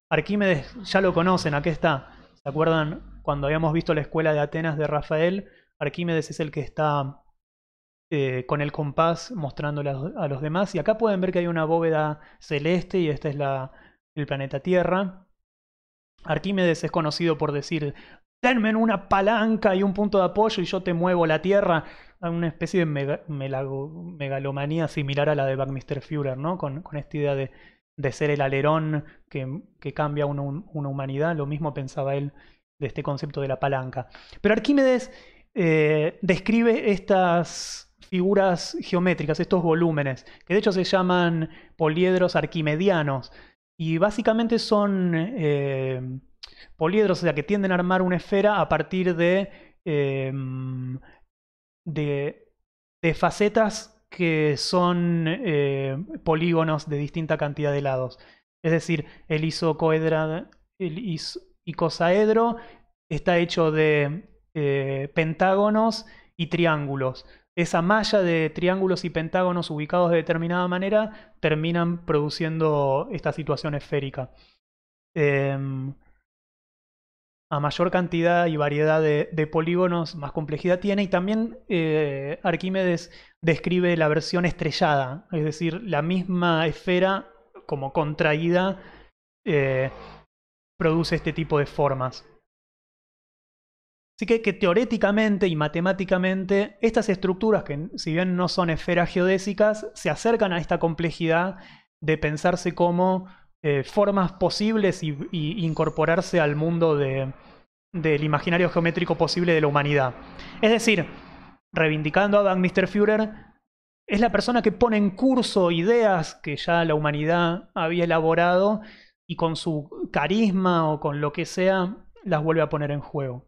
Speaker 1: Arquímedes ya lo conocen, aquí está. ¿Se acuerdan cuando habíamos visto la escuela de Atenas de Rafael? Arquímedes es el que está eh, con el compás mostrándole a los demás. Y acá pueden ver que hay una bóveda celeste y este es la, el planeta Tierra. Arquímedes es conocido por decir, denme una palanca y un punto de apoyo y yo te muevo la Tierra. Una especie de megalomanía similar a la de Buckminster Führer, ¿no? Con, esta idea de, ser el alerón que, cambia una, humanidad. Lo mismo pensaba él de este concepto de la palanca. Pero Arquímedes eh, describe estas figuras geométricas, estos volúmenes, que de hecho se llaman poliedros arquimedianos. Y básicamente son eh, poliedros, o sea, que tienden a armar una esfera a partir de, eh, de, facetas que son eh, polígonos de distinta cantidad de lados. Es decir, el isocoedra, icosaedro está hecho de pentágonos y triángulos esa malla de triángulos y pentágonos ubicados de determinada manera terminan produciendo esta situación esférica. Em, a mayor cantidad y variedad de, polígonos, más complejidad tiene. Y también eh, Arquímedes describe la versión estrellada, es decir, la misma esfera como contraída eh, produce este tipo de formas. Así que, que teoréticamente y matemáticamente estas estructuras, que si bien no son esferas geodésicas, se acercan a esta complejidad de pensarse como eh, formas posibles y, incorporarse al mundo del imaginario geométrico posible de la humanidad. Es decir, reivindicando a Van mister Führer, es la persona que pone en curso ideas que ya la humanidad había elaborado y con su carisma o con lo que sea las vuelve a poner en juego.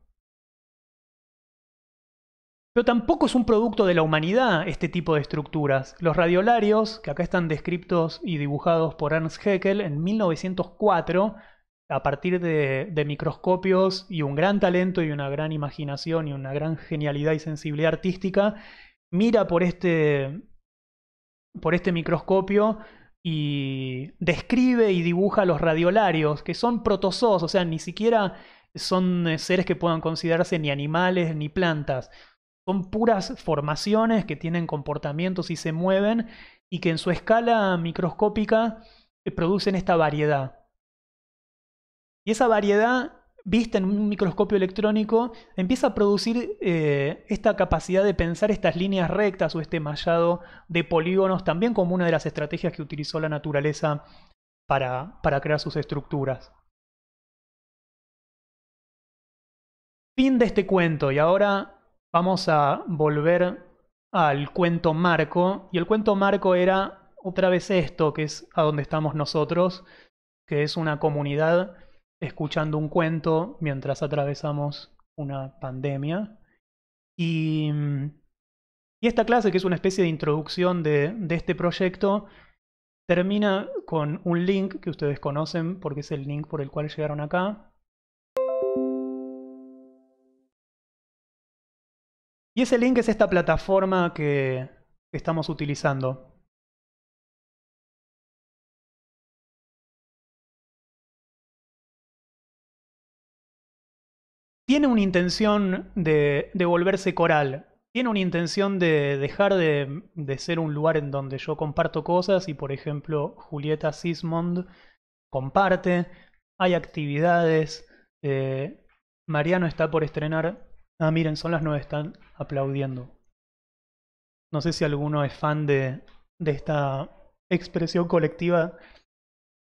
Speaker 1: Pero tampoco es un producto de la humanidad este tipo de estructuras. Los radiolarios, que acá están descritos y dibujados por Ernst Haeckel en 1904, a partir de, de, microscopios y un gran talento y una gran imaginación y una gran genialidad y sensibilidad artística, mira por este, por este microscopio y describe y dibuja los radiolarios, que son protozoos, o sea, ni siquiera son eh, seres que puedan considerarse ni animales ni plantas son puras formaciones que tienen comportamientos y se mueven y que en su escala microscópica eh, producen esta variedad. Y esa variedad, vista en un microscopio electrónico, empieza a producir eh, esta capacidad de pensar estas líneas rectas o este mallado de polígonos, también como una de las estrategias que utilizó la naturaleza para, para crear sus estructuras. Fin de este cuento, y ahora vamos a volver al cuento marco. Y el cuento marco era otra vez esto, que es a donde estamos nosotros, que es una comunidad escuchando un cuento mientras atravesamos una pandemia. Y, y esta clase, que es una especie de introducción de este proyecto, termina con un link que ustedes conocen porque es el link por el cual llegaron acá,
Speaker 2: Y ese link es esta plataforma que estamos utilizando. Tiene una intención de, volverse coral, tiene una intención de dejar de,
Speaker 1: ser un lugar en donde yo comparto cosas y, por ejemplo, Julieta Sismond comparte, hay actividades, eh, Mariano está por estrenar Ah, miren, son las nueve, están aplaudiendo. No sé si alguno es fan de, de esta expresión colectiva.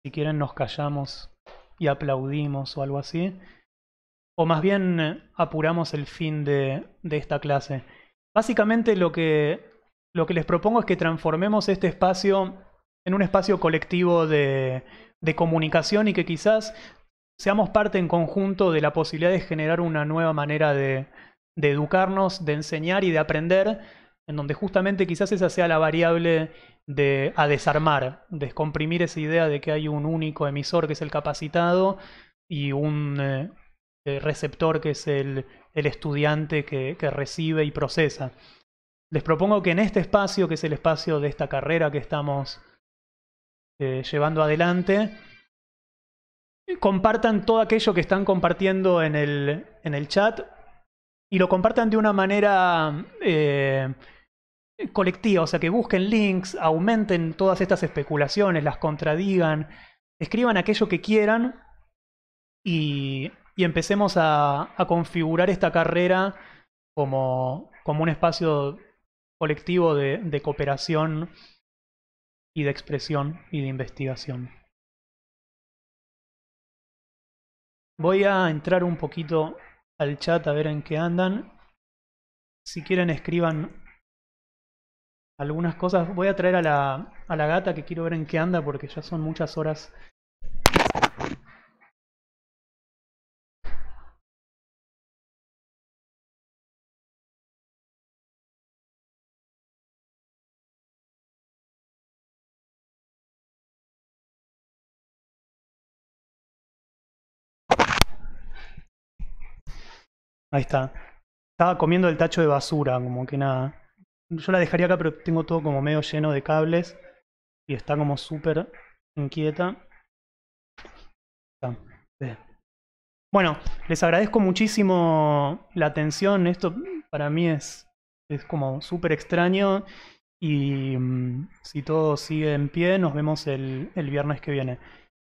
Speaker 1: Si quieren nos callamos y aplaudimos o algo así. O más bien eh, apuramos el fin de, de esta clase. Básicamente lo que, lo que les propongo es que transformemos este espacio en un espacio colectivo de, de comunicación y que quizás seamos parte en conjunto de la posibilidad de generar una nueva manera de, de educarnos, de enseñar y de aprender, en donde justamente quizás esa sea la variable de, a desarmar, descomprimir esa idea de que hay un único emisor que es el capacitado y un eh, eh, receptor que es el, estudiante que, recibe y procesa. Les propongo que en este espacio, que es el espacio de esta carrera que estamos eh, llevando adelante, compartan todo aquello que están compartiendo en el, en el chat y lo compartan de una manera eh, colectiva, o sea, que busquen links, aumenten todas estas especulaciones, las contradigan, escriban aquello que quieran y, empecemos a, configurar esta carrera como, un espacio colectivo de cooperación y de expresión y de investigación.
Speaker 2: Voy a entrar un poquito al chat a ver en qué andan. Si quieren escriban
Speaker 1: algunas cosas. Voy a traer a la, a la gata que quiero ver en qué anda porque ya son muchas horas Ahí está. Estaba comiendo el tacho de basura, como que nada. Yo la dejaría acá, pero tengo todo como medio lleno de cables. Y está como súper inquieta. Bueno, les agradezco muchísimo la atención. Esto para mí es, es como súper extraño. Y mm, si todo sigue en pie, nos vemos el, el viernes que viene.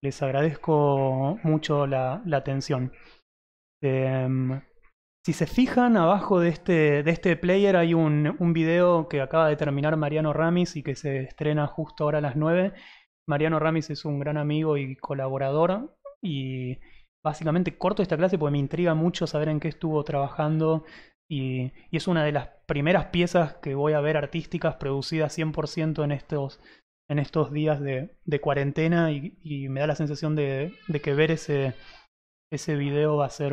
Speaker 1: Les agradezco mucho la, la atención. Em, si se fijan, abajo de este, de este player hay un, un, video que acaba de terminar Mariano Ramis y que se estrena justo ahora a las 9. Mariano Ramis es un gran amigo y colaborador y básicamente corto esta clase porque me intriga mucho saber en qué estuvo trabajando y, es una de las primeras piezas que voy a ver artísticas producidas 100% en estos, en estos días de, de cuarentena y, me da la sensación de, de que ver ese, ese video va a ser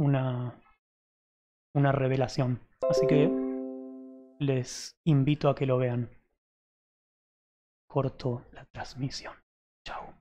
Speaker 1: una, una revelación. Así que les
Speaker 2: invito a que lo vean. Corto la transmisión. Chao.